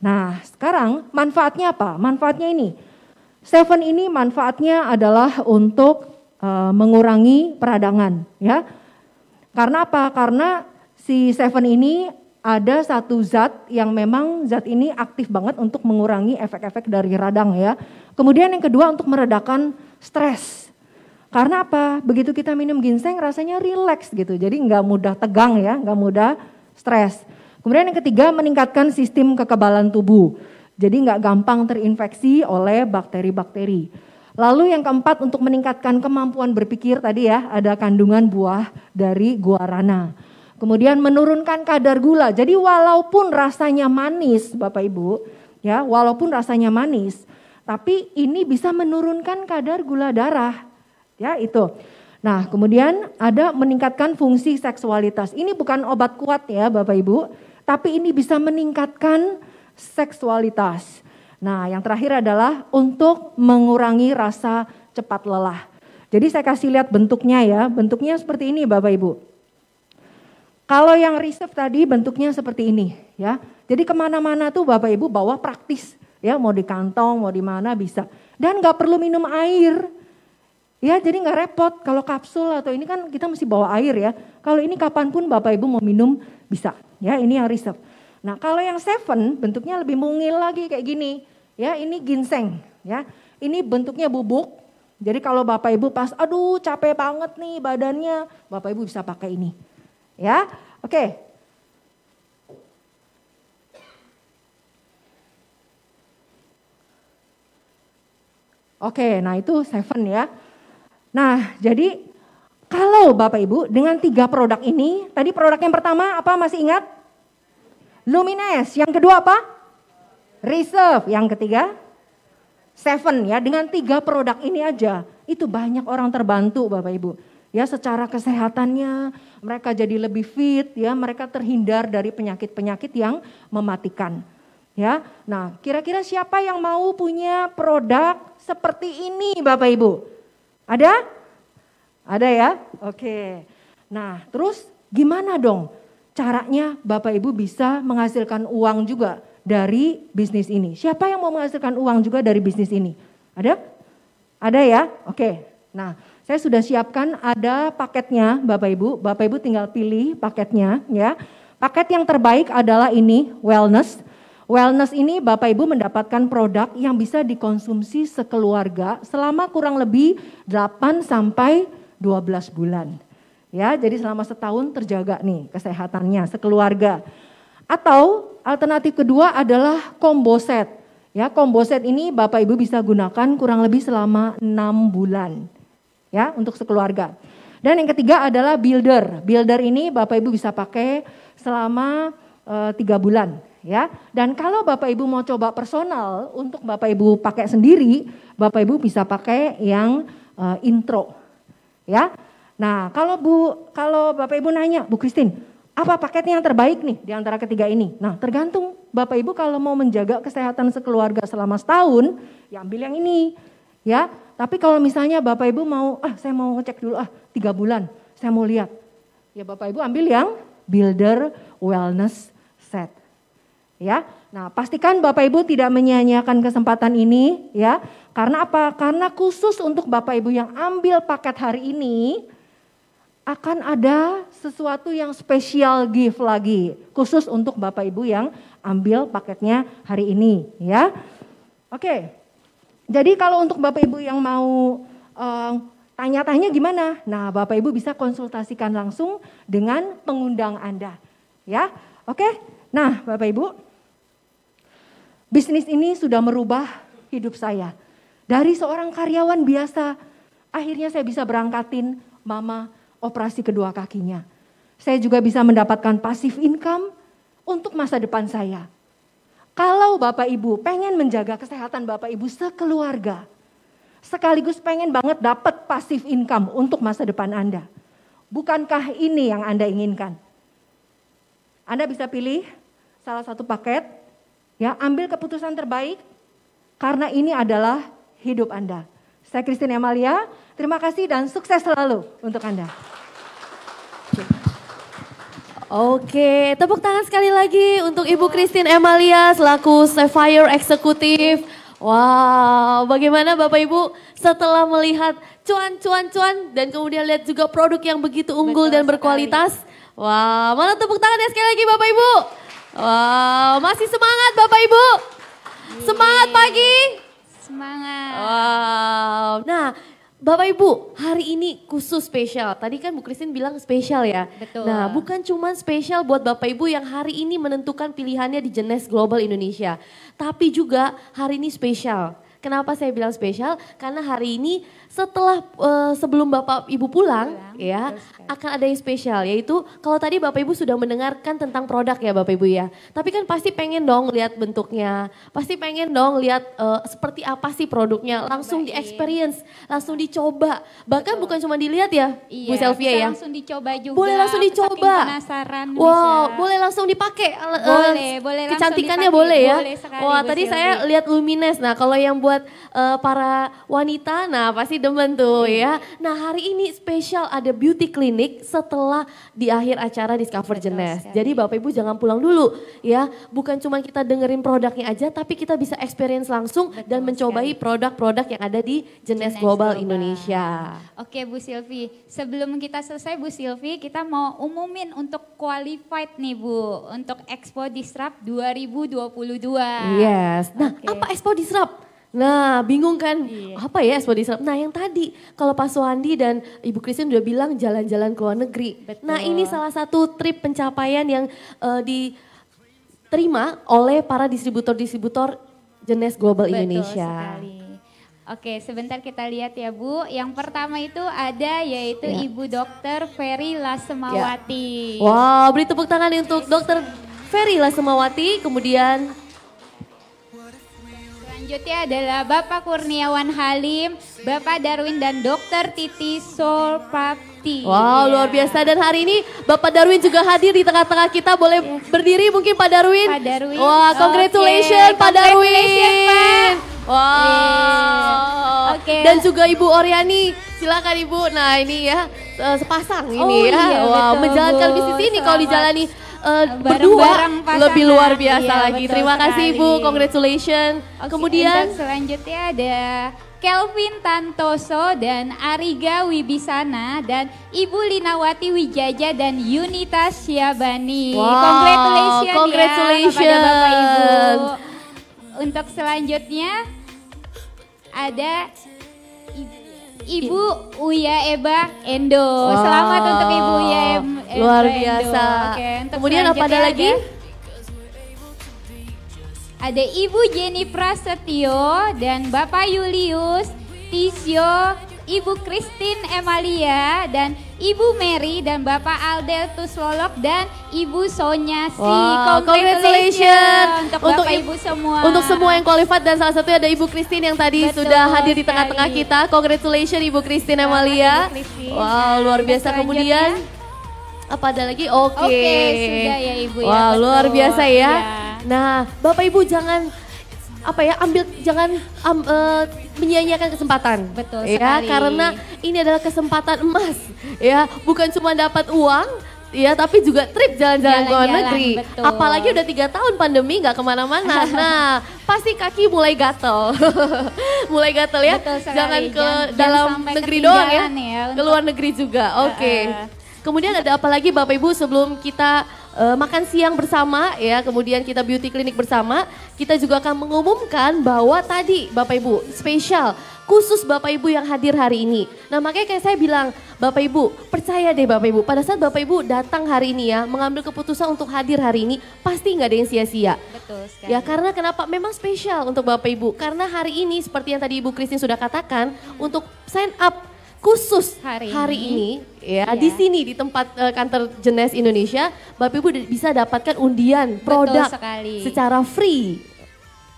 Nah, sekarang manfaatnya apa? Manfaatnya ini. Seven ini manfaatnya adalah untuk uh, mengurangi peradangan, ya. Karena apa? Karena si seven ini ada satu zat yang memang zat ini aktif banget untuk mengurangi efek-efek dari radang ya. Kemudian yang kedua untuk meredakan stres. Karena apa? Begitu kita minum ginseng rasanya rileks gitu. Jadi nggak mudah tegang ya, nggak mudah stres. Kemudian yang ketiga meningkatkan sistem kekebalan tubuh. Jadi nggak gampang terinfeksi oleh bakteri-bakteri. Lalu yang keempat untuk meningkatkan kemampuan berpikir tadi ya ada kandungan buah dari guarana. Kemudian menurunkan kadar gula. Jadi walaupun rasanya manis Bapak Ibu ya walaupun rasanya manis tapi ini bisa menurunkan kadar gula darah Ya, itu. Nah, kemudian ada meningkatkan fungsi seksualitas. Ini bukan obat kuat ya, Bapak Ibu, tapi ini bisa meningkatkan seksualitas. Nah, yang terakhir adalah untuk mengurangi rasa cepat lelah. Jadi saya kasih lihat bentuknya ya, bentuknya seperti ini Bapak Ibu. Kalau yang reserve tadi bentuknya seperti ini ya. Jadi kemana-mana tuh Bapak Ibu bawa praktis ya, mau di kantong, mau di mana bisa. Dan nggak perlu minum air, Ya jadi nggak repot kalau kapsul atau ini kan kita mesti bawa air ya. Kalau ini kapanpun Bapak Ibu mau minum bisa ya ini yang reserve. Nah kalau yang seven bentuknya lebih mungil lagi kayak gini ya ini ginseng ya. Ini bentuknya bubuk jadi kalau Bapak Ibu pas aduh capek banget nih badannya Bapak Ibu bisa pakai ini ya oke. Okay. Oke, nah itu seven ya. Nah, jadi kalau Bapak Ibu dengan tiga produk ini, tadi produk yang pertama apa masih ingat? Lumines, yang kedua apa? Reserve, yang ketiga Seven ya, dengan tiga produk ini aja itu banyak orang terbantu Bapak Ibu. Ya secara kesehatannya mereka jadi lebih fit ya, mereka terhindar dari penyakit-penyakit yang mematikan. Ya. Nah, kira-kira siapa yang mau punya produk seperti ini Bapak Ibu? Ada? Ada ya? Oke. Nah, terus gimana dong caranya Bapak Ibu bisa menghasilkan uang juga dari bisnis ini? Siapa yang mau menghasilkan uang juga dari bisnis ini? Ada? Ada ya? Oke. Nah, saya sudah siapkan ada paketnya Bapak Ibu. Bapak Ibu tinggal pilih paketnya ya. Paket yang terbaik adalah ini wellness Wellness ini Bapak Ibu mendapatkan produk yang bisa dikonsumsi sekeluarga selama kurang lebih 8 sampai 12 bulan. Ya, jadi selama setahun terjaga nih kesehatannya sekeluarga. Atau alternatif kedua adalah combo set. Ya, combo set ini Bapak Ibu bisa gunakan kurang lebih selama 6 bulan. Ya, untuk sekeluarga. Dan yang ketiga adalah builder. Builder ini Bapak Ibu bisa pakai selama eh, tiga bulan ya. Dan kalau Bapak Ibu mau coba personal untuk Bapak Ibu pakai sendiri, Bapak Ibu bisa pakai yang uh, intro. Ya. Nah, kalau Bu kalau Bapak Ibu nanya, Bu Kristin apa paketnya yang terbaik nih di antara ketiga ini? Nah, tergantung Bapak Ibu kalau mau menjaga kesehatan sekeluarga selama setahun, ya ambil yang ini. Ya, tapi kalau misalnya Bapak Ibu mau, ah saya mau ngecek dulu ah tiga bulan, saya mau lihat. Ya Bapak Ibu ambil yang Builder Wellness ya. Nah, pastikan Bapak Ibu tidak menyia-nyiakan kesempatan ini ya. Karena apa? Karena khusus untuk Bapak Ibu yang ambil paket hari ini akan ada sesuatu yang spesial gift lagi khusus untuk Bapak Ibu yang ambil paketnya hari ini ya. Oke. Jadi kalau untuk Bapak Ibu yang mau um, tanya-tanya gimana? Nah, Bapak Ibu bisa konsultasikan langsung dengan pengundang Anda. Ya. Oke. Nah, Bapak Ibu, Bisnis ini sudah merubah hidup saya. Dari seorang karyawan biasa, akhirnya saya bisa berangkatin mama operasi kedua kakinya. Saya juga bisa mendapatkan pasif income untuk masa depan saya. Kalau Bapak Ibu pengen menjaga kesehatan Bapak Ibu sekeluarga, sekaligus pengen banget dapat pasif income untuk masa depan Anda. Bukankah ini yang Anda inginkan? Anda bisa pilih salah satu paket Ya, ambil keputusan terbaik karena ini adalah hidup Anda. Saya Christine Amalia, terima kasih dan sukses selalu untuk Anda. Oke, tepuk tangan sekali lagi untuk Ibu Christine Emalia selaku Sapphire Eksekutif. Wow, bagaimana Bapak Ibu setelah melihat cuan-cuan-cuan dan kemudian lihat juga produk yang begitu unggul Betul dan berkualitas. Sekali. Wow, mana tepuk tangan ya sekali lagi Bapak Ibu. Wow, masih semangat Bapak Ibu? Semangat pagi? Semangat. Wow. Nah, Bapak Ibu, hari ini khusus spesial. Tadi kan Bu Kristin bilang spesial ya. Betul. Nah, bukan cuma spesial buat Bapak Ibu yang hari ini menentukan pilihannya di Jenes Global Indonesia. Tapi juga hari ini spesial. Kenapa saya bilang spesial? Karena hari ini setelah uh, sebelum Bapak Ibu pulang, pulang ya akan ada yang spesial yaitu kalau tadi Bapak Ibu sudah mendengarkan tentang produk ya Bapak Ibu ya. Tapi kan pasti pengen dong lihat bentuknya. Pasti pengen dong lihat uh, seperti apa sih produknya, langsung di experience, langsung dicoba. Bahkan Betul. bukan cuma dilihat ya iya, Bu Selvia ya. langsung dicoba juga. Boleh langsung dicoba. Penasaran Wow, bisa. boleh langsung dipakai. Eh, boleh, uh, boleh Kecantikannya dipakai, boleh ya. Boleh Wah, tadi Selvia. saya lihat Lumines. Nah, kalau yang buat uh, para wanita nah pasti teman-teman tuh ya. Nah hari ini spesial ada beauty clinic setelah di akhir acara Discover Jenes. Jadi Bapak Ibu jangan pulang dulu ya. Bukan cuma kita dengerin produknya aja tapi kita bisa experience langsung Betul dan mencobai produk-produk yang ada di Jenes, Jenes Global, Global Indonesia. Oke Bu Silvi, sebelum kita selesai Bu Silvi kita mau umumin untuk qualified nih Bu untuk Expo Disrupt 2022. Yes, nah okay. apa Expo Disrupt? Nah, bingung kan? Iya. Apa ya Expo di Islam? Nah, yang tadi kalau Pak Suwandi dan Ibu Kristen udah bilang jalan-jalan ke luar negeri. Betul. Nah, ini salah satu trip pencapaian yang uh, diterima oleh para distributor-distributor jenis global Betul Indonesia. Sekali. Oke, sebentar kita lihat ya Bu. Yang pertama itu ada yaitu ya. Ibu Dokter Ferry Lasemawati. Ya. Wow, beri tepuk tangan untuk Dokter Ferry Lasemawati. Kemudian Selanjutnya adalah Bapak Kurniawan Halim, Bapak Darwin dan Dokter Titi Solpati. Wow, luar biasa. Dan hari ini Bapak Darwin juga hadir di tengah-tengah kita. Boleh berdiri mungkin Pak Darwin? Pak Darwin. Wah, wow, congratulations okay. Pak Darwin. Wow. Oke. Okay. Dan juga Ibu Oriani. Silakan Ibu. Nah, ini ya eh, sepasang ini oh, ya. Iya, wow, betul, menjalankan bisnis ini kalau dijalani uh, berdua lebih luar biasa iya, lagi. Terima sekali. kasih Ibu, congratulations. Okay, Kemudian selanjutnya ada Kelvin Tantoso dan Ariga Wibisana dan Ibu Linawati Wijaja dan Yunita Syabani. Wow, congratulations, congratulations ya kepada Bapak Ibu. Untuk selanjutnya ada Ibu Uya Eba Endo. Wow. Selamat untuk Ibu Uya Eba Luar biasa. Endo. untuk Kemudian apa ada lagi? Ada, ada Ibu Jenny Prasetyo dan Bapak Julius Tisio Ibu Christine Emalia dan Ibu Mary dan Bapak Aldel Tuslolok dan Ibu Sonya Si. Wow, congratulations untuk, untuk Bapak Ibu semua. Untuk semua yang qualified dan salah satu ada Ibu Christine yang tadi Betul sudah hadir di tengah-tengah kita. Congratulations Ibu Christine Emalia. Ibu Wow, nah, luar biasa kemudian apa ada lagi? Oke. Okay. okay, sudah ya Ibu wow, ya. Wah, luar biasa ya. ya. Nah, Bapak Ibu jangan apa ya ambil jangan um, uh, eh, menyia-nyiakan kesempatan. Betul ya, karena ini adalah kesempatan emas. Ya, bukan cuma dapat uang, ya tapi juga trip jalan-jalan ke luar negeri. Betul. Apalagi udah tiga tahun pandemi nggak kemana-mana. Nah, pasti kaki mulai gatel, mulai gatel ya. Betul jangan ke jangan, dalam negeri doang ya, ya ke luar negeri juga. Oke. Okay. Uh, uh. Kemudian ada apa lagi Bapak Ibu sebelum kita uh, makan siang bersama ya, kemudian kita beauty clinic bersama. Kita juga akan mengumumkan bahwa tadi Bapak Ibu spesial khusus Bapak Ibu yang hadir hari ini. Nah makanya kayak saya bilang, Bapak Ibu percaya deh Bapak Ibu, pada saat Bapak Ibu datang hari ini ya, mengambil keputusan untuk hadir hari ini, pasti nggak ada yang sia-sia. Betul Ya karena kenapa? Memang spesial untuk Bapak Ibu, karena hari ini seperti yang tadi Ibu Kristin sudah katakan, untuk sign up khusus hari, hari ini, ini ya, ya di sini di tempat uh, kantor Jenes Indonesia, Bapak Ibu bisa dapatkan undian produk sekali. secara free.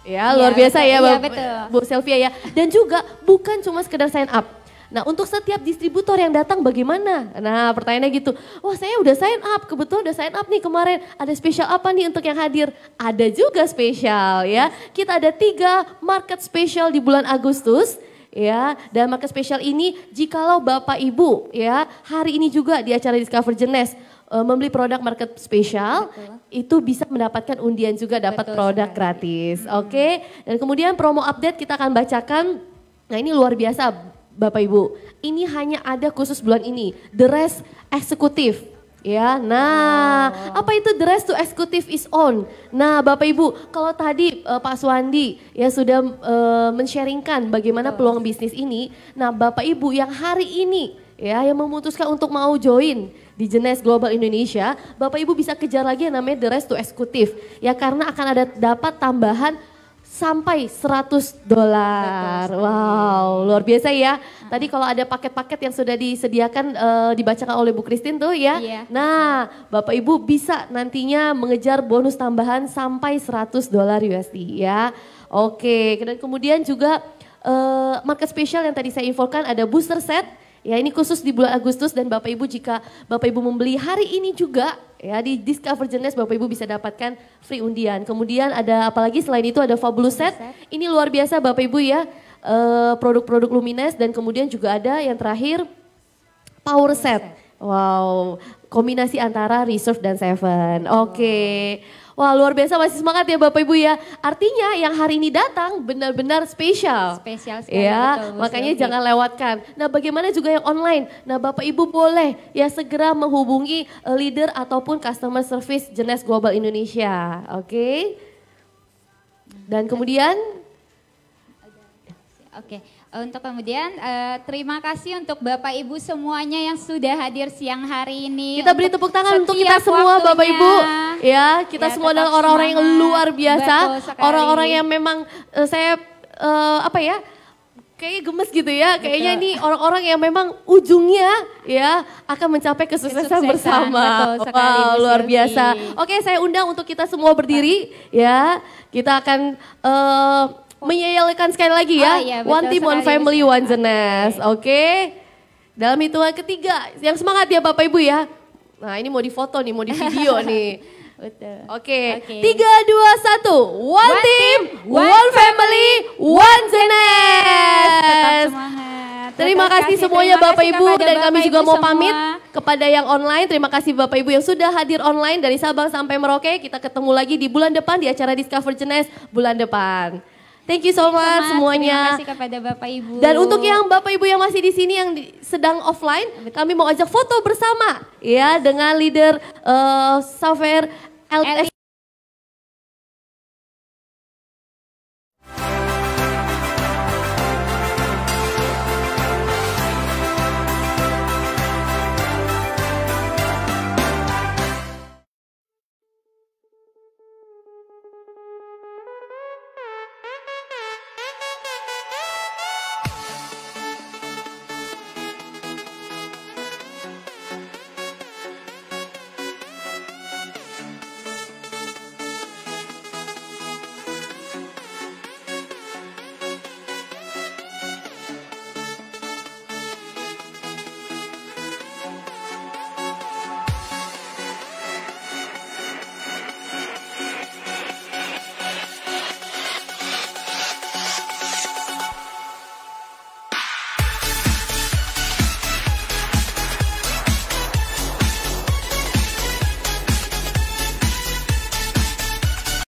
Ya, ya luar biasa ya, betul, ya, Bapak, ya Bu Selvia ya. Dan juga bukan cuma sekedar sign up. Nah untuk setiap distributor yang datang bagaimana? Nah pertanyaannya gitu, wah saya udah sign up, kebetulan udah sign up nih kemarin. Ada spesial apa nih untuk yang hadir? Ada juga spesial ya. Kita ada tiga market spesial di bulan Agustus ya. Dan market spesial ini jikalau Bapak Ibu ya hari ini juga di acara Discover Jenes uh, e, membeli produk market spesial itu bisa mendapatkan undian juga dapat Betul produk sekali. gratis. Hmm. Oke. Okay? Dan kemudian promo update kita akan bacakan. Nah, ini luar biasa Bapak Ibu. Ini hanya ada khusus bulan ini. The rest eksekutif Ya, nah, oh. apa itu dress to executive is on? Nah, Bapak Ibu, kalau tadi uh, Pak Suwandi ya sudah uh, mensharingkan bagaimana peluang bisnis ini. Nah, Bapak Ibu yang hari ini ya yang memutuskan untuk mau join di Jenes Global Indonesia, Bapak Ibu bisa kejar lagi yang namanya dress to executive. Ya, karena akan ada dapat tambahan sampai 100 dolar. Wow, luar biasa ya. Tadi kalau ada paket-paket yang sudah disediakan uh, dibacakan oleh Bu Kristin tuh ya. Iya. Nah, Bapak Ibu bisa nantinya mengejar bonus tambahan sampai 100 dolar USD ya. Oke, dan kemudian juga uh, market special yang tadi saya infokan ada booster set Ya ini khusus di bulan Agustus dan Bapak Ibu jika Bapak Ibu membeli hari ini juga ya di Discover Genes Bapak Ibu bisa dapatkan free undian. Kemudian ada apalagi selain itu ada Fabulous Set. Ini luar biasa Bapak Ibu ya eh, produk-produk Lumines dan kemudian juga ada yang terakhir Power Set. Wow, kombinasi antara Reserve dan Seven. Oke. Okay. Wah luar biasa masih semangat ya Bapak Ibu ya. Artinya yang hari ini datang benar-benar spesial. Spesial sekali. Ya, betul, makanya Silvi. jangan lewatkan. Nah bagaimana juga yang online? Nah Bapak Ibu boleh ya segera menghubungi eh, leader ataupun customer service jenis Global Indonesia. Oke. Okay? Dan kemudian? Oke. Okay. Eh, untuk kemudian uh, terima kasih untuk Bapak Ibu semuanya yang sudah hadir siang hari ini. Kita beri tepuk tangan untuk kita semua waktunya. Bapak Ibu. Ya, kita ya, semua adalah orang-orang yang luar biasa, orang-orang yang memang uh, saya uh, apa ya? kayaknya gemes gitu ya. Kayaknya ini orang-orang yang memang ujungnya ya akan mencapai kesuksesan, kesuksesan bersama. Betul sekali, luar biasa. Oke, saya undang untuk kita semua berdiri ya. Kita akan uh, menyayalkan sekali lagi ya. Oh, iya, one team one family one jenis. Oke. Okay. Dalam hitungan ketiga, yang semangat ya Bapak Ibu ya. Nah ini mau difoto nih, mau di video nih. Betul. Oke. Tiga, dua, satu. One, team, one, family, one jenis. Terima kasih semuanya terima Bapak Ibu dan Bapak kami Ibu juga mau pamit kepada yang online. Terima kasih Bapak Ibu yang sudah hadir online dari Sabang sampai Merauke. Kita ketemu lagi di bulan depan di acara Discover Jenis bulan depan. Thank you so much Mas, semuanya. Terima kasih kepada Bapak Ibu. Dan untuk yang Bapak Ibu yang masih di sini yang di, sedang offline, Betul. kami mau ajak foto bersama ya dengan leader uh, eh, software LTS